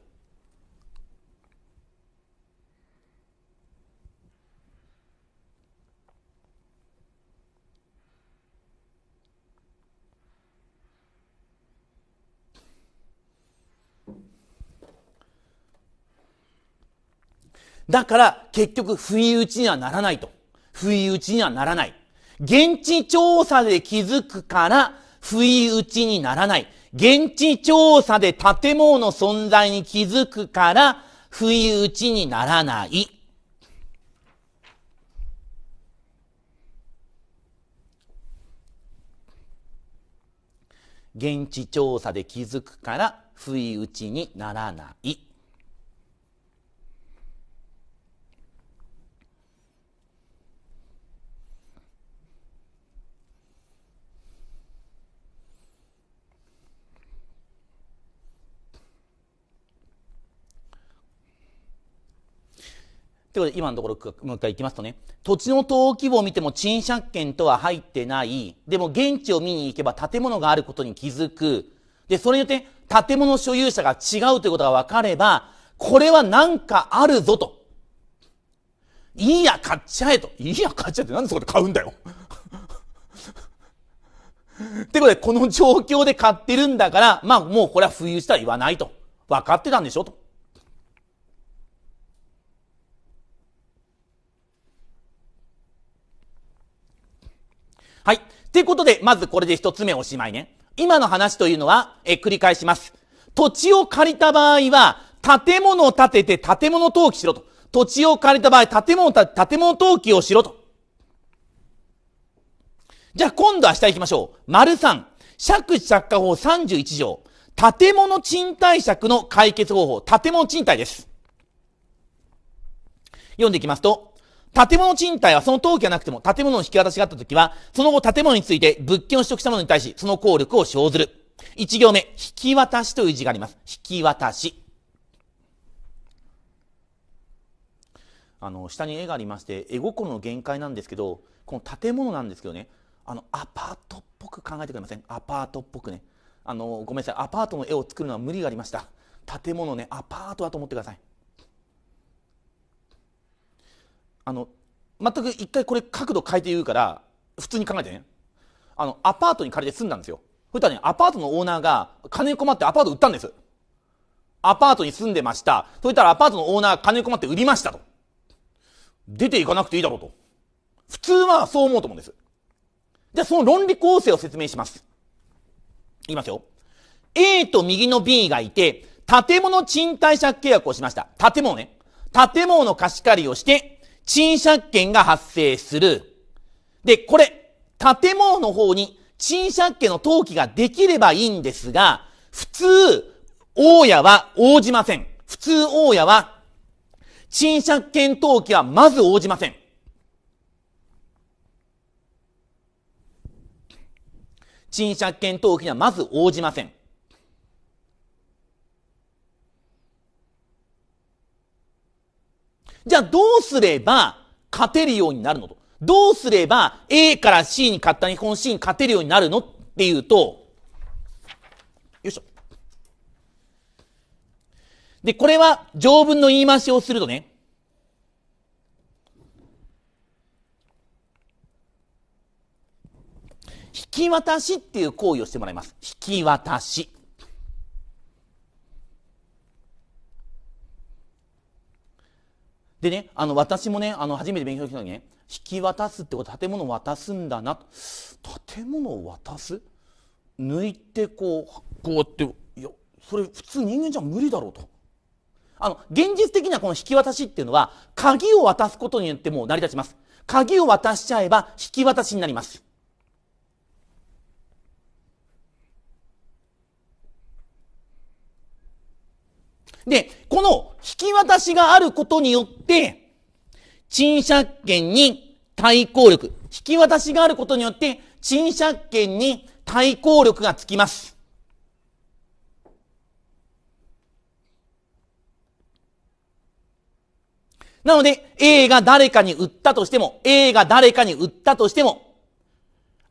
だから結局不意打ちにはならないと。不意打ちにはならない。現地調査で気づくから不意打ちにならない。現地調査で建物の存在に気づくから不意打ちにならない。現地調査で気づくから不意打ちにならない。ということで、今のところ、もう一回いきますとね、土地の登記簿を見ても賃借権とは入ってない、でも現地を見に行けば建物があることに気づく、で、それによって建物所有者が違うということが分かれば、これはなんかあるぞと。いいや、買っちゃえと。いいや、買っちゃえってなんでそこで買うんだよ。ってことで、この状況で買ってるんだから、まあもうこれは浮遊したら言わないと。分かってたんでしょと。はい。ということで、まずこれで一つ目おしまいね。今の話というのは、え、繰り返します。土地を借りた場合は、建物を建てて建物登記しろと。土地を借りた場合、建物、建物登記をしろと。じゃあ今度は下行きましょう。丸3。借地借家法31条。建物賃貸借の解決方法。建物賃貸です。読んでいきますと、建物賃貸はその登記がなくても建物の引き渡しがあった時は、その後建物について物件を取得した者に対し、その効力を生ずる。一行目、引き渡しという字があります。引き渡し。あの、下に絵がありまして、絵心の限界なんですけど、この建物なんですけどね、あの、アパートっぽく考えてくれませんアパートっぽくね。あの、ごめんなさい、アパートの絵を作るのは無理がありました。建物ね、アパートだと思ってください。あの全く一回これ角度変えて言うから普通に考えてねあのアパートに借りて住んだんですよそしたらねアパートのオーナーが金困ってアパート売ったんですアパートに住んでましたそしたらアパートのオーナー金困って売りましたと出ていかなくていいだろうと普通はそう思うと思うんですじゃあその論理構成を説明しますいきますよ A と右の B がいて建物賃貸借契約をしました建物ね建物の貸し借りをして賃借権が発生する。で、これ、建物の方に賃借権の登記ができればいいんですが、普通、大家は応じません。普通大家は、賃借権登記はまず応じません。賃借権登記にはまず応じません。じゃあどうすれば勝てるようになるのと。どうすれば A から C に勝った日本 C に勝てるようになるのっていうと、よいしょ。で、これは条文の言い回しをするとね、引き渡しっていう行為をしてもらいます。引き渡し。でね、あの、私もね、あの、初めて勉強したのにね、引き渡すってこと、建物を渡すんだな建物を渡す抜いてこう、こうやって、いや、それ普通人間じゃ無理だろうと。あの、現実的なこの引き渡しっていうのは、鍵を渡すことによってもう成り立ちます。鍵を渡しちゃえば引き渡しになります。で、この引き渡しがあることによって、賃借権に対抗力。引き渡しがあることによって、賃借権に対抗力がつきます。なので、A が誰かに売ったとしても、A が誰かに売ったとしても、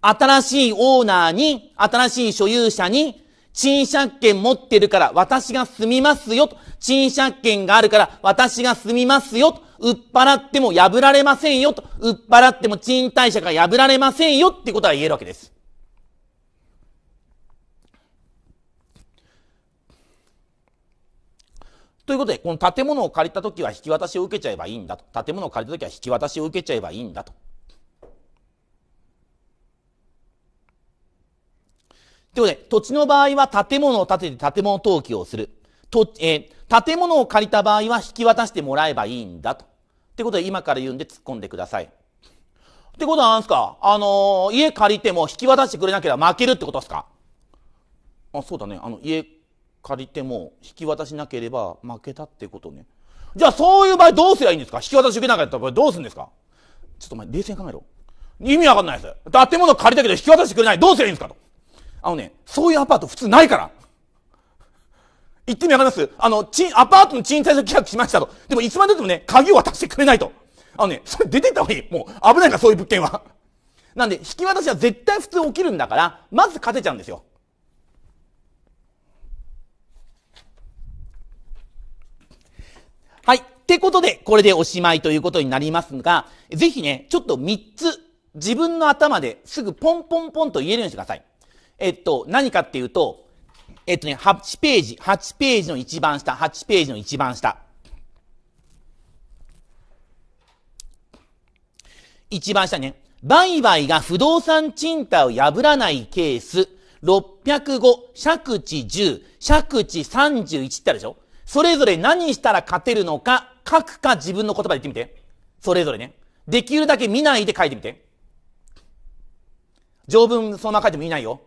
新しいオーナーに、新しい所有者に賃借権持ってるから私が住みますよと。賃借権があるから私が住みますよと。売っ払っても破られませんよと。売っ払っても賃貸借が破られませんよってことは言えるわけです。ということで、この建物を借りた時は引き渡しを受けちゃえばいいんだと。建物を借りた時は引き渡しを受けちゃえばいいんだと。ということで、土地の場合は建物を建てて建物登記をする。と、えー、建物を借りた場合は引き渡してもらえばいいんだと。ってことで今から言うんで突っ込んでください。ってことはなんですかあのー、家借りても引き渡してくれなければ負けるってことですかあ、そうだね。あの、家借りても引き渡しなければ負けたってことね。じゃあそういう場合どうすりゃいいんですか引き渡し受けなかった場合どうするんですかちょっとお前冷静に考えろ。意味わかんないです。建物借りたけど引き渡してくれない。どうすりゃいいんですかと。あのね、そういうアパート普通ないから。言ってみわかりますあの、賃、アパートの賃貸借契約しましたと。でもいつまででもね、鍵を渡してくれないと。あのね、それ出てった方がいい。もう危ないから、そういう物件は。なんで、引き渡しは絶対普通起きるんだから、まず勝てちゃうんですよ。はい。ってことで、これでおしまいということになりますが、ぜひね、ちょっと3つ、自分の頭ですぐポンポンポンと言えるようにしてください。えっと、何かっていうと、えっとね、8ページ、8ページの一番下、8ページの一番下。一番下ね。売買が不動産賃貸を破らないケース、605、借地10、借地31ってあるでしょそれぞれ何したら勝てるのか、書くか自分の言葉で言ってみて。それぞれね。できるだけ見ないで書いてみて。条文そんな書いても見ないよ。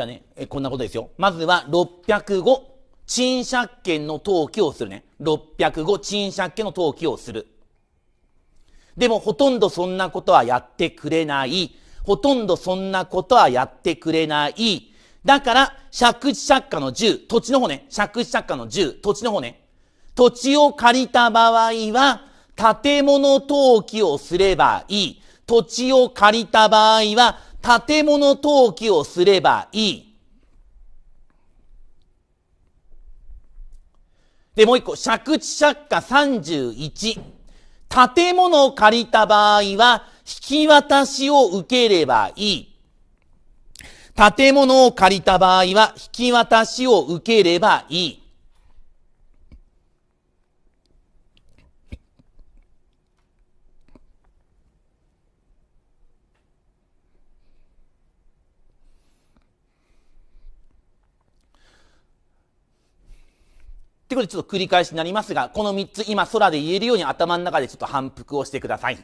じゃあね、えこんなことですよ。まずは605、賃借権の登記をするね。605、賃借権の登記をする。でもほとんどそんなことはやってくれない。ほとんどそんなことはやってくれない。だから、借地借家の10、土地の方ね、借地借家の10、土地の方ね、土地を借りた場合は、建物登記をすればいい。土地を借りた場合は、建物登記をすればいい。で、もう一個、借地借家31。建物を借りた場合は、引き渡しを受ければいい。建物を借りた場合は、引き渡しを受ければいい。ということでちょっと繰り返しになりますが、この3つ今空で言えるように頭の中でちょっと反復をしてください。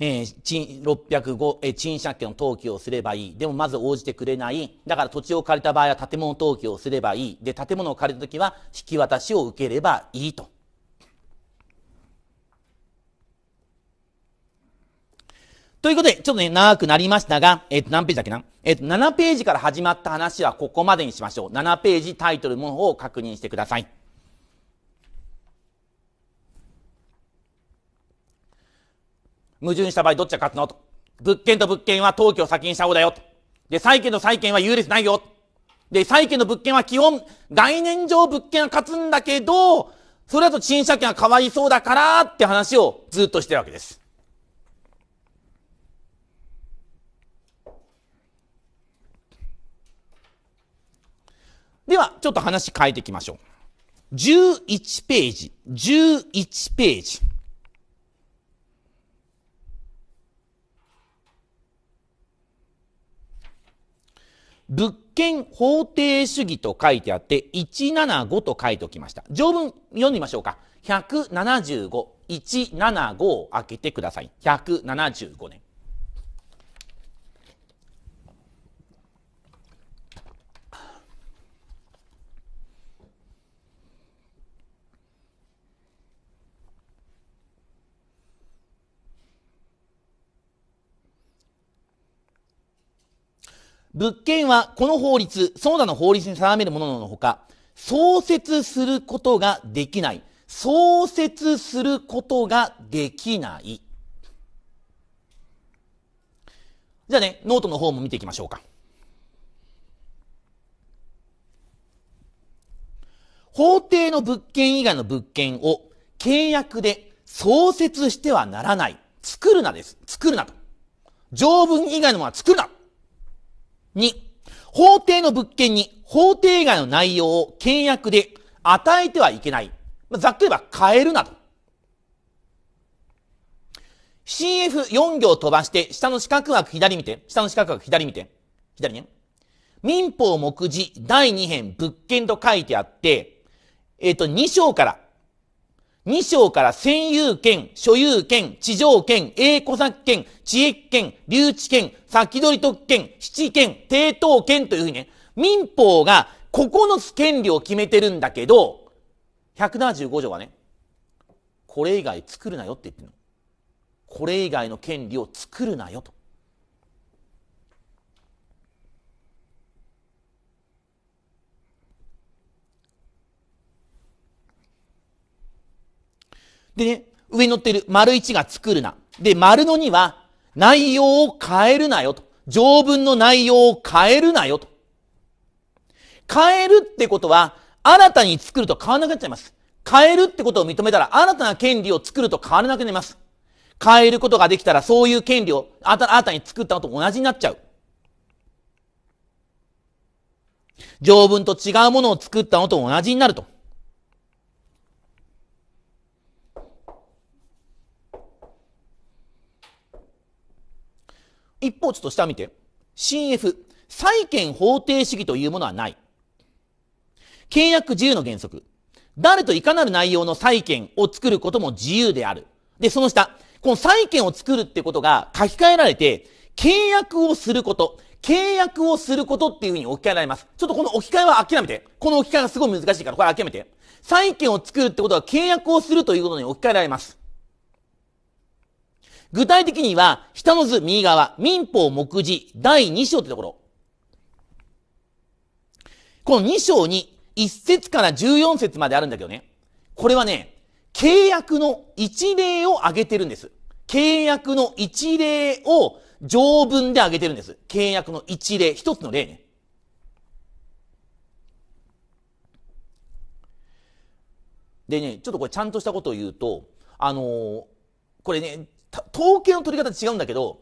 えー、ん、605、えー、賃借権の登記をすればいい。でもまず応じてくれない。だから土地を借りた場合は建物登記をすればいい。で、建物を借りた時は引き渡しを受ければいいと。ということで、ちょっとね、長くなりましたが、えっ、ー、と、何ページだっけなえっ、ー、と、7ページから始まった話はここまでにしましょう。7ページタイトルの方を確認してください。矛盾した場合どっちが勝つのと。物件と物件は登記を先にした方だよで、債権と債権は優劣ないよ。で、債権の物件は基本、概念上物件は勝つんだけど、それだと賃借権はかわいそうだからって話をずっとしてるわけです。では、ちょっと話変えていきましょう。11ページ、11ページ。物件法定主義と書いてあって、175と書いておきました。条文読んでみましょうか。175、175を開けてください。175年。物件はこの法律、その他の法律に定めるもののほか、創設することができない。創設することができない。じゃあね、ノートの方も見ていきましょうか。法定の物件以外の物件を契約で創設してはならない。作るなです。作るなと。条文以外のものは作るな2、法定の物件に法定外の内容を契約で与えてはいけない。まあ、ざっくり言えば変えるなど。CF4 行飛ばして、下の四角枠左見て、下の四角枠左見て、左ね。民法目次第2編物件と書いてあって、えっ、ー、と、2章から2章から占有権、所有権、地上権、英古作権、地域権、留置権、先取り特権、七権、抵当権というふうにね、民法が9つ権利を決めてるんだけど、175条はね、これ以外作るなよって言ってるの。これ以外の権利を作るなよと。でね、上に載ってる丸1が作るな。で、丸の2は内容を変えるなよと。条文の内容を変えるなよと。変えるってことは、新たに作ると変わらなくなっちゃいます。変えるってことを認めたら、新たな権利を作ると変わらなくなります。変えることができたら、そういう権利を新たに作ったのと同じになっちゃう。条文と違うものを作ったのと同じになると。一方、ちょっと下見て。CF、債権法定主義というものはない。契約自由の原則。誰といかなる内容の債権を作ることも自由である。で、その下。この債権を作るってことが書き換えられて、契約をすること、契約をすることっていうふうに置き換えられます。ちょっとこの置き換えは諦めて。この置き換えがすごい難しいから、これ諦めて。債権を作るってことは契約をするということに置き換えられます。具体的には、下の図右側、民法目次第2章ってところ。この2章に1節から14節まであるんだけどね。これはね、契約の一例を挙げてるんです。契約の一例を条文で挙げてるんです。契約の一例、一つの例ね。でね、ちょっとこれちゃんとしたことを言うと、あのー、これね、統計の取り方違うんだけど、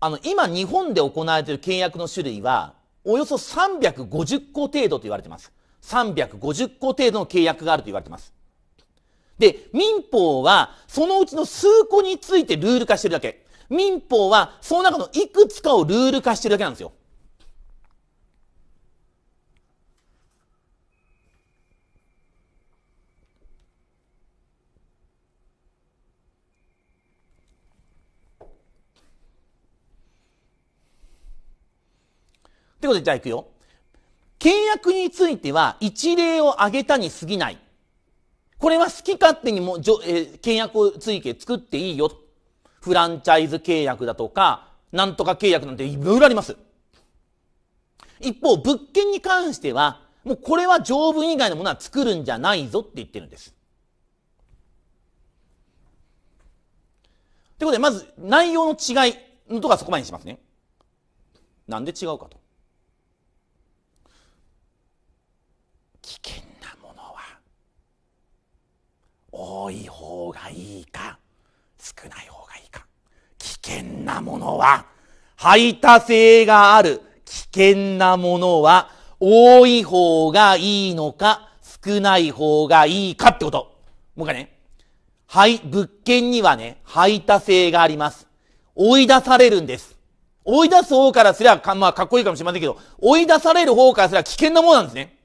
あの、今日本で行われている契約の種類は、およそ350個程度と言われています。350個程度の契約があると言われています。で、民法は、そのうちの数個についてルール化してるだけ。民法は、その中のいくつかをルール化してるだけなんですよ。ってことで、じゃあ行くよ。契約については一例を挙げたに過ぎない。これは好き勝手にも、えー、契約をついて作っていいよ。フランチャイズ契約だとか、なんとか契約なんていろいろあります。一方、物件に関しては、もうこれは条文以外のものは作るんじゃないぞって言ってるんです。ということで、まず内容の違いのとこはそこまでにしますね。なんで違うかと。危険なものは多い方がいいか少ない方がいいか危険なものは排他性がある危険なものは多い方がいいのか少ない方がいいかってこと。もう一回ね、はい、物件にはね、排他性があります。追い出されるんです。追い出す方からすれば、まあ、かっこいいかもしれませんけど、追い出される方からすれば危険なものなんですね。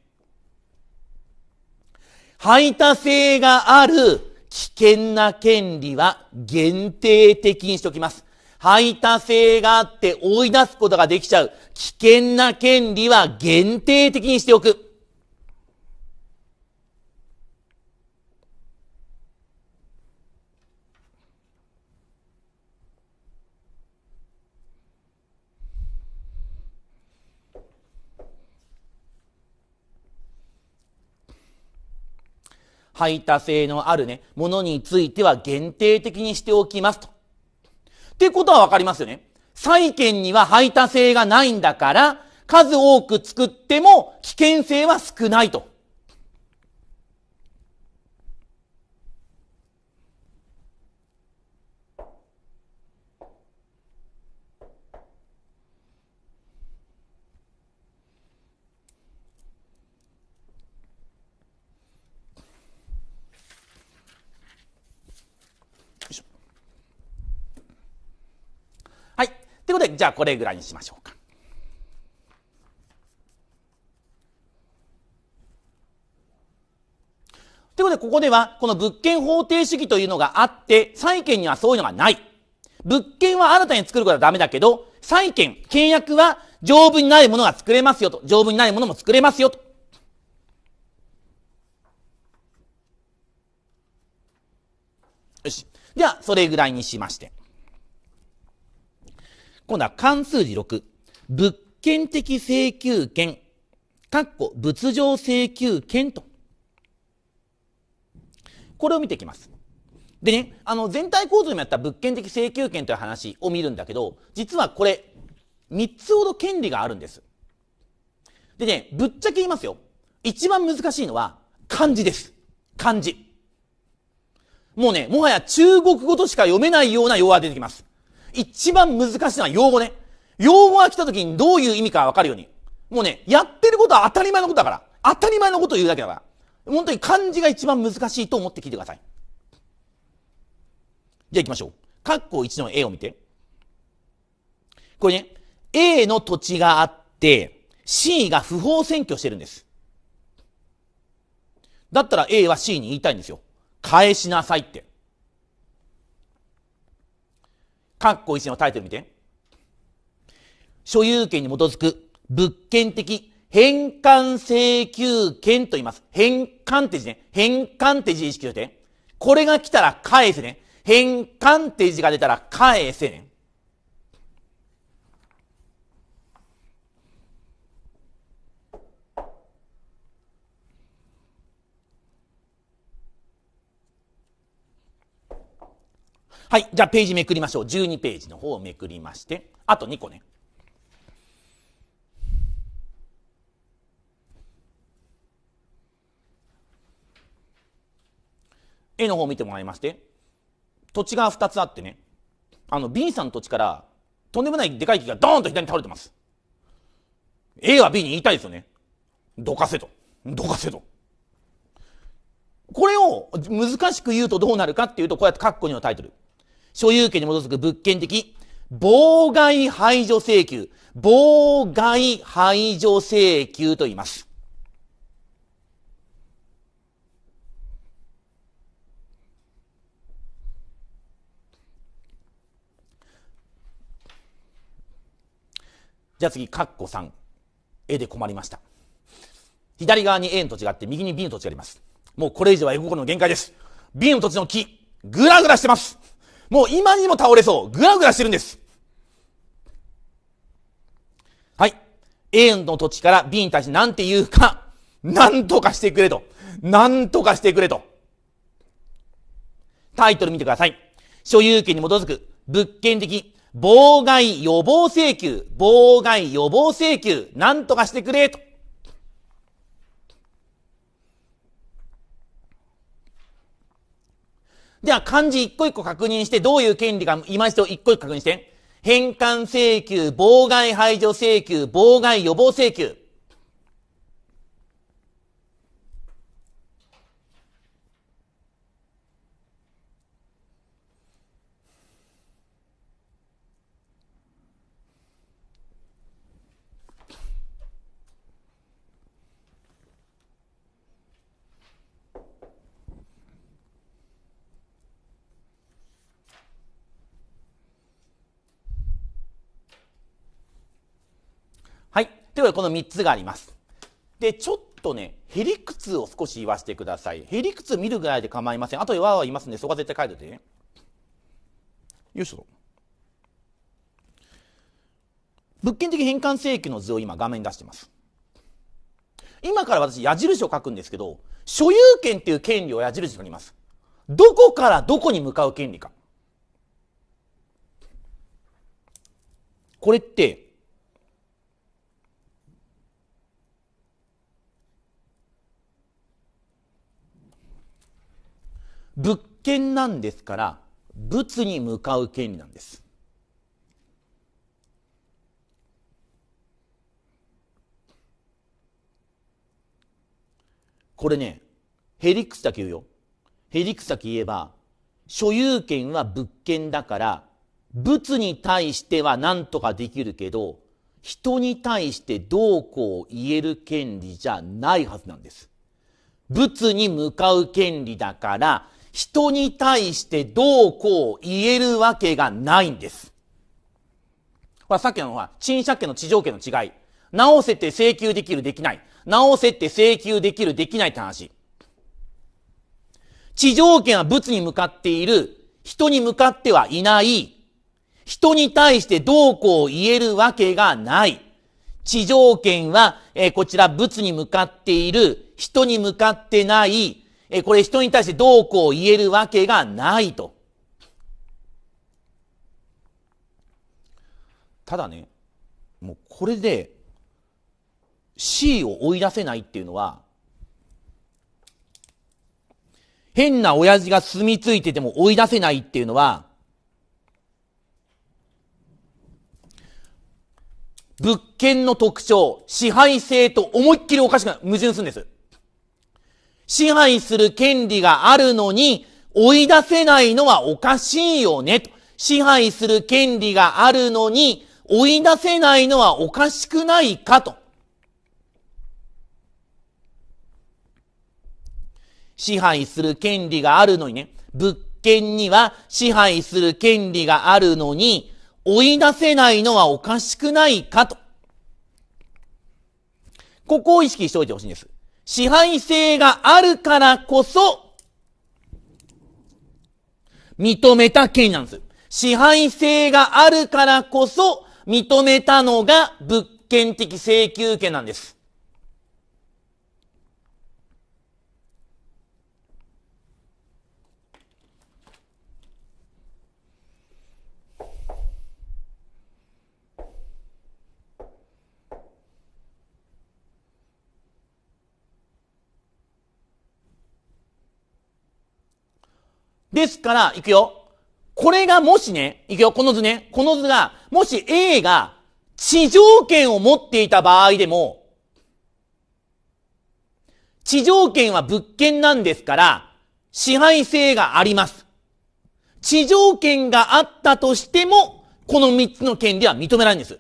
排他性がある危険な権利は限定的にしておきます。排他性があって追い出すことができちゃう危険な権利は限定的にしておく。排他性のあるね、ものについては限定的にしておきますと。ってことはわかりますよね。債権には排他性がないんだから、数多く作っても危険性は少ないと。いうことで、じゃあこれぐらいにしましょうか。ということで、ここでは、この物件方程主義というのがあって、債権にはそういうのがない。物件は新たに作ることはダメだけど、債権、契約は丈夫になるものが作れますよと。丈夫になるものも作れますよと。よし。では、それぐらいにしまして。今度は関数字6。物件的請求権。かっこ物上請求権と。これを見ていきます。でね、あの全体構造にもやった物件的請求権という話を見るんだけど、実はこれ、3つほど権利があるんです。でね、ぶっちゃけ言いますよ。一番難しいのは漢字です。漢字。もうね、もはや中国語としか読めないような用はが出てきます。一番難しいのは用語ね。用語が来た時にどういう意味かわかるように。もうね、やってることは当たり前のことだから。当たり前のことを言うだけだから。本当に漢字が一番難しいと思って聞いてください。じゃあ行きましょう。括弧1の A を見て。これね、A の土地があって、C が不法占拠してるんです。だったら A は C に言いたいんですよ。返しなさいって。括弧1のタイトル見て。所有権に基づく物件的返還請求権と言います。返還って字ね。返還って字意識して。これが来たら返せね。返還って字が出たら返せね。はい。じゃあページめくりましょう。12ページの方をめくりまして。あと2個ね。絵の方見てもらいまして。土地が2つあってね。あの、B さんの土地から、とんでもないでかい木がドーンと左に倒れてます。A は B に言いたいですよね。どかせと。どかせと。これを難しく言うとどうなるかっていうと、こうやってカッコ2のタイトル。所有権に基づく物件的妨害排除請求、妨害排除請求と言います。じゃあ次、カッコ3。絵で困りました。左側に円と違って、右に B の土地があります。もうこれ以上は絵心の限界です。B の土地の木、ぐらぐらしてます。もう今にも倒れそう。ぐらぐらしてるんです。はい。A の土地から B に対して何て言うか、何とかしてくれと。何とかしてくれと。タイトル見てください。所有権に基づく物件的妨害予防請求、妨害予防請求、何とかしてくれと。では漢字一個一個確認して、どういう権利が今一度一個一個確認して。返還請求、妨害排除請求、妨害予防請求。というこで、この3つがあります。で、ちょっとね、へりくつを少し言わせてください。へりくつ見るぐらいで構いません。あとでわーわ言いますんで、そこは絶対書いといてね。よいしょ。物件的返還請求の図を今画面に出してます。今から私矢印を書くんですけど、所有権っていう権利を矢印にります。どこからどこに向かう権利か。これって、物件なんですから物に向かう権利なんです。これね、ヘリクスだけ言うよ。ヘリクスだけ言えば、所有権は物件だから、物に対しては何とかできるけど、人に対してどうこう言える権利じゃないはずなんです。物に向かう権利だから、人に対してどうこう言えるわけがないんです。これさっきのは、賃借権の地上権の違い。直せて請求できる、できない。直せて請求できる、できないって話。地上権は物に向かっている。人に向かってはいない。人に対してどうこう言えるわけがない。地上権は、えー、こちら物に向かっている。人に向かってない。えこれ人に対してどうこう言えるわけがないと。ただね、もうこれで C を追い出せないっていうのは、変な親父が住み着いてても追い出せないっていうのは、物件の特徴、支配性と思いっきりおかしくな、矛盾するんです。支配する権利があるのに追い出せないのはおかしいよねと。支配する権利があるのに追い出せないのはおかしくないかと。支配する権利があるのにね、物件には支配する権利があるのに追い出せないのはおかしくないかと。ここを意識しておいてほしいんです。支配性があるからこそ、認めた権威なんです。支配性があるからこそ、認めたのが物件的請求権なんです。ですから、いくよ。これがもしね、いくよ、この図ね、この図が、もし A が地上権を持っていた場合でも、地上権は物件なんですから、支配性があります。地上権があったとしても、この3つの権利は認められるんです。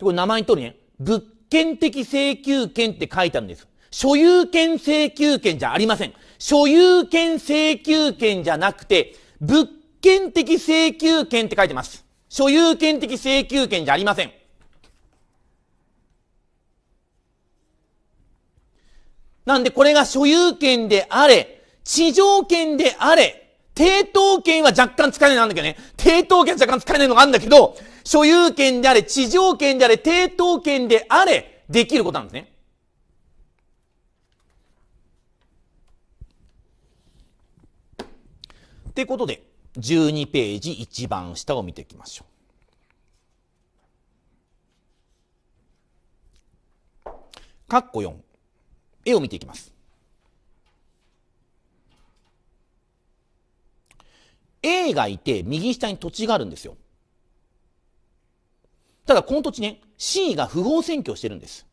これ名前に通りね、物件的請求権って書いてあるんです。所有権請求権じゃありません。所有権請求権じゃなくて、物件的請求権って書いてます。所有権的請求権じゃありません。なんでこれが所有権であれ、地上権であれ、抵当権は若干使えないなんだけどね。抵当権は若干使えないのがあるんだけど、所有権であれ、地上権であれ、抵当権であれ、できることなんですね。ってことで、12ページ一番下を見ていきましょう。カッコ4。絵を見ていきます。A がいて、右下に土地があるんですよ。ただこの土地ね、C が不法占拠してるんです。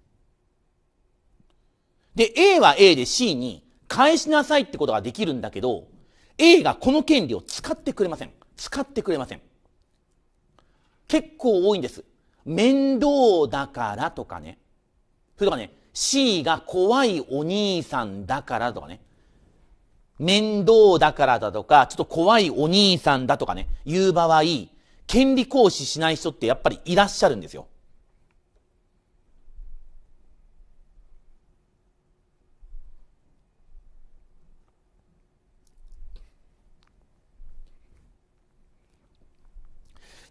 で、A は A で C に返しなさいってことができるんだけど、A がこの権利を使ってくれません。使ってくれません。結構多いんです。面倒だからとかね。それとかね、C が怖いお兄さんだからとかね。面倒だからだとか、ちょっと怖いお兄さんだとかね、言う場合、権利行使しない人ってやっぱりいらっしゃるんですよ。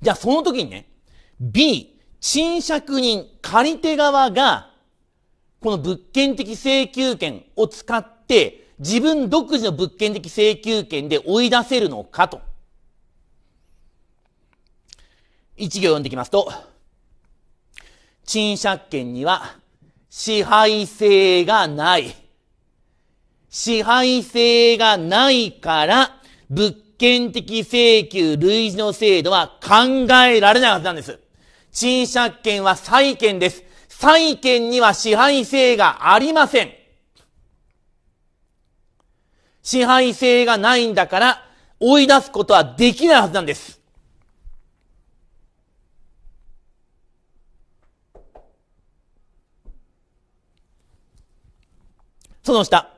じゃあその時にね、B、賃借人、借り手側が、この物件的請求権を使って、自分独自の物件的請求権で追い出せるのかと。一行読んできますと、賃借権には支配性がない。支配性がないから、物件的請求類似の制度は考えられないはずなんです。賃借権は債権です。債権には支配性がありません。支配性がないんだから、追い出すことはできないはずなんです。その下、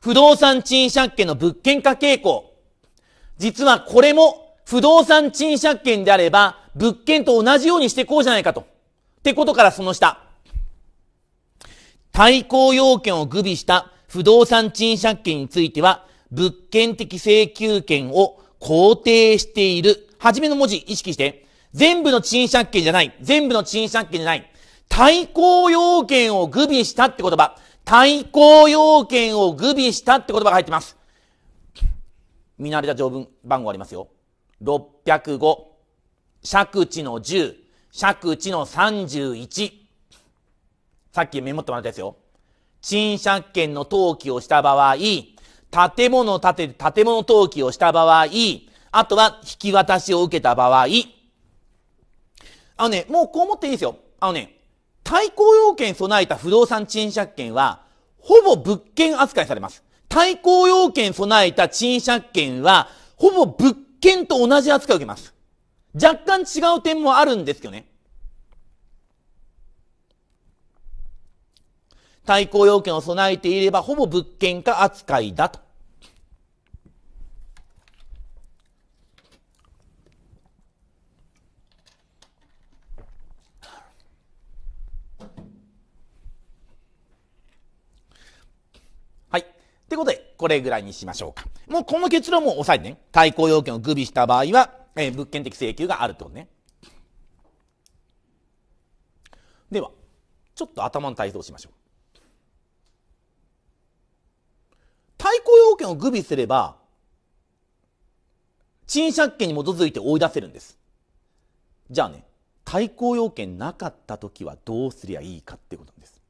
不動産賃借権の物件化傾向。実はこれも不動産賃借権であれば物件と同じようにしてこうじゃないかと。ってことからその下。対抗要件を具備した不動産賃借権については物件的請求権を肯定している。はじめの文字意識して。全部の賃借権じゃない。全部の賃借権じゃない。対抗要件を具備したって言葉。対抗要件を具備したって言葉が入ってます。見慣れた条文、番号ありますよ。605、借地の10、借地の31。さっきメモってもらったやつよ。賃借権の登記をした場合、建物を建て、建物登記をした場合、あとは引き渡しを受けた場合。あのね、もうこう思っていいですよ。あのね、対抗要件備えた不動産賃借権は、ほぼ物件扱いされます。対抗要件備えた賃借権は、ほぼ物件と同じ扱いを受けます。若干違う点もあるんですけどね。対抗要件を備えていれば、ほぼ物件化扱いだと。ってことで、これぐらいにしましょうか。もうこの結論も押さえてね。対抗要件を具備した場合は、えー、物件的請求があるってことね。では、ちょっと頭の体操をしましょう。対抗要件を具備すれば、賃借権に基づいて追い出せるんです。じゃあね、対抗要件なかった時はどうすりゃいいかってことなんです。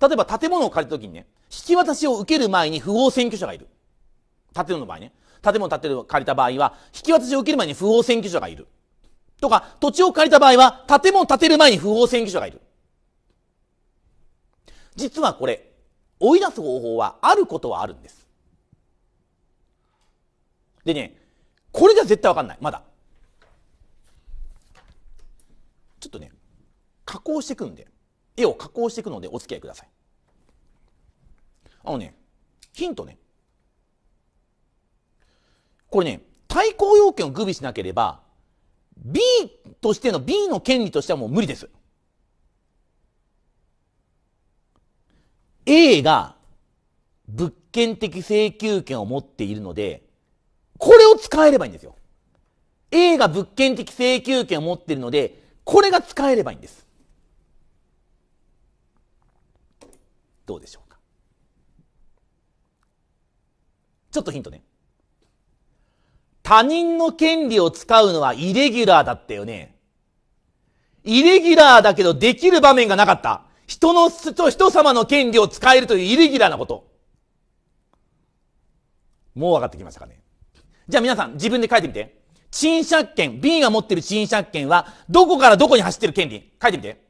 例えば建物を借りた時にね、引き渡しを受ける前に不法占拠者がいる。建物の場合ね。建物建てる借りた場合は、引き渡しを受ける前に不法占拠者がいる。とか、土地を借りた場合は、建物建てる前に不法占拠者がいる。実はこれ、追い出す方法はあることはあるんです。でね、これじゃ絶対わかんない。まだ。ちょっとね、加工していくんで、絵を加工していくのでお付き合いください。あのね、ヒントね。これね、対抗要件を具備しなければ、B としての B の権利としてはもう無理です。A が物件的請求権を持っているので、これを使えればいいんですよ。A が物件的請求権を持っているので、これが使えればいいんです。どうでしょうちょっとヒントね。他人の権利を使うのはイレギュラーだったよね。イレギュラーだけどできる場面がなかった。人の、人様の権利を使えるというイレギュラーなこと。もう分かってきましたかね。じゃあ皆さん自分で書いてみて。賃借権、B が持ってる賃借権はどこからどこに走ってる権利書いてみて。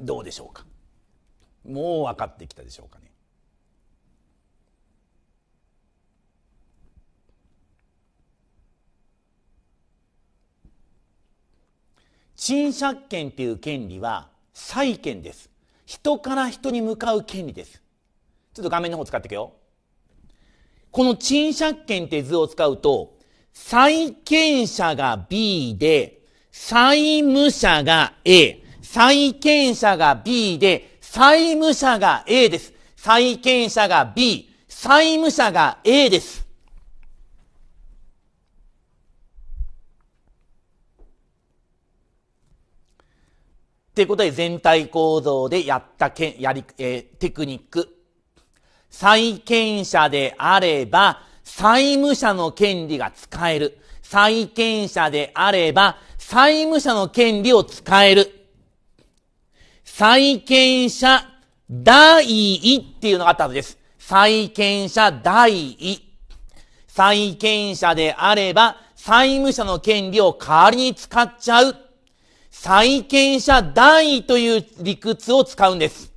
どうでしょうかもう分かってきたでしょうかね賃借権っていう権利は債権です人から人に向かう権利ですちょっと画面の方使っていくよこの賃借権って図を使うと債権者が B で債務者が A 債権者が B で、債務者が A です。債権者が B、債務者が A です。ということで、全体構造でやったけやり、えー、テクニック。債権者であれば、債務者の権利が使える。債権者であれば、債務者の権利を使える。債権者第一っていうのがあったはずです。債権者第一。債権者であれば、債務者の権利を代わりに使っちゃう。債権者第位という理屈を使うんです。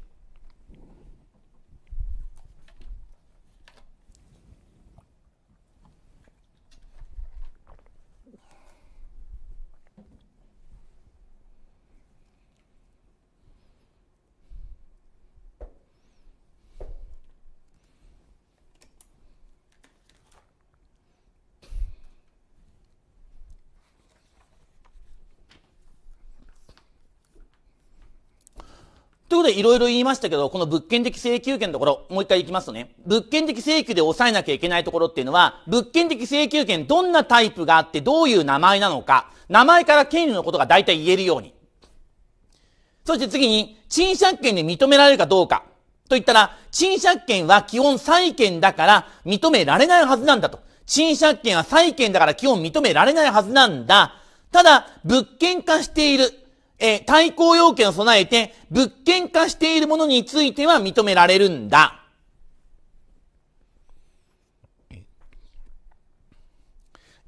ということで、いろいろ言いましたけど、この物件的請求権のところ、もう一回行きますとね、物件的請求で抑えなきゃいけないところっていうのは、物件的請求権どんなタイプがあってどういう名前なのか、名前から権利のことが大体言えるように。そして次に、賃借権で認められるかどうか。と言ったら、賃借権は基本債権だから認められないはずなんだと。賃借権は債権だから基本認められないはずなんだ。ただ、物件化しているえー、対抗要件を備えて、物件化しているものについては認められるんだ。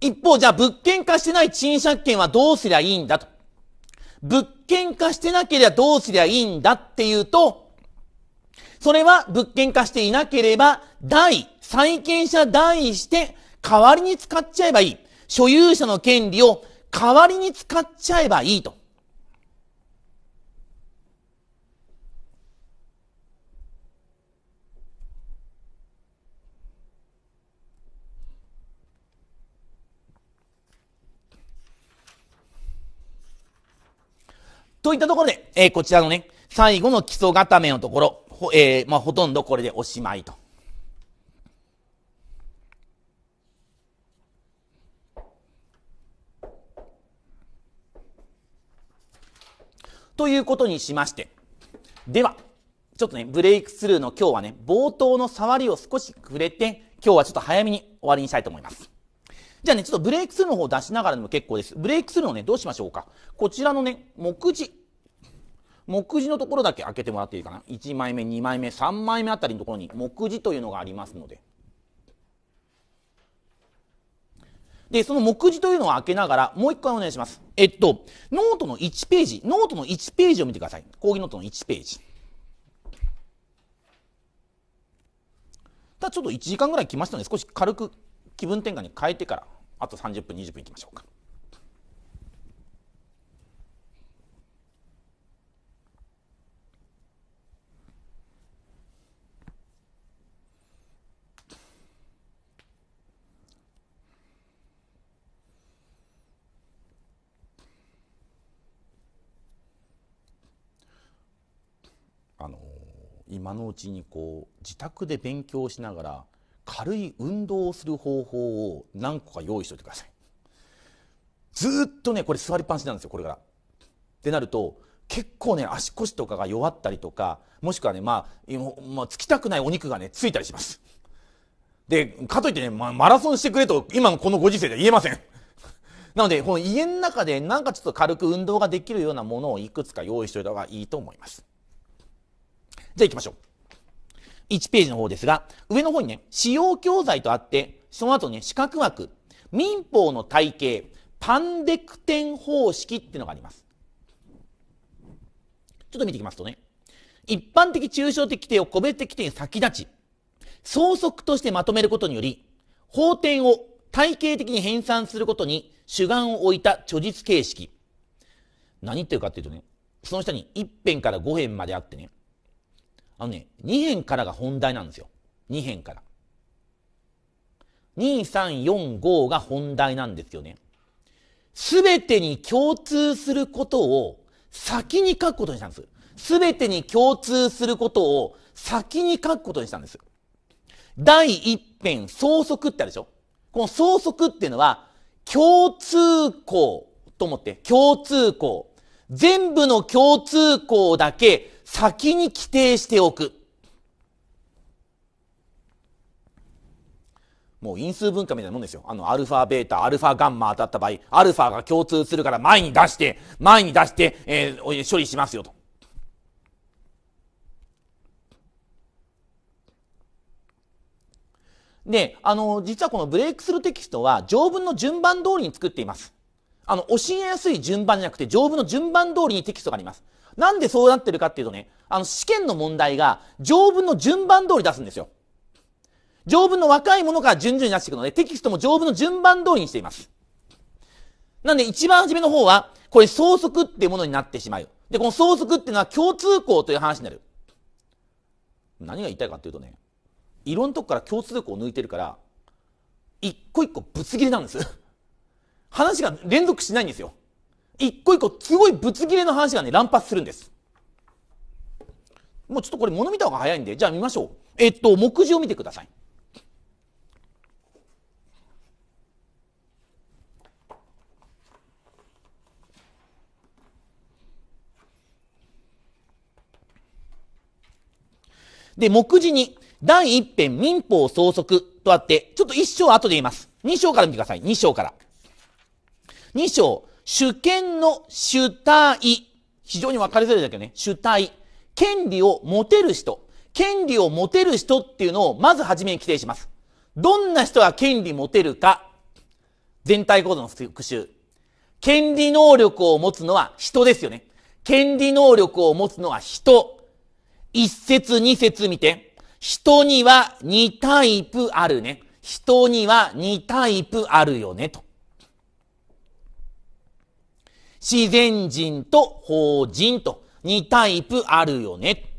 一方、じゃあ物件化してない賃借権はどうすりゃいいんだと。物件化してなければどうすりゃいいんだっていうと、それは物件化していなければ、代、債権者代して、代わりに使っちゃえばいい。所有者の権利を代わりに使っちゃえばいいと。といったところで、えー、こちらのね、最後の基礎固めのところ、ほ、えー、まあ、ほとんどこれでおしまいと。ということにしまして、では、ちょっとね、ブレイクスルーの今日はね、冒頭の触りを少し触れて、今日はちょっと早めに終わりにしたいと思います。じゃあね、ちょっとブレイクスルーの方を出しながらでも結構です。ブレイクスルーのね、どうしましょうか。こちらのね、目次。目次のところだけ開けてもらっていいかな。1枚目、2枚目、3枚目あたりのところに目次というのがありますので。で、その目次というのを開けながら、もう一回お願いします。えっと、ノートの1ページ、ノートの1ページを見てください。講義ノートの1ページ。ただちょっと1時間ぐらい来ましたので、少し軽く気分転換に変えてからあと30分20分いきましょうか。あの今のうちにこう自宅で勉強しながら軽い運動をする方法を何個か用意しておいてくださいずっとねこれ座りっぱなしなんですよこれからってなると結構ね足腰とかが弱ったりとかもしくはねまあ、まあ、つきたくないお肉がねついたりしますでかといってね、ま、マラソンしてくれと今のこのご時世で言えませんなのでこの家の中でなんかちょっと軽く運動ができるようなものをいくつか用意しておいた方がいいと思いますじゃあ行きましょう1ページの方ですが、上の方にね、使用教材とあって、その後ね、資格枠、民法の体系、パンデクテン方式っていうのがあります。ちょっと見ていきますとね、一般的抽象的規定を個別的規定に先立ち、総則としてまとめることにより、法典を体系的に編纂することに主眼を置いた著述形式。何言ってるかっていうとね、その下に1辺から5辺まであってね、あのね、2編からが本題なんですよ。2編から。2345が本題なんですよね。すべてに共通することを先に書くことにしたんです。すべてに共通することを先に書くことにしたんです。第一編、総則ってあるでしょこの総則っていうのは、共通項と思って、共通項。全部の共通項だけ先に規定しておく。もう因数分解みたいなもんですよ。あの、アルファ、ベータ、アルファ、ガンマ当たった場合、アルファが共通するから前に出して、前に出して、えー、処理しますよと。で、あの、実はこのブレイクスルーテキストは条文の順番通りに作っています。あの、教えやすい順番じゃなくて条文の順番通りにテキストがあります。なんでそうなってるかっていうとね、あの試験の問題が条文の順番通り出すんですよ。条文の若いものから順々に出していくので、テキストも条文の順番通りにしています。なんで一番初めの方は、これ相続っていうものになってしまう。で、この相続っていうのは共通項という話になる。何が言いたいかっていうとね、いろんなとこから共通項を抜いてるから、一個一個ぶつ切りなんです。話が連続しないんですよ。一個一個すごいぶつ切れの話がね乱発するんですもうちょっとこれ物見た方が早いんでじゃあ見ましょうえっと目次を見てくださいで、目次に、第一編民法総則とあって、ちょっと一章後で言います。二章から見てください。二章から。二章、主権の主体。非常に分かりづらいだけどね、主体。権利を持てる人。権利を持てる人っていうのをまずはじめに規定します。どんな人が権利持てるか。全体構造の復習。権利能力を持つのは人ですよね。権利能力を持つのは人。一節二節見て。人には2タイプあるね。人には2タイプあるよね、と。自然人と法人と2タイプあるよね。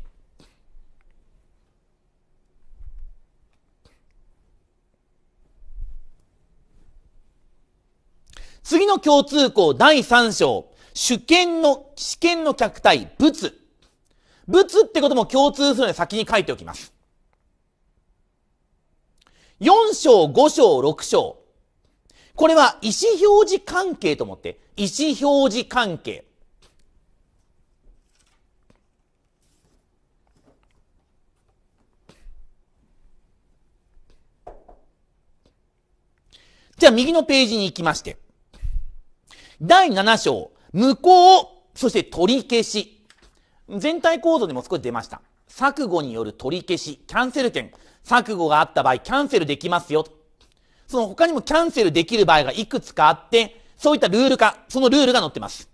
次の共通項第3章。主権の、試験の客体、仏。仏ってことも共通するので先に書いておきます。4章、5章、6章。これは意思表示関係と思って、意思表示関係。じゃあ右のページに行きまして。第7章、無効、そして取り消し。全体構造でも少し出ました。錯誤による取り消し、キャンセル権。錯誤があった場合、キャンセルできますよ。その他にもキャンセルできる場合がいくつかあって、そういったルール化、そのルールが載ってます。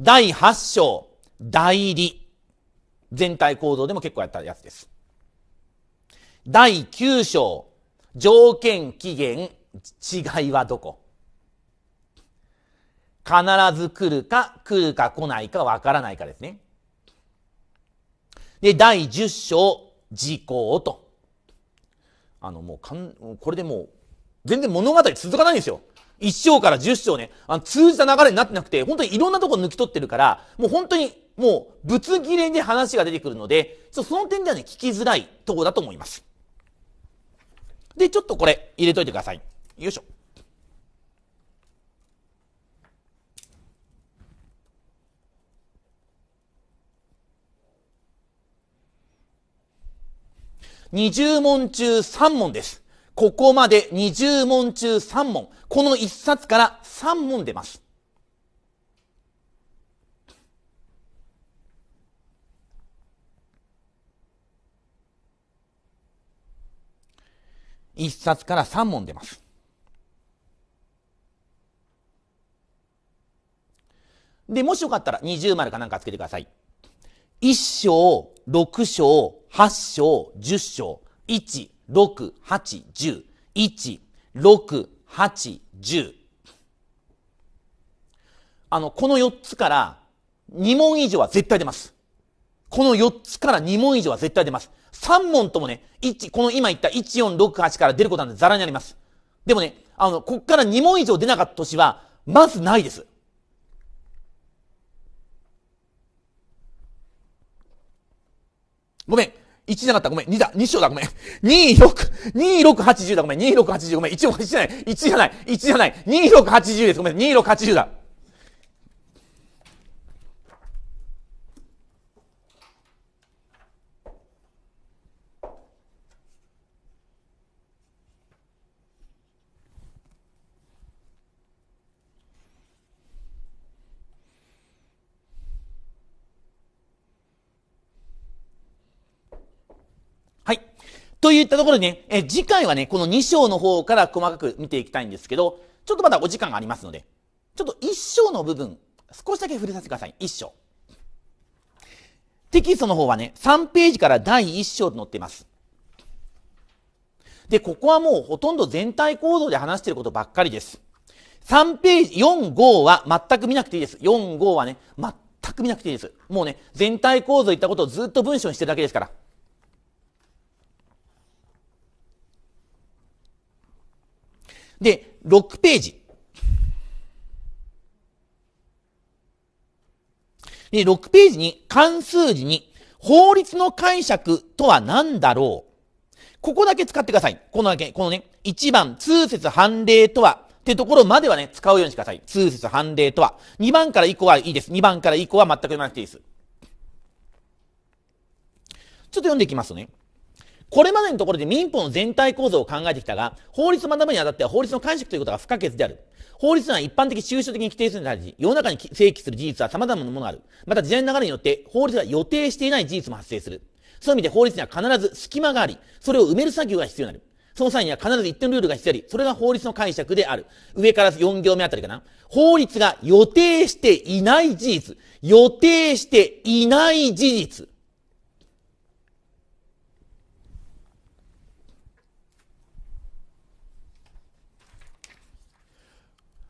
第8章、代理。全体構造でも結構やったやつです。第9章、条件期限、違いはどこ必ず来るか、来るか来ないかわからないかですね。で、第10章、時効と。あの、もうかん、これでもう、全然物語続かないんですよ。一章から十章ね、あの通じた流れになってなくて、本当にいろんなとこ抜き取ってるから、もう本当にもう、ぶつ切れで話が出てくるので、その点ではね、聞きづらいとこだと思います。で、ちょっとこれ、入れといてください。よいしょ。二十問中三問です。ここまで20問中3問。この1冊から3問出ます。1冊から3問出ます。で、もしよかったら20丸かなんかつけてください。1章、6章、8章、10章、1、6、8、10。1、6、8、10。あの、この4つから2問以上は絶対出ます。この4つから2問以上は絶対出ます。3問ともね、1、この今言った1468から出ることなんで、ザラになります。でもね、あの、こっから2問以上出なかった年は、まずないです。ごめん。1じゃなかった。ごめん。2だ。2章だ。ごめん。2、6、2、6、80だ。ごめん。2、6、80。ごめん。1も一じゃない。1じゃない。1じゃない。2、6、80です。ごめん。2、6、80だ。といったところでね、え次回はね、この2章の方から細かく見ていきたいんですけど、ちょっとまだお時間がありますので、ちょっと1章の部分、少しだけ触れさせてください。1章。テキストの方はね、3ページから第1章と載っています。で、ここはもうほとんど全体構造で話していることばっかりです。3ページ、4、5は全く見なくていいです。4、5はね、全く見なくていいです。もうね、全体構造いったことをずっと文章にしてるだけですから。で、6ページ。で、6ページに関数字に法律の解釈とは何だろうここだけ使ってください。このだけ、このね、1番、通説判例とは、ってところまではね、使うようにしてください。通説判例とは。2番から以降はいいです。2番から以降は全く読まなくていいです。ちょっと読んでいきますね。これまでのところで民法の全体構造を考えてきたが、法律を学ぶにあたっては法律の解釈ということが不可欠である。法律は一般的抽象的に規定するに対し、世の中に正規する事実は様々なものがある。また時代の流れによって法律が予定していない事実も発生する。そういう意味で法律には必ず隙間があり、それを埋める作業が必要になる。その際には必ず一定のルールが必要であり、それが法律の解釈である。上から4行目あたりかな。法律が予定していない事実。予定していない事実。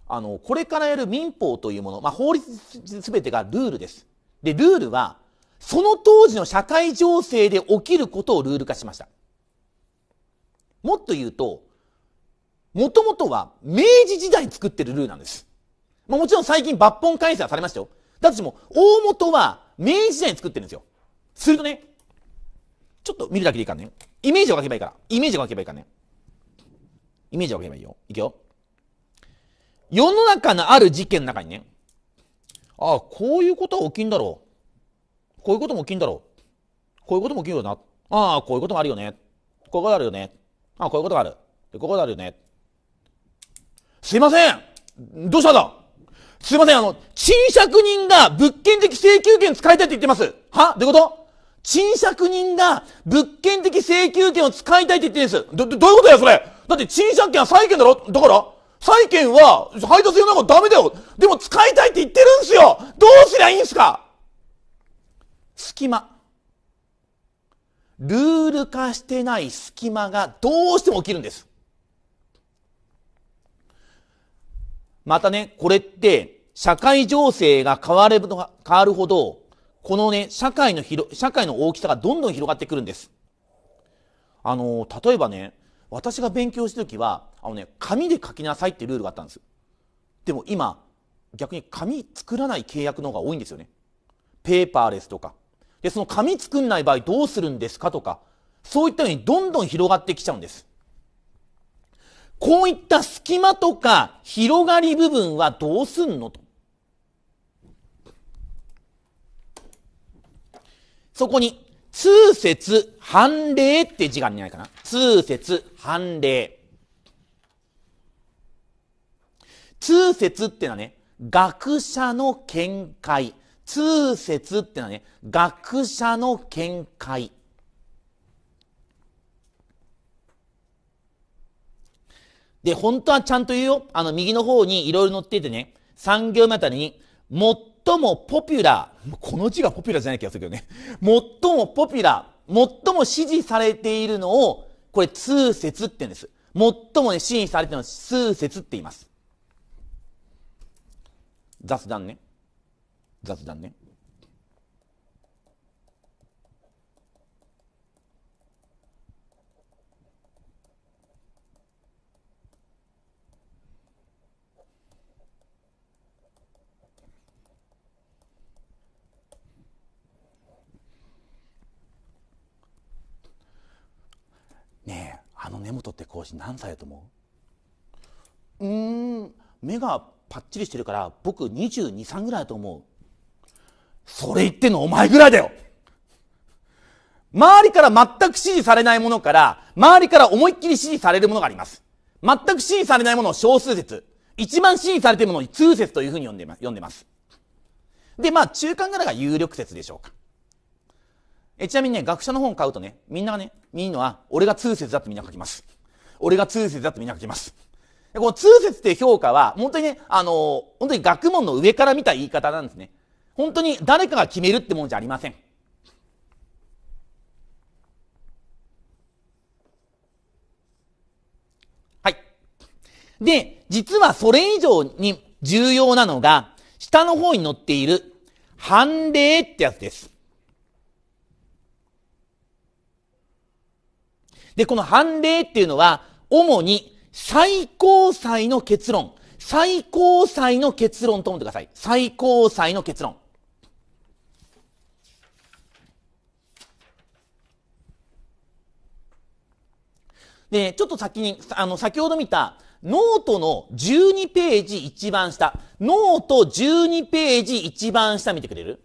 あの、これからやる民法というもの、まあ、法律全てがルールです。で、ルールは、その当時の社会情勢で起きることをルール化しました。もっと言うと、もともとは明治時代に作ってるルールなんです。まあ、もちろん最近抜本改正はされましたよ。だとしても、大元は明治時代に作ってるんですよ。するとね、ちょっと見るだけでいいからね。イメージを書けばいいから。イメージを書けばいいからね。イメージを書けばいいよ。いくよ。世の中のある事件の中にね、ああ、こういうことは起きんだろう。こういうことも起きんだろう。こういうことも起きるよな。ああ、こういうこともあるよね。こういうことあるよね。ああ、こういうことがある。こういうことあるよね。すいませんどうしたんだすいません、あの、賃借人が物件的請求権使いたいって言ってます。はどういうこと賃借人が物件的請求権を使いたいって言ってるんです。ど、どういうことや、それだって賃借権は債権だろだから債券は配達用なんかダメだよ。でも使いたいって言ってるんですよ。どうすりゃいいんすか隙間。ルール化してない隙間がどうしても起きるんです。またね、これって社会情勢が変われば、変わるほど、このね、社会の広、社会の大きさがどんどん広がってくるんです。あの、例えばね、私が勉強した時はあのね紙で書きなさいってルールがあったんですでも今逆に紙作らない契約の方が多いんですよねペーパーレスとかでその紙作んない場合どうするんですかとかそういったようにどんどん広がってきちゃうんですこういった隙間とか広がり部分はどうすんのとそこに通説判例って字があるんじゃないかな。通説判例。通説ってのはね、学者の見解。通説ってのはね、学者の見解。で、本当はちゃんと言うよ。あの、右の方にいろいろ載っててね、3行目あたりに、最最もポピュラー、この字がポピュラーじゃない気がするけどね、最もポピュラー、最も支持されているのを、これ通説って言うんです。最もね、支持されているのを通説って言います。雑談ね。雑談ね。ねえあの根本って講師何歳だと思ううーん目がパッチリしてるから僕22、3ぐらいだと思う。それ言ってんのお前ぐらいだよ周りから全く支持されないものから、周りから思いっきり支持されるものがあります。全く支持されないものを少数説。一番支持されているものを通説というふうに呼んでます。で、まあ、中間柄が有力説でしょうか。えちなみにね、学者の本買うとね、みんながね、見るのは、俺が通説だってみんな書きます。俺が通説だってみんな書きます。でこの通説っていう評価は、本当にね、あのー、本当に学問の上から見た言い方なんですね。本当に誰かが決めるってもんじゃありません。はい。で、実はそれ以上に重要なのが、下の方に載っている、判例ってやつです。で、この判例っていうのは、主に最高裁の結論。最高裁の結論と思ってください。最高裁の結論。で、ちょっと先に、あの、先ほど見た、ノートの12ページ一番下。ノート12ページ一番下見てくれる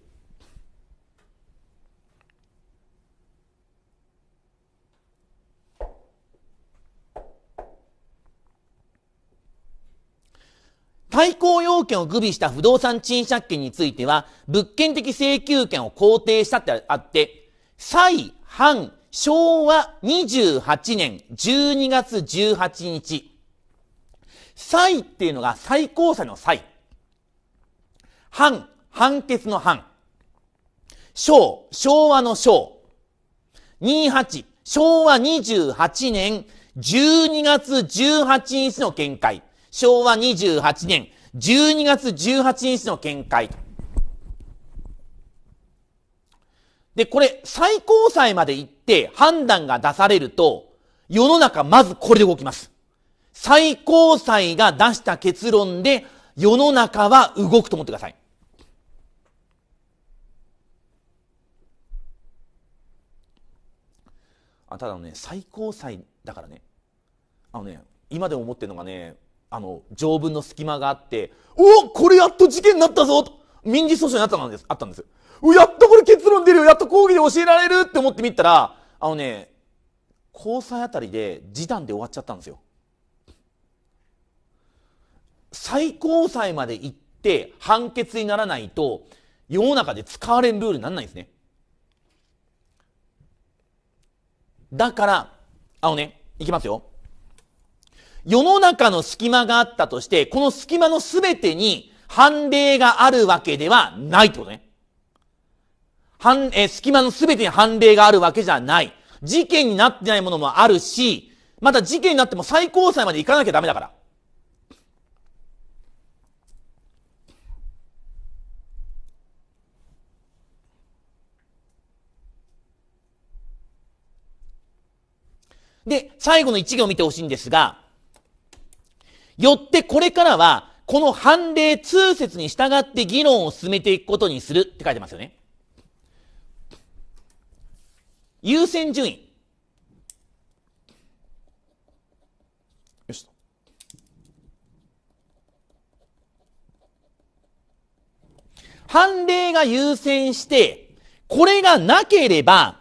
対抗要件を具備した不動産賃借権については、物件的請求権を肯定したってあって、再犯昭和28年12月18日、再っていうのが最高裁の再。判、判決の判。昭、昭和の昭。28、昭和28年12月18日の見解。昭和28年12月18日の見解と。で、これ、最高裁まで行って判断が出されると、世の中まずこれで動きます。最高裁が出した結論で、世の中は動くと思ってください。あただね、最高裁だからね、あのね、今でも思ってるのがね、あの、条文の隙間があって、おこれやっと事件になったぞと民事訴訟になったんです、あったんです。やっとこれ結論出るよやっと講義で教えられるって思ってみたら、あのね、交際あたりで示談で終わっちゃったんですよ。最高裁まで行って判決にならないと、世の中で使われるルールにならないんですね。だから、あのね、いきますよ。世の中の隙間があったとして、この隙間のすべてに判例があるわけではないってことね。判、え隙間のすべてに判例があるわけじゃない。事件になってないものもあるし、また事件になっても最高裁まで行かなきゃダメだから。で、最後の一行を見てほしいんですが、よってこれからは、この判例通説に従って議論を進めていくことにするって書いてますよね。優先順位。よし判例が優先して、これがなければ、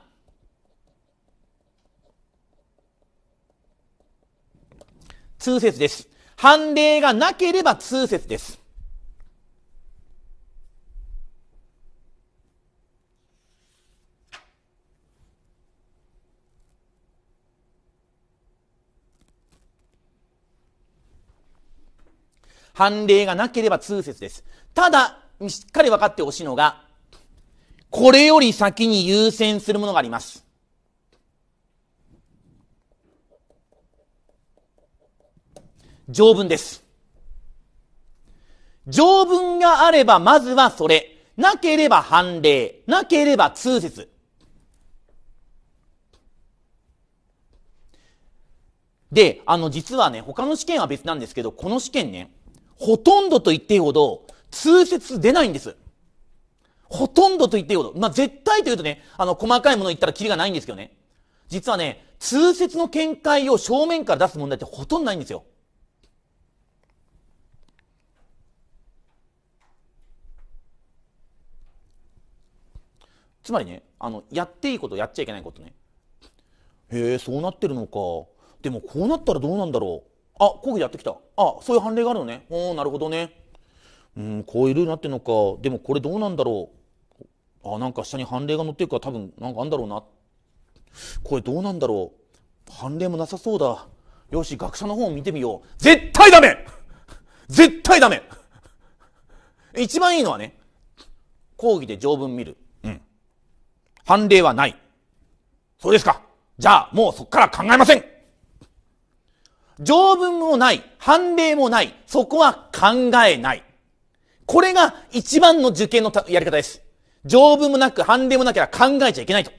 通説です。判例がなければ通説です。判例がなければ通説です。ただ、しっかり分かってほしいのが、これより先に優先するものがあります。条文です。条文があれば、まずはそれ。なければ判例。なければ通説。で、あの、実はね、他の試験は別なんですけど、この試験ね、ほとんどと言っていいほど、通説出ないんです。ほとんどと言っていいほど。まあ、絶対というとね、あの、細かいもの言ったらキリがないんですけどね。実はね、通説の見解を正面から出す問題ってほとんどないんですよ。つまりねあのやっていいことやっちゃいけないことねへえそうなってるのかでもこうなったらどうなんだろうあ講義やってきたあそういう判例があるのねおおなるほどねうんこういうルールになってるのかでもこれどうなんだろうあなんか下に判例が載ってるから多分なんかあんだろうなこれどうなんだろう判例もなさそうだよし学者の本を見てみよう絶対ダメ絶対ダメ一番いいのはね講義で条文見る判例はない。そうですか。じゃあ、もうそこから考えません。条文もない、判例もない、そこは考えない。これが一番の受験のやり方です。条文もなく、判例もなければ考えちゃいけないと。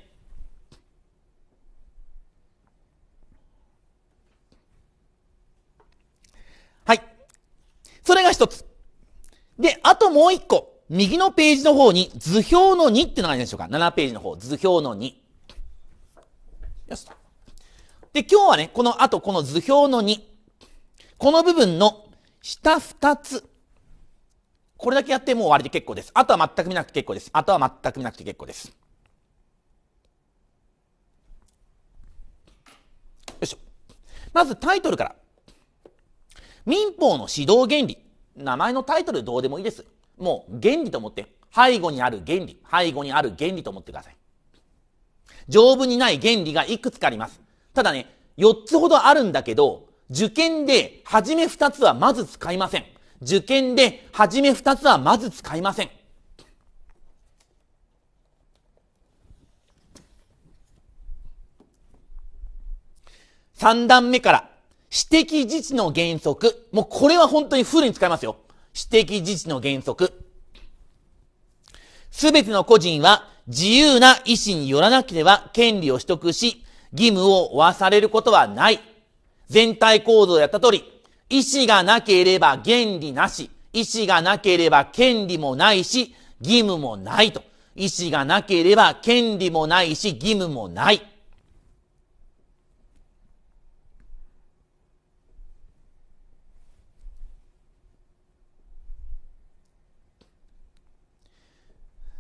はい。それが一つ。で、あともう一個。右のページの方に図表の2ってのがありでしょうか。7ページの方、図表の2。よし。で、今日はね、この後この図表の2。この部分の下2つ。これだけやってもう終わりで結構です。あとは全く見なくて結構です。あとは全く見なくて結構です。よいしょ。まずタイトルから。民法の指導原理。名前のタイトルどうでもいいです。もう原理と思って、背後にある原理、背後にある原理と思ってください。丈夫にない原理がいくつかあります。ただね、4つほどあるんだけど、受験で初め2つはまず使いません。受験で初め2つはまず使いません。3段目から、私的自治の原則。もうこれは本当にフルに使いますよ。私的自治の原則。すべての個人は自由な意思によらなければ権利を取得し、義務を負わされることはない。全体構造やった通り、意思がなければ原理なし、意思がなければ権利もないし、義務もないと。意思がなければ権利もないし、義務もない。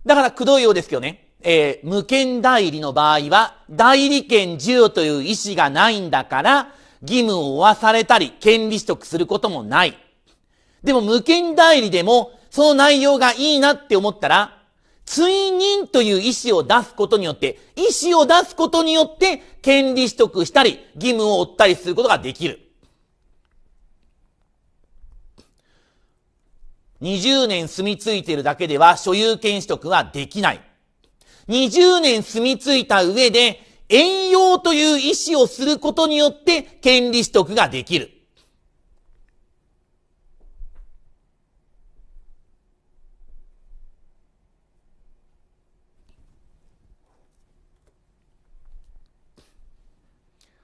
だから、くどいようですけどね。えー、無権代理の場合は、代理権授与という意思がないんだから、義務を負わされたり、権利取得することもない。でも、無権代理でも、その内容がいいなって思ったら、追認という意思を出すことによって、意思を出すことによって、権利取得したり、義務を負ったりすることができる。20年住み着いているだけでは所有権取得はできない。20年住み着いた上で、遠用という意思をすることによって権利取得ができる。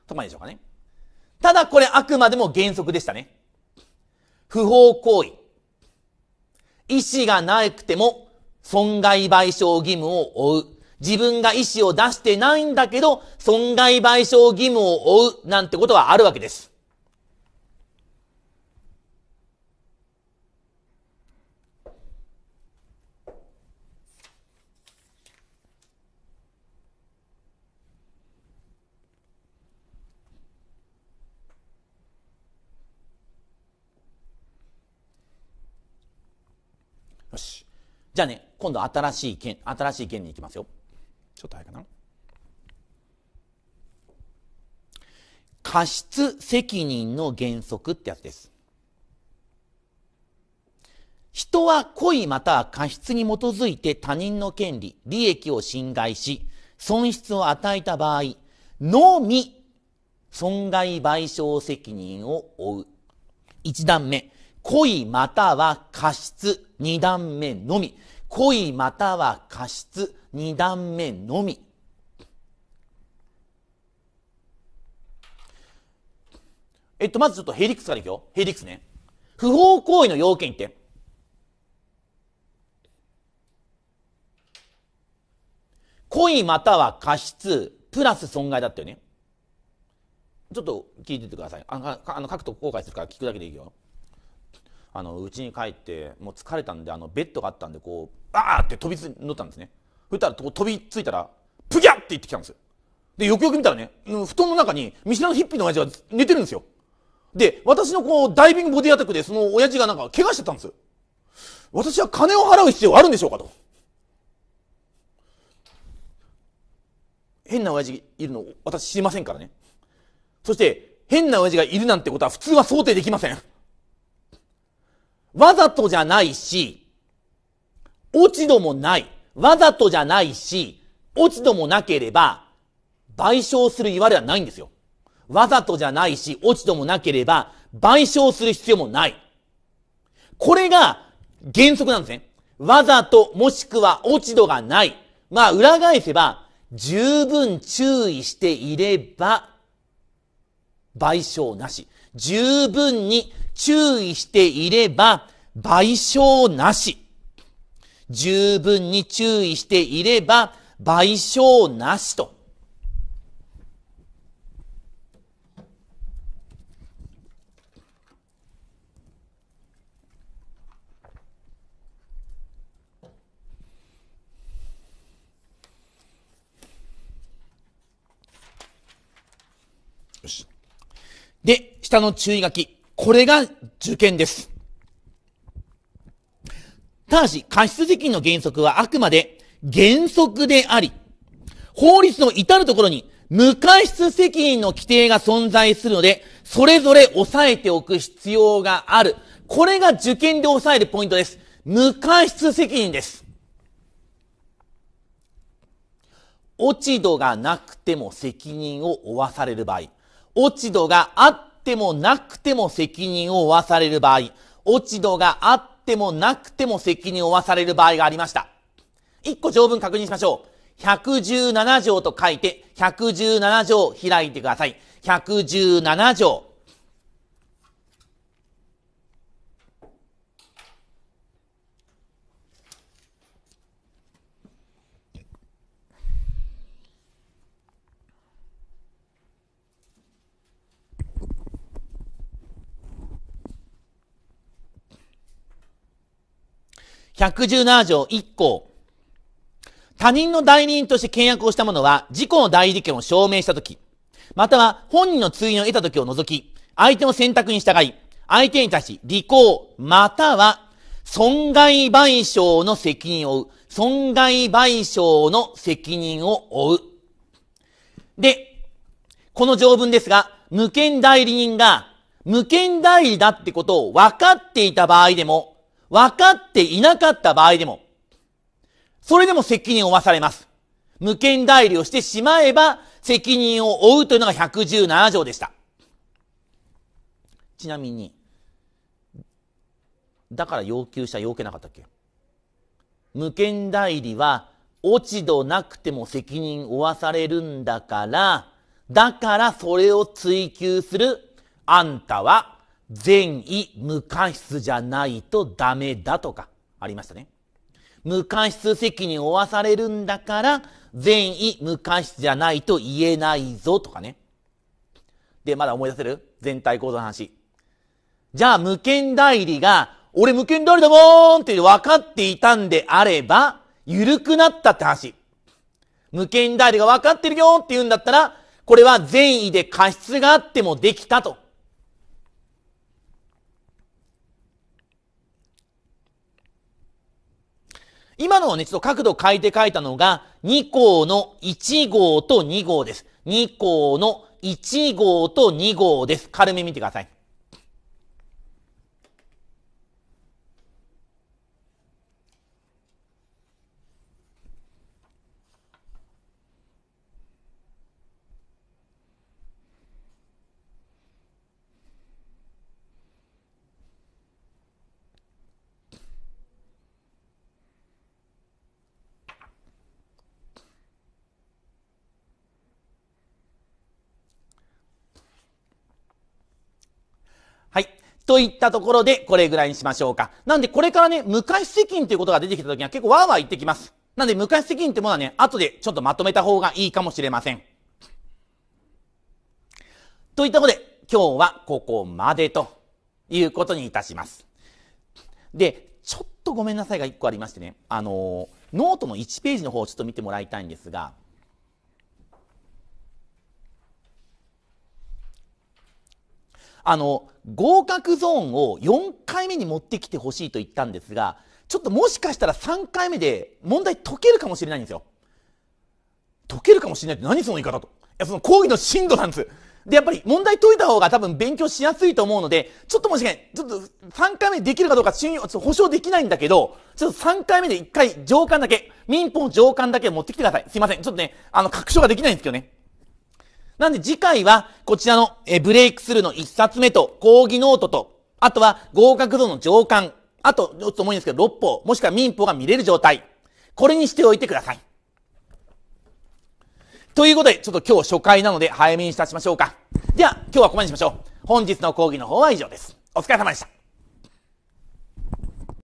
とまでしょうかね。ただこれあくまでも原則でしたね。不法行為。意思がなくても損害賠償義務を負う。自分が意思を出してないんだけど、損害賠償義務を負うなんてことはあるわけです。じゃあね、今度新しい件、新しい件に行きますよ。ちょっと早いかな。過失責任の原則ってやつです。人は故意または過失に基づいて他人の権利、利益を侵害し、損失を与えた場合、のみ、損害賠償責任を負う。一段目、故意または過失。二段目のみ、恋または過失2段目のみえっとまずちょっとヘリクスからいくよヘリクスね不法行為の要件って意または過失プラス損害だったよねちょっと聞いててくださいあのあの書くと後悔するから聞くだけでいいよあの家に帰ってもう疲れたんであのベッドがあったんでこうあーって飛びつ乗ったんですねそしたら飛びついたらプギャって言ってきたんですよでよくよく見たらね布団の中に見知らぬヒッピーの親父が寝てるんですよで私のこうダイビングボディアタックでその親父がなんか怪我してたんですよ私は金を払う必要あるんでしょうかと変な親父いるの私知りませんからねそして変な親父がいるなんてことは普通は想定できませんわざとじゃないし落ち度もない。わざとじゃないし、落ち度もなければ、賠償する言われはないんですよ。わざとじゃないし、落ち度もなければ、賠償する必要もない。これが原則なんですね。わざともしくは落ち度がない。まあ、裏返せば、十分注意していれば、賠償なし。十分に注意していれば、賠償なし。十分に注意していれば賠償なしと。で、下の注意書き。これが受験です。ただし、過失責任の原則はあくまで原則であり、法律の至るところに無過失責任の規定が存在するので、それぞれ押さえておく必要がある。これが受験で押さえるポイントです。無過失責任です。落ち度がなくても責任を負わされる場合、落ち度があってもなくても責任を負わされる場合、落ち度があってってもなくても責任を負わされる場合がありました。一個条文確認しましょう。117条と書いて、117条開いてください。117条。117条1項。他人の代理人として契約をした者は、自己の代理権を証明したとき、または本人の通院を得たときを除き、相手の選択に従い、相手に対し、履行、または、損害賠償の責任を負う。損害賠償の責任を負う。で、この条文ですが、無権代理人が、無権代理だってことを分かっていた場合でも、分かっていなかった場合でも、それでも責任を負わされます。無権代理をしてしまえば、責任を負うというのが117条でした。ちなみに、だから要求者要件なかったっけ無権代理は落ち度なくても責任を負わされるんだから、だからそれを追求するあんたは善意無過失じゃないとダメだとかありましたね。無過失責任を負わされるんだから、善意無過失じゃないと言えないぞとかね。で、まだ思い出せる全体構造の話。じゃあ、無権代理が、俺無権代理だもんって分かっていたんであれば、緩くなったって話。無権代理が分かってるよって言うんだったら、これは善意で過失があってもできたと。今のはね、ちょっと角度変えて書いたのが、2項の1号と2号です。2項の1号と2号です。軽め見てください。はい。といったところで、これぐらいにしましょうか。なんで、これからね、無価責任ということが出てきた時には結構わーわー言ってきます。なんで、無価責任ってものはね、後でちょっとまとめた方がいいかもしれません。といったことで、今日はここまでということにいたします。で、ちょっとごめんなさいが1個ありましてね、あのノートの1ページの方をちょっと見てもらいたいんですが、あの、合格ゾーンを4回目に持ってきてほしいと言ったんですが、ちょっともしかしたら3回目で問題解けるかもしれないんですよ。解けるかもしれないって何その言い方と。いや、その講義の深度なんです。で、やっぱり問題解いた方が多分勉強しやすいと思うので、ちょっともしかちょっと3回目できるかどうか信用、ちょっと保証できないんだけど、ちょっと3回目で1回上官だけ、民法上官だけ持ってきてください。すいません。ちょっとね、あの、確証ができないんですけどね。なんで次回は、こちらの、えブレイクスルーの一冊目と、講義ノートと、あとは合格度の上巻、あと、ちょっと重いんですけど、六法、もしくは民法が見れる状態。これにしておいてください。ということで、ちょっと今日初回なので早めにいたしましょうか。では、今日はここまでにしましょう。本日の講義の方は以上です。お疲れ様でした。